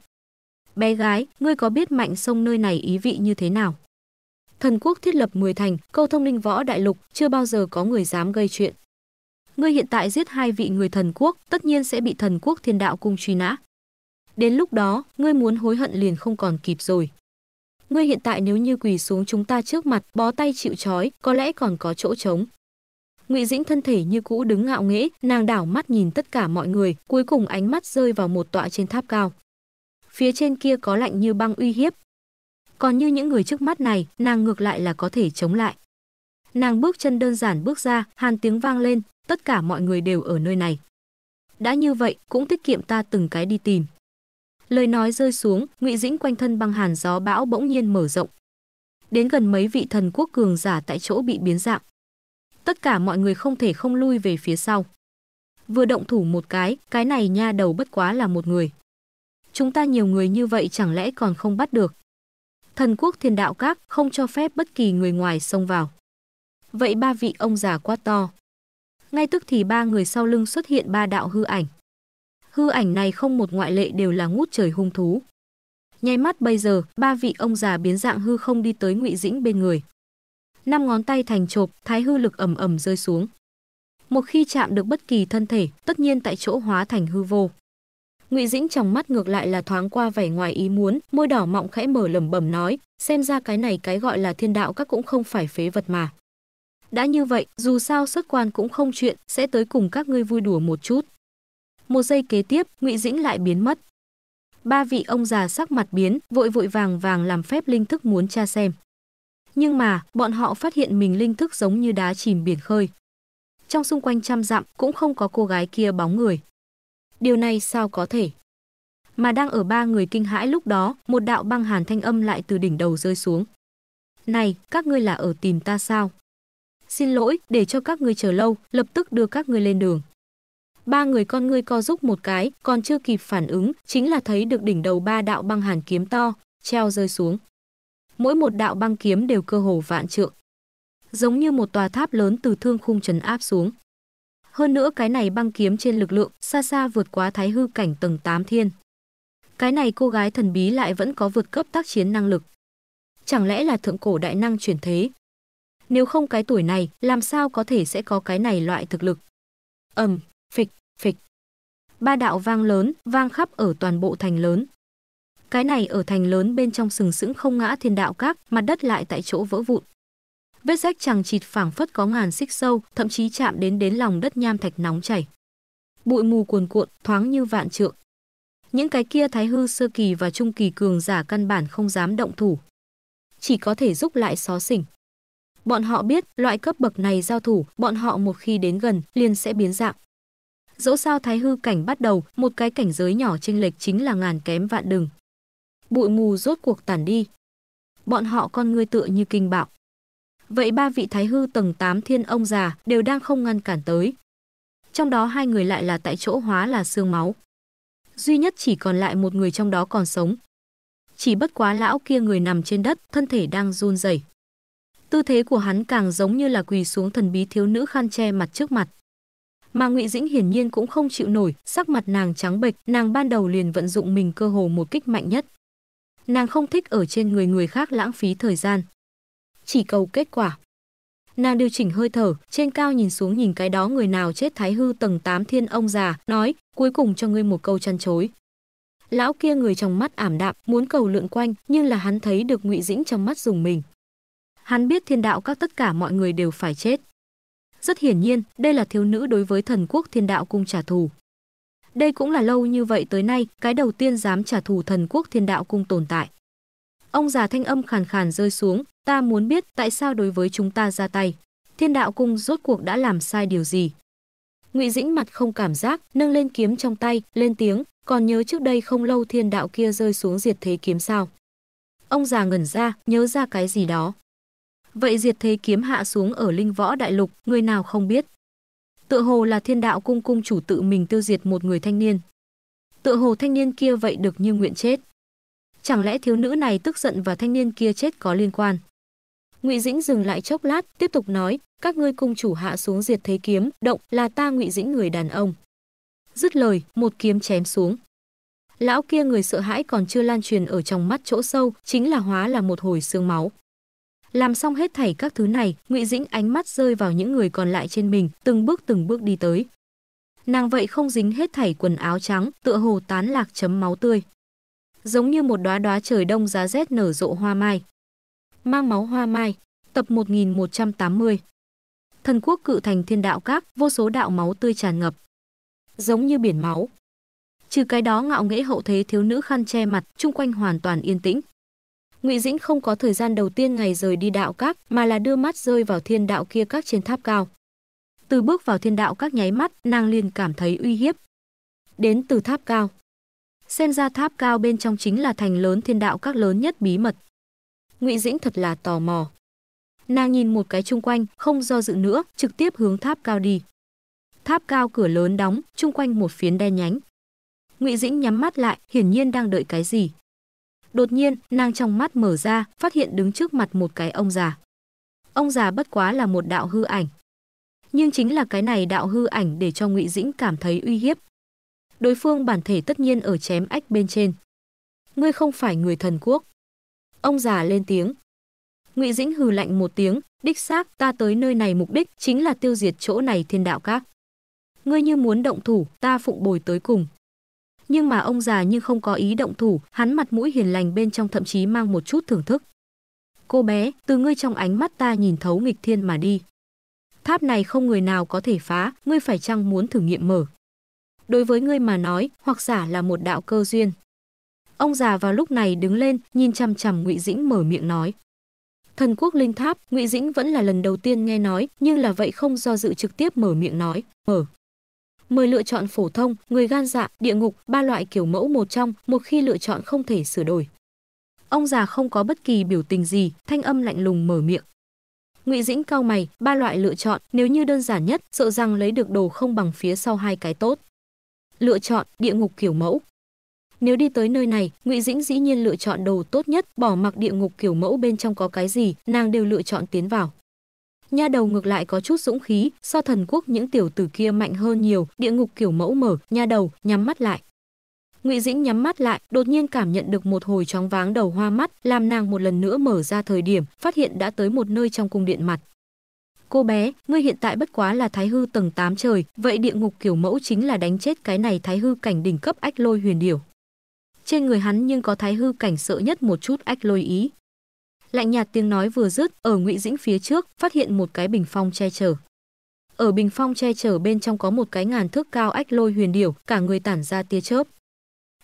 Bé gái, ngươi có biết mạnh sông nơi này ý vị như thế nào? thần quốc thiết lập 10 thành, câu thông linh võ đại lục, chưa bao giờ có người dám gây chuyện. Ngươi hiện tại giết hai vị người thần quốc, tất nhiên sẽ bị thần quốc thiên đạo cung truy nã. Đến lúc đó, ngươi muốn hối hận liền không còn kịp rồi. Ngươi hiện tại nếu như quỳ xuống chúng ta trước mặt, bó tay chịu trói, có lẽ còn có chỗ trống. Ngụy Dĩnh thân thể như cũ đứng ngạo nghễ, nàng đảo mắt nhìn tất cả mọi người, cuối cùng ánh mắt rơi vào một tọa trên tháp cao. Phía trên kia có lạnh như băng uy hiếp, còn như những người trước mắt này, nàng ngược lại là có thể chống lại. Nàng bước chân đơn giản bước ra, hàn tiếng vang lên, tất cả mọi người đều ở nơi này. Đã như vậy, cũng tiết kiệm ta từng cái đi tìm. Lời nói rơi xuống, Ngụy Dĩnh quanh thân băng hàn gió bão bỗng nhiên mở rộng. Đến gần mấy vị thần quốc cường giả tại chỗ bị biến dạng. Tất cả mọi người không thể không lui về phía sau. Vừa động thủ một cái, cái này nha đầu bất quá là một người. Chúng ta nhiều người như vậy chẳng lẽ còn không bắt được thần quốc thiên đạo các không cho phép bất kỳ người ngoài xông vào. Vậy ba vị ông già quá to. Ngay tức thì ba người sau lưng xuất hiện ba đạo hư ảnh. Hư ảnh này không một ngoại lệ đều là ngút trời hung thú. Nháy mắt bây giờ, ba vị ông già biến dạng hư không đi tới Ngụy Dĩnh bên người. Năm ngón tay thành chộp, thái hư lực ầm ầm rơi xuống. Một khi chạm được bất kỳ thân thể, tất nhiên tại chỗ hóa thành hư vô. Ngụy Dĩnh trong mắt ngược lại là thoáng qua vẻ ngoài ý muốn, môi đỏ mọng khẽ mở lẩm bẩm nói, xem ra cái này cái gọi là thiên đạo các cũng không phải phế vật mà. Đã như vậy, dù sao xuất quan cũng không chuyện, sẽ tới cùng các ngươi vui đùa một chút. Một giây kế tiếp, Ngụy Dĩnh lại biến mất. Ba vị ông già sắc mặt biến, vội vội vàng vàng làm phép linh thức muốn tra xem. Nhưng mà, bọn họ phát hiện mình linh thức giống như đá chìm biển khơi. Trong xung quanh trăm dặm cũng không có cô gái kia bóng người điều này sao có thể? Mà đang ở ba người kinh hãi lúc đó, một đạo băng hàn thanh âm lại từ đỉnh đầu rơi xuống. Này, các ngươi là ở tìm ta sao? Xin lỗi, để cho các ngươi chờ lâu, lập tức đưa các ngươi lên đường. Ba người con ngươi co giúp một cái, còn chưa kịp phản ứng, chính là thấy được đỉnh đầu ba đạo băng hàn kiếm to, treo rơi xuống. Mỗi một đạo băng kiếm đều cơ hồ vạn trượng. Giống như một tòa tháp lớn từ thương khung trấn áp xuống. Hơn nữa cái này băng kiếm trên lực lượng xa xa vượt quá thái hư cảnh tầng 8 thiên. Cái này cô gái thần bí lại vẫn có vượt cấp tác chiến năng lực. Chẳng lẽ là thượng cổ đại năng chuyển thế? Nếu không cái tuổi này, làm sao có thể sẽ có cái này loại thực lực? Ầm, phịch, phịch. Ba đạo vang lớn, vang khắp ở toàn bộ thành lớn. Cái này ở thành lớn bên trong sừng sững không ngã thiên đạo các, mặt đất lại tại chỗ vỡ vụn. Vết rách chẳng chịt phảng phất có ngàn xích sâu, thậm chí chạm đến đến lòng đất nham thạch nóng chảy. Bụi mù cuồn cuộn, thoáng như vạn trượng. Những cái kia thái hư sơ kỳ và trung kỳ cường giả căn bản không dám động thủ. Chỉ có thể giúp lại xó xỉnh. Bọn họ biết, loại cấp bậc này giao thủ, bọn họ một khi đến gần, liền sẽ biến dạng. Dẫu sao thái hư cảnh bắt đầu, một cái cảnh giới nhỏ chênh lệch chính là ngàn kém vạn đừng. Bụi mù rốt cuộc tản đi. Bọn họ con người tựa như kinh bạo vậy ba vị thái hư tầng 8 thiên ông già đều đang không ngăn cản tới. Trong đó hai người lại là tại chỗ hóa là xương máu. Duy nhất chỉ còn lại một người trong đó còn sống. Chỉ bất quá lão kia người nằm trên đất, thân thể đang run rẩy. Tư thế của hắn càng giống như là quỳ xuống thần bí thiếu nữ khan che mặt trước mặt. Mà Ngụy Dĩnh hiển nhiên cũng không chịu nổi, sắc mặt nàng trắng bệch, nàng ban đầu liền vận dụng mình cơ hồ một kích mạnh nhất. Nàng không thích ở trên người người khác lãng phí thời gian chỉ cầu kết quả. Nàng điều chỉnh hơi thở, trên cao nhìn xuống nhìn cái đó người nào chết thái hư tầng 8 thiên ông già, nói, cuối cùng cho ngươi một câu chăn chối. Lão kia người trong mắt ảm đạm, muốn cầu lượn quanh, nhưng là hắn thấy được ngụy Dĩnh trong mắt dùng mình. Hắn biết thiên đạo các tất cả mọi người đều phải chết. Rất hiển nhiên, đây là thiếu nữ đối với thần quốc thiên đạo cung trả thù. Đây cũng là lâu như vậy tới nay, cái đầu tiên dám trả thù thần quốc thiên đạo cung tồn tại. Ông già thanh âm khàn khàn rơi xuống, ta muốn biết tại sao đối với chúng ta ra tay. Thiên đạo cung rốt cuộc đã làm sai điều gì? Ngụy Dĩnh mặt không cảm giác, nâng lên kiếm trong tay, lên tiếng, còn nhớ trước đây không lâu thiên đạo kia rơi xuống diệt thế kiếm sao? Ông già ngẩn ra, nhớ ra cái gì đó. Vậy diệt thế kiếm hạ xuống ở linh võ đại lục, người nào không biết? Tựa hồ là thiên đạo cung cung chủ tự mình tiêu diệt một người thanh niên. Tựa hồ thanh niên kia vậy được như nguyện chết. Chẳng lẽ thiếu nữ này tức giận và thanh niên kia chết có liên quan? Ngụy Dĩnh dừng lại chốc lát, tiếp tục nói, các ngươi cung chủ hạ xuống diệt thế kiếm, động là ta Ngụy Dĩnh người đàn ông. Dứt lời, một kiếm chém xuống. Lão kia người sợ hãi còn chưa lan truyền ở trong mắt chỗ sâu, chính là hóa là một hồi xương máu. Làm xong hết thảy các thứ này, Ngụy Dĩnh ánh mắt rơi vào những người còn lại trên mình, từng bước từng bước đi tới. Nàng vậy không dính hết thảy quần áo trắng, tựa hồ tán lạc chấm máu tươi giống như một đóa đóa trời đông giá rét nở rộ hoa mai. Mang máu hoa mai, tập 1180. Thần quốc cự thành thiên đạo các, vô số đạo máu tươi tràn ngập. Giống như biển máu. Trừ cái đó ngạo nghễ hậu thế thiếu nữ khăn che mặt, chung quanh hoàn toàn yên tĩnh. Ngụy Dĩnh không có thời gian đầu tiên ngày rời đi đạo các, mà là đưa mắt rơi vào thiên đạo kia các trên tháp cao. Từ bước vào thiên đạo các nháy mắt, nàng liền cảm thấy uy hiếp. Đến từ tháp cao, xem ra tháp cao bên trong chính là thành lớn thiên đạo các lớn nhất bí mật. Ngụy Dĩnh thật là tò mò. Nàng nhìn một cái chung quanh, không do dự nữa, trực tiếp hướng tháp cao đi. Tháp cao cửa lớn đóng, chung quanh một phiến đen nhánh. Ngụy Dĩnh nhắm mắt lại, hiển nhiên đang đợi cái gì. Đột nhiên, nàng trong mắt mở ra, phát hiện đứng trước mặt một cái ông già. Ông già bất quá là một đạo hư ảnh. Nhưng chính là cái này đạo hư ảnh để cho Ngụy Dĩnh cảm thấy uy hiếp, đối phương bản thể tất nhiên ở chém ách bên trên. Ngươi không phải người thần quốc. Ông già lên tiếng. Ngụy Dĩnh hừ lạnh một tiếng, đích xác ta tới nơi này mục đích chính là tiêu diệt chỗ này thiên đạo các. Ngươi như muốn động thủ, ta phụng bồi tới cùng. Nhưng mà ông già như không có ý động thủ, hắn mặt mũi hiền lành bên trong thậm chí mang một chút thưởng thức. Cô bé, từ ngươi trong ánh mắt ta nhìn thấu nghịch thiên mà đi. Tháp này không người nào có thể phá, ngươi phải chăng muốn thử nghiệm mở đối với ngươi mà nói, hoặc giả là một đạo cơ duyên. Ông già vào lúc này đứng lên, nhìn chằm chằm Ngụy Dĩnh mở miệng nói. Thần quốc linh tháp, Ngụy Dĩnh vẫn là lần đầu tiên nghe nói, nhưng là vậy không do dự trực tiếp mở miệng nói, mở. mời lựa chọn phổ thông, người gan dạ, địa ngục, ba loại kiểu mẫu một trong, một khi lựa chọn không thể sửa đổi. Ông già không có bất kỳ biểu tình gì, thanh âm lạnh lùng mở miệng. Ngụy Dĩnh cao mày, ba loại lựa chọn, nếu như đơn giản nhất, sợ rằng lấy được đồ không bằng phía sau hai cái tốt lựa chọn địa ngục kiểu mẫu. Nếu đi tới nơi này, Ngụy Dĩnh dĩ nhiên lựa chọn đồ tốt nhất, bỏ mặc địa ngục kiểu mẫu bên trong có cái gì, nàng đều lựa chọn tiến vào. Nha đầu ngược lại có chút dũng khí, so thần quốc những tiểu tử kia mạnh hơn nhiều, địa ngục kiểu mẫu mở, nha đầu nhắm mắt lại. Ngụy Dĩnh nhắm mắt lại, đột nhiên cảm nhận được một hồi chóng váng đầu hoa mắt, làm nàng một lần nữa mở ra thời điểm, phát hiện đã tới một nơi trong cung điện mặt cô bé, ngươi hiện tại bất quá là thái hư tầng 8 trời, vậy địa ngục kiểu mẫu chính là đánh chết cái này thái hư cảnh đỉnh cấp ách lôi huyền điểu. Trên người hắn nhưng có thái hư cảnh sợ nhất một chút ách lôi ý. Lạnh nhạt tiếng nói vừa dứt, ở ngụy dĩnh phía trước, phát hiện một cái bình phong che chở. Ở bình phong che chở bên trong có một cái ngàn thước cao ách lôi huyền điểu, cả người tản ra tia chớp.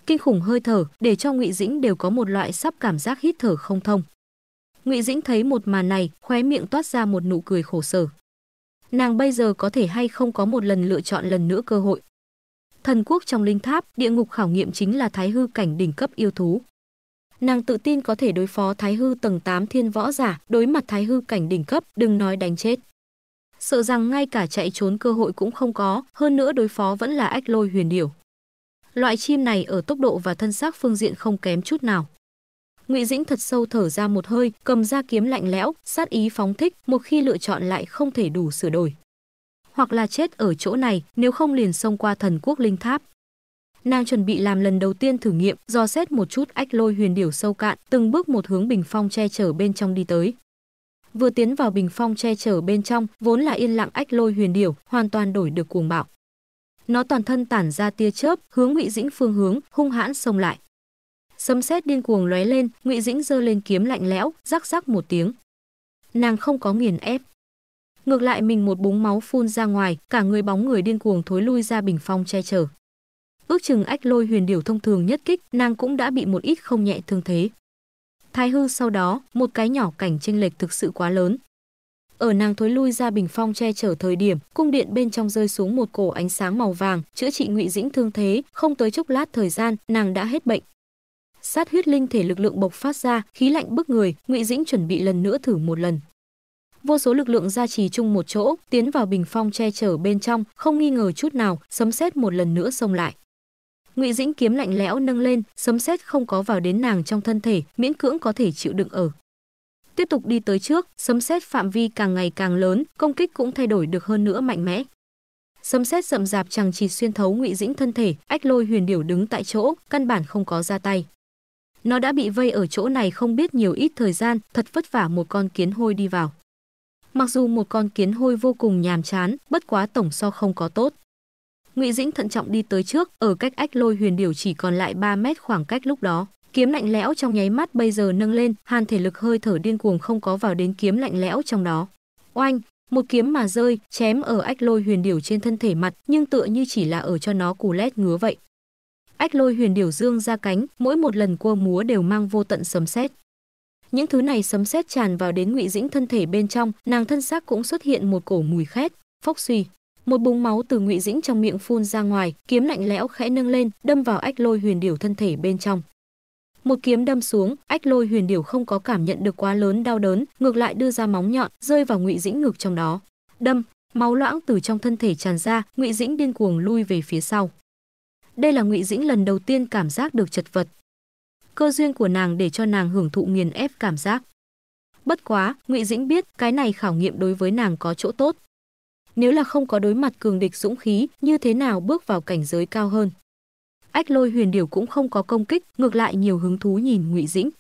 Kinh khủng hơi thở, để cho ngụy dĩnh đều có một loại sắp cảm giác hít thở không thông Ngụy Dĩnh thấy một màn này, khóe miệng toát ra một nụ cười khổ sở. Nàng bây giờ có thể hay không có một lần lựa chọn lần nữa cơ hội. Thần quốc trong linh tháp, địa ngục khảo nghiệm chính là thái hư cảnh đỉnh cấp yêu thú. Nàng tự tin có thể đối phó thái hư tầng 8 thiên võ giả, đối mặt thái hư cảnh đỉnh cấp, đừng nói đánh chết. Sợ rằng ngay cả chạy trốn cơ hội cũng không có, hơn nữa đối phó vẫn là ách lôi huyền điểu. Loại chim này ở tốc độ và thân xác phương diện không kém chút nào. Ngụy Dĩnh thật sâu thở ra một hơi, cầm ra kiếm lạnh lẽo, sát ý phóng thích, một khi lựa chọn lại không thể đủ sửa đổi. Hoặc là chết ở chỗ này, nếu không liền xông qua thần quốc linh tháp. Nàng chuẩn bị làm lần đầu tiên thử nghiệm, dò xét một chút ách lôi huyền điểu sâu cạn, từng bước một hướng bình phong che chở bên trong đi tới. Vừa tiến vào bình phong che chở bên trong, vốn là yên lặng ách lôi huyền điểu, hoàn toàn đổi được cuồng bạo. Nó toàn thân tản ra tia chớp, hướng Ngụy Dĩnh phương hướng, hung hãn xông lại sấm sét điên cuồng lóe lên ngụy dĩnh giơ lên kiếm lạnh lẽo rắc rắc một tiếng nàng không có nghiền ép ngược lại mình một búng máu phun ra ngoài cả người bóng người điên cuồng thối lui ra bình phong che chở ước chừng ách lôi huyền điểu thông thường nhất kích nàng cũng đã bị một ít không nhẹ thương thế thái hư sau đó một cái nhỏ cảnh chênh lệch thực sự quá lớn ở nàng thối lui ra bình phong che chở thời điểm cung điện bên trong rơi xuống một cổ ánh sáng màu vàng chữa trị ngụy dĩnh thương thế không tới chốc lát thời gian nàng đã hết bệnh sát huyết linh thể lực lượng bộc phát ra, khí lạnh bức người, Ngụy Dĩnh chuẩn bị lần nữa thử một lần. Vô số lực lượng gia trì chung một chỗ, tiến vào bình phong che chở bên trong, không nghi ngờ chút nào, sấm sét một lần nữa xông lại. Ngụy Dĩnh kiếm lạnh lẽo nâng lên, sấm sét không có vào đến nàng trong thân thể, miễn cưỡng có thể chịu đựng ở. Tiếp tục đi tới trước, sấm sét phạm vi càng ngày càng lớn, công kích cũng thay đổi được hơn nữa mạnh mẽ sấm sét rậm rạp chẳng chỉ xuyên thấu ngụy dĩnh thân thể ách lôi huyền điểu đứng tại chỗ căn bản không có ra tay nó đã bị vây ở chỗ này không biết nhiều ít thời gian, thật vất vả một con kiến hôi đi vào. Mặc dù một con kiến hôi vô cùng nhàm chán, bất quá tổng so không có tốt. Ngụy Dĩnh thận trọng đi tới trước, ở cách ách lôi huyền điểu chỉ còn lại 3 mét khoảng cách lúc đó. Kiếm lạnh lẽo trong nháy mắt bây giờ nâng lên, hàn thể lực hơi thở điên cuồng không có vào đến kiếm lạnh lẽo trong đó. Oanh, một kiếm mà rơi, chém ở ách lôi huyền điểu trên thân thể mặt, nhưng tựa như chỉ là ở cho nó cù lét ngứa vậy ách lôi huyền điểu dương ra cánh, mỗi một lần cua múa đều mang vô tận sấm sét. Những thứ này sấm sét tràn vào đến Ngụy Dĩnh thân thể bên trong, nàng thân xác cũng xuất hiện một cổ mùi khét, phốc suy. Một búng máu từ Ngụy Dĩnh trong miệng phun ra ngoài, kiếm lạnh lẽo khẽ nâng lên, đâm vào ách lôi huyền điểu thân thể bên trong. Một kiếm đâm xuống, ách lôi huyền điểu không có cảm nhận được quá lớn đau đớn, ngược lại đưa ra móng nhọn, rơi vào Ngụy Dĩnh ngực trong đó. Đâm, máu loãng từ trong thân thể tràn ra, Ngụy Dĩnh điên cuồng lui về phía sau. Đây là Ngụy Dĩnh lần đầu tiên cảm giác được chật vật. Cơ duyên của nàng để cho nàng hưởng thụ nghiền ép cảm giác. Bất quá, Ngụy Dĩnh biết cái này khảo nghiệm đối với nàng có chỗ tốt. Nếu là không có đối mặt cường địch dũng khí, như thế nào bước vào cảnh giới cao hơn? Ách Lôi Huyền Điểu cũng không có công kích, ngược lại nhiều hứng thú nhìn Ngụy Dĩnh.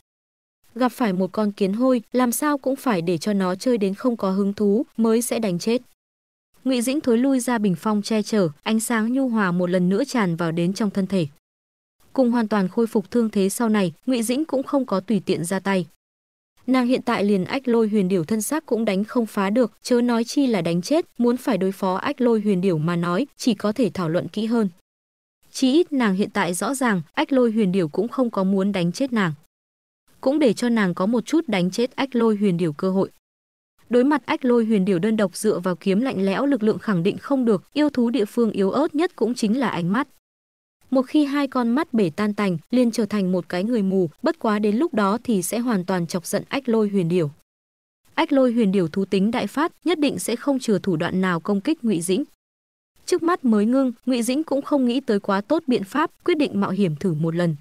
Gặp phải một con kiến hôi, làm sao cũng phải để cho nó chơi đến không có hứng thú mới sẽ đánh chết. Ngụy Dĩnh thối lui ra bình phong che chở, ánh sáng nhu hòa một lần nữa tràn vào đến trong thân thể. Cùng hoàn toàn khôi phục thương thế sau này, Ngụy Dĩnh cũng không có tùy tiện ra tay. Nàng hiện tại liền ách lôi huyền điểu thân xác cũng đánh không phá được, chớ nói chi là đánh chết, muốn phải đối phó ách lôi huyền điểu mà nói, chỉ có thể thảo luận kỹ hơn. Chí ít nàng hiện tại rõ ràng, ách lôi huyền điểu cũng không có muốn đánh chết nàng. Cũng để cho nàng có một chút đánh chết ách lôi huyền điểu cơ hội. Đối mặt ách lôi huyền điểu đơn độc dựa vào kiếm lạnh lẽo lực lượng khẳng định không được, yêu thú địa phương yếu ớt nhất cũng chính là ánh mắt. Một khi hai con mắt bể tan tành, liền trở thành một cái người mù, bất quá đến lúc đó thì sẽ hoàn toàn chọc giận ách lôi huyền điểu. Ách lôi huyền điểu thú tính đại phát, nhất định sẽ không chừa thủ đoạn nào công kích Ngụy Dĩnh. Trước mắt mới ngưng, Ngụy Dĩnh cũng không nghĩ tới quá tốt biện pháp, quyết định mạo hiểm thử một lần.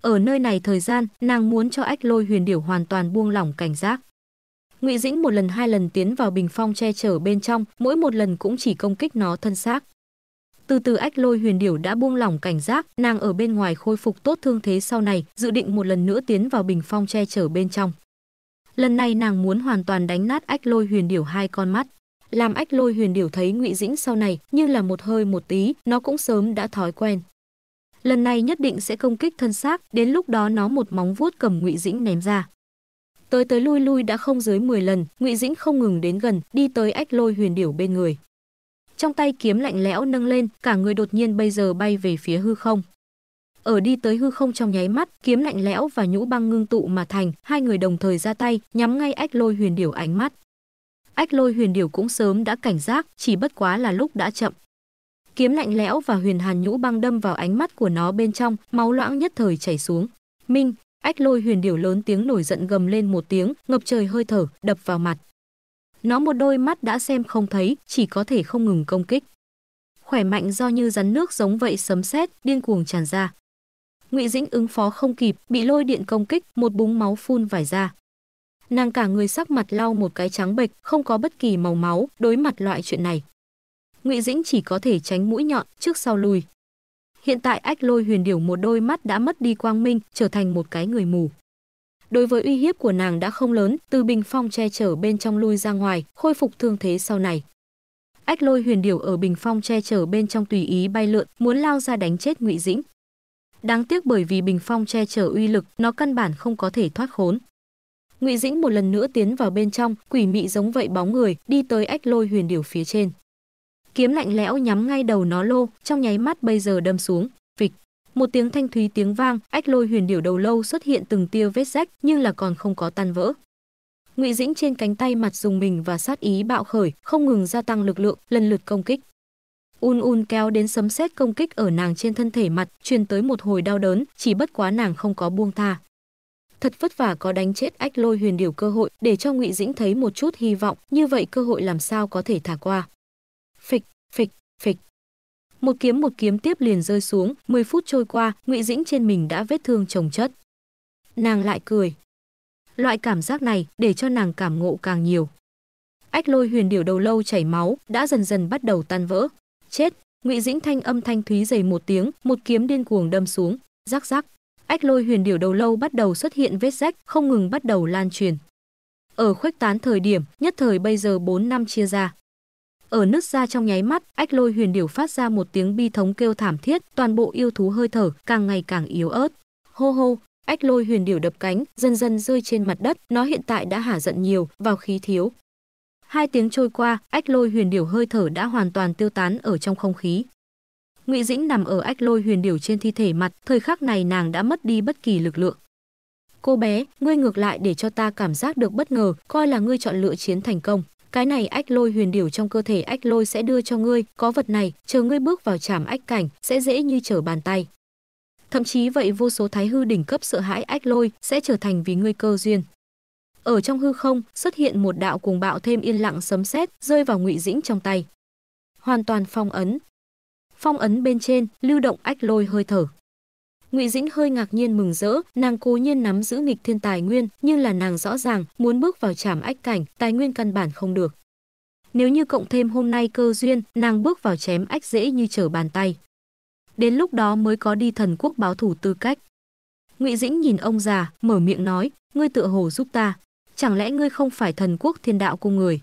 Ở nơi này thời gian, nàng muốn cho ách lôi huyền điểu hoàn toàn buông lỏng cảnh giác. Ngụy Dĩnh một lần hai lần tiến vào bình phong che chở bên trong, mỗi một lần cũng chỉ công kích nó thân xác. Từ từ ách lôi huyền điểu đã buông lỏng cảnh giác, nàng ở bên ngoài khôi phục tốt thương thế sau này, dự định một lần nữa tiến vào bình phong che chở bên trong. Lần này nàng muốn hoàn toàn đánh nát ách lôi huyền điểu hai con mắt. Làm ách lôi huyền điểu thấy ngụy Dĩnh sau này như là một hơi một tí, nó cũng sớm đã thói quen. Lần này nhất định sẽ công kích thân xác, đến lúc đó nó một móng vuốt cầm ngụy Dĩnh ném ra tới tới lui lui đã không dưới 10 lần, Ngụy Dĩnh không ngừng đến gần, đi tới Ách Lôi Huyền Điểu bên người. Trong tay kiếm lạnh lẽo nâng lên, cả người đột nhiên bây giờ bay về phía hư không. Ở đi tới hư không trong nháy mắt, kiếm lạnh lẽo và nhũ băng ngưng tụ mà thành, hai người đồng thời ra tay, nhắm ngay Ách Lôi Huyền Điểu ánh mắt. Ách Lôi Huyền Điểu cũng sớm đã cảnh giác, chỉ bất quá là lúc đã chậm. Kiếm lạnh lẽo và huyền hàn nhũ băng đâm vào ánh mắt của nó bên trong, máu loãng nhất thời chảy xuống. Minh, Ách lôi huyền điểu lớn tiếng nổi giận gầm lên một tiếng, ngập trời hơi thở, đập vào mặt. Nó một đôi mắt đã xem không thấy, chỉ có thể không ngừng công kích. Khỏe mạnh do như rắn nước giống vậy sấm sét, điên cuồng tràn ra. Ngụy Dĩnh ứng phó không kịp, bị lôi điện công kích, một búng máu phun vải ra. Nàng cả người sắc mặt lau một cái trắng bệch, không có bất kỳ màu máu, đối mặt loại chuyện này. Ngụy Dĩnh chỉ có thể tránh mũi nhọn, trước sau lùi, Hiện tại Ách Lôi Huyền Điểu một đôi mắt đã mất đi quang minh, trở thành một cái người mù. Đối với uy hiếp của nàng đã không lớn, Từ Bình Phong che chở bên trong lui ra ngoài, khôi phục thương thế sau này. Ách Lôi Huyền Điểu ở Bình Phong che chở bên trong tùy ý bay lượn, muốn lao ra đánh chết Ngụy Dĩnh. Đáng tiếc bởi vì Bình Phong che chở uy lực, nó căn bản không có thể thoát khốn. Ngụy Dĩnh một lần nữa tiến vào bên trong, quỷ mị giống vậy bóng người, đi tới Ách Lôi Huyền Điểu phía trên kiếm lạnh lẽo nhắm ngay đầu nó lô, trong nháy mắt bây giờ đâm xuống. Phịch, một tiếng thanh thúy tiếng vang, ách lôi huyền điểu đầu lâu xuất hiện từng tia vết rách, nhưng là còn không có tan vỡ. Ngụy Dĩnh trên cánh tay mặt dùng mình và sát ý bạo khởi, không ngừng gia tăng lực lượng, lần lượt công kích. Un Un kéo đến sấm sét công kích ở nàng trên thân thể mặt, truyền tới một hồi đau đớn, chỉ bất quá nàng không có buông tha. Thật vất vả có đánh chết ách lôi huyền điểu cơ hội để cho Ngụy Dĩnh thấy một chút hy vọng, như vậy cơ hội làm sao có thể thả qua phịch, phịch, phịch. Một kiếm một kiếm tiếp liền rơi xuống, 10 phút trôi qua, Ngụy Dĩnh trên mình đã vết thương trồng chất. Nàng lại cười. Loại cảm giác này để cho nàng cảm ngộ càng nhiều. Ách Lôi Huyền điểu đầu lâu chảy máu, đã dần dần bắt đầu tan vỡ. Chết, Ngụy Dĩnh thanh âm thanh thúy dày một tiếng, một kiếm điên cuồng đâm xuống, rắc rắc. Ách Lôi Huyền điểu đầu lâu bắt đầu xuất hiện vết rách, không ngừng bắt đầu lan truyền. Ở khuếch tán thời điểm, nhất thời bây giờ 4 năm chia ra, ở nứt ra trong nháy mắt, ách lôi huyền điểu phát ra một tiếng bi thống kêu thảm thiết, toàn bộ yêu thú hơi thở càng ngày càng yếu ớt. Hô hô, ách lôi huyền điểu đập cánh, dần dần rơi trên mặt đất, nó hiện tại đã hả giận nhiều, vào khí thiếu. Hai tiếng trôi qua, ách lôi huyền điểu hơi thở đã hoàn toàn tiêu tán ở trong không khí. Ngụy Dĩnh nằm ở ách lôi huyền điểu trên thi thể mặt, thời khắc này nàng đã mất đi bất kỳ lực lượng. Cô bé, ngươi ngược lại để cho ta cảm giác được bất ngờ, coi là ngươi chọn lựa chiến thành công cái này ách lôi huyền điểu trong cơ thể ách lôi sẽ đưa cho ngươi, có vật này, chờ ngươi bước vào trảm ách cảnh, sẽ dễ như trở bàn tay. Thậm chí vậy vô số thái hư đỉnh cấp sợ hãi ách lôi sẽ trở thành vì ngươi cơ duyên. Ở trong hư không, xuất hiện một đạo cuồng bạo thêm yên lặng sấm sét, rơi vào Ngụy Dĩnh trong tay. Hoàn toàn phong ấn. Phong ấn bên trên, lưu động ách lôi hơi thở. Ngụy Dĩnh hơi ngạc nhiên mừng rỡ, nàng cố nhiên nắm giữ nghịch thiên tài nguyên, nhưng là nàng rõ ràng muốn bước vào trảm ách cảnh, tài nguyên căn bản không được. Nếu như cộng thêm hôm nay cơ duyên, nàng bước vào chém ách dễ như trở bàn tay. Đến lúc đó mới có đi thần quốc báo thủ tư cách. Ngụy Dĩnh nhìn ông già, mở miệng nói, ngươi tựa hồ giúp ta, chẳng lẽ ngươi không phải thần quốc thiên đạo cung người?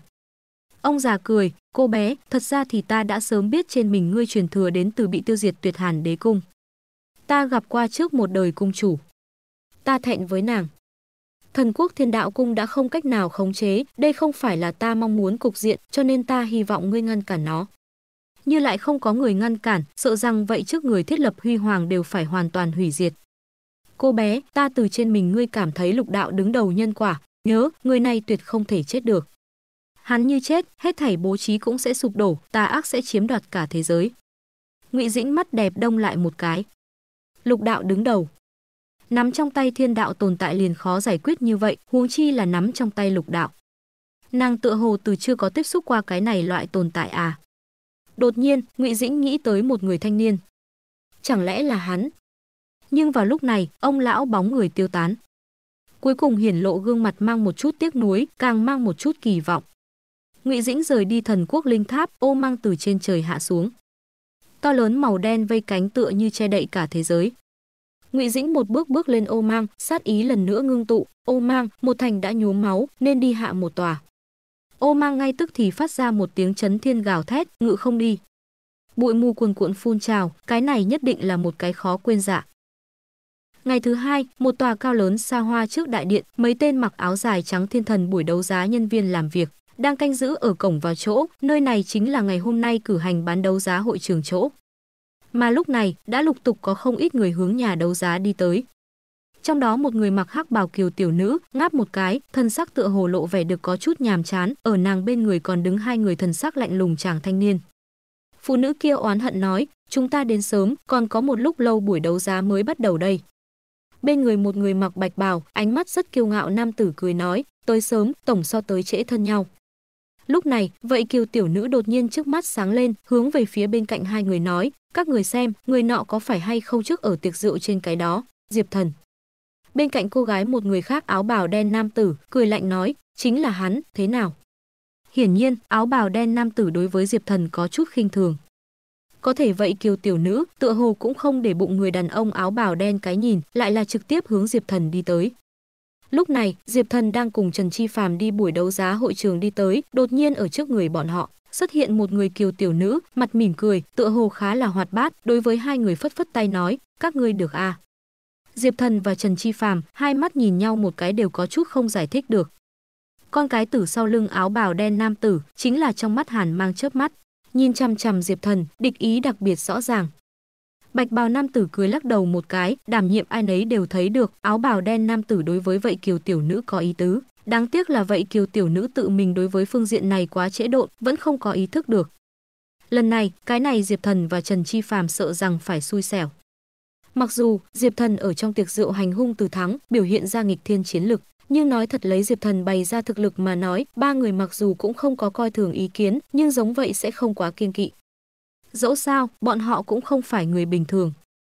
Ông già cười, cô bé, thật ra thì ta đã sớm biết trên mình ngươi truyền thừa đến từ bị tiêu diệt tuyệt hàn đế cung ta gặp qua trước một đời cung chủ. Ta thẹn với nàng. Thần quốc thiên đạo cung đã không cách nào khống chế, đây không phải là ta mong muốn cục diện, cho nên ta hy vọng ngươi ngăn cản nó. Như lại không có người ngăn cản, sợ rằng vậy trước người thiết lập huy hoàng đều phải hoàn toàn hủy diệt. Cô bé, ta từ trên mình ngươi cảm thấy lục đạo đứng đầu nhân quả, nhớ, người này tuyệt không thể chết được. Hắn như chết, hết thảy bố trí cũng sẽ sụp đổ, ta ác sẽ chiếm đoạt cả thế giới. Ngụy Dĩnh mắt đẹp đông lại một cái lục đạo đứng đầu. Nắm trong tay thiên đạo tồn tại liền khó giải quyết như vậy, huống chi là nắm trong tay lục đạo. Nàng tựa hồ từ chưa có tiếp xúc qua cái này loại tồn tại à. Đột nhiên, Ngụy Dĩnh nghĩ tới một người thanh niên. Chẳng lẽ là hắn? Nhưng vào lúc này, ông lão bóng người tiêu tán. Cuối cùng hiển lộ gương mặt mang một chút tiếc nuối, càng mang một chút kỳ vọng. Ngụy Dĩnh rời đi thần quốc linh tháp, ô mang từ trên trời hạ xuống to lớn màu đen vây cánh tựa như che đậy cả thế giới. Ngụy Dĩnh một bước bước lên ô mang, sát ý lần nữa ngưng tụ, ô mang, một thành đã nhuốm máu, nên đi hạ một tòa. Ô mang ngay tức thì phát ra một tiếng chấn thiên gào thét, ngự không đi. Bụi mù cuồn cuộn phun trào, cái này nhất định là một cái khó quên dạ. Ngày thứ hai, một tòa cao lớn xa hoa trước đại điện, mấy tên mặc áo dài trắng thiên thần buổi đấu giá nhân viên làm việc, đang canh giữ ở cổng vào chỗ, nơi này chính là ngày hôm nay cử hành bán đấu giá hội trường chỗ. Mà lúc này, đã lục tục có không ít người hướng nhà đấu giá đi tới. Trong đó một người mặc hắc bào kiều tiểu nữ, ngáp một cái, thân sắc tựa hồ lộ vẻ được có chút nhàm chán, ở nàng bên người còn đứng hai người thần sắc lạnh lùng chàng thanh niên. Phụ nữ kia oán hận nói, chúng ta đến sớm, còn có một lúc lâu buổi đấu giá mới bắt đầu đây. Bên người một người mặc bạch bào, ánh mắt rất kiêu ngạo nam tử cười nói, tới sớm, tổng so tới trễ thân nhau. Lúc này, vậy kiều tiểu nữ đột nhiên trước mắt sáng lên, hướng về phía bên cạnh hai người nói, các người xem, người nọ có phải hay không trước ở tiệc rượu trên cái đó, Diệp Thần. Bên cạnh cô gái một người khác áo bào đen nam tử, cười lạnh nói, chính là hắn, thế nào? Hiển nhiên, áo bào đen nam tử đối với Diệp Thần có chút khinh thường. Có thể vậy kiều tiểu nữ, tựa hồ cũng không để bụng người đàn ông áo bào đen cái nhìn, lại là trực tiếp hướng Diệp Thần đi tới. Lúc này, Diệp Thần đang cùng Trần Chi Phàm đi buổi đấu giá hội trường đi tới, đột nhiên ở trước người bọn họ xuất hiện một người kiều tiểu nữ, mặt mỉm cười, tựa hồ khá là hoạt bát, đối với hai người phất phất tay nói, các ngươi được à. Diệp Thần và Trần Chi Phàm, hai mắt nhìn nhau một cái đều có chút không giải thích được. Con cái tử sau lưng áo bào đen nam tử, chính là trong mắt Hàn mang chớp mắt, nhìn chằm chằm Diệp Thần, địch ý đặc biệt rõ ràng, Bạch bào nam tử cười lắc đầu một cái, đảm nhiệm ai nấy đều thấy được, áo bào đen nam tử đối với vậy kiều tiểu nữ có ý tứ. Đáng tiếc là vậy kiều tiểu nữ tự mình đối với phương diện này quá trễ độn, vẫn không có ý thức được. Lần này, cái này Diệp Thần và Trần Chi Phàm sợ rằng phải xui xẻo. Mặc dù Diệp Thần ở trong tiệc rượu hành hung từ thắng, biểu hiện ra nghịch thiên chiến lực, nhưng nói thật lấy Diệp Thần bày ra thực lực mà nói, ba người mặc dù cũng không có coi thường ý kiến, nhưng giống vậy sẽ không quá kiên kỵ. Dẫu sao, bọn họ cũng không phải người bình thường.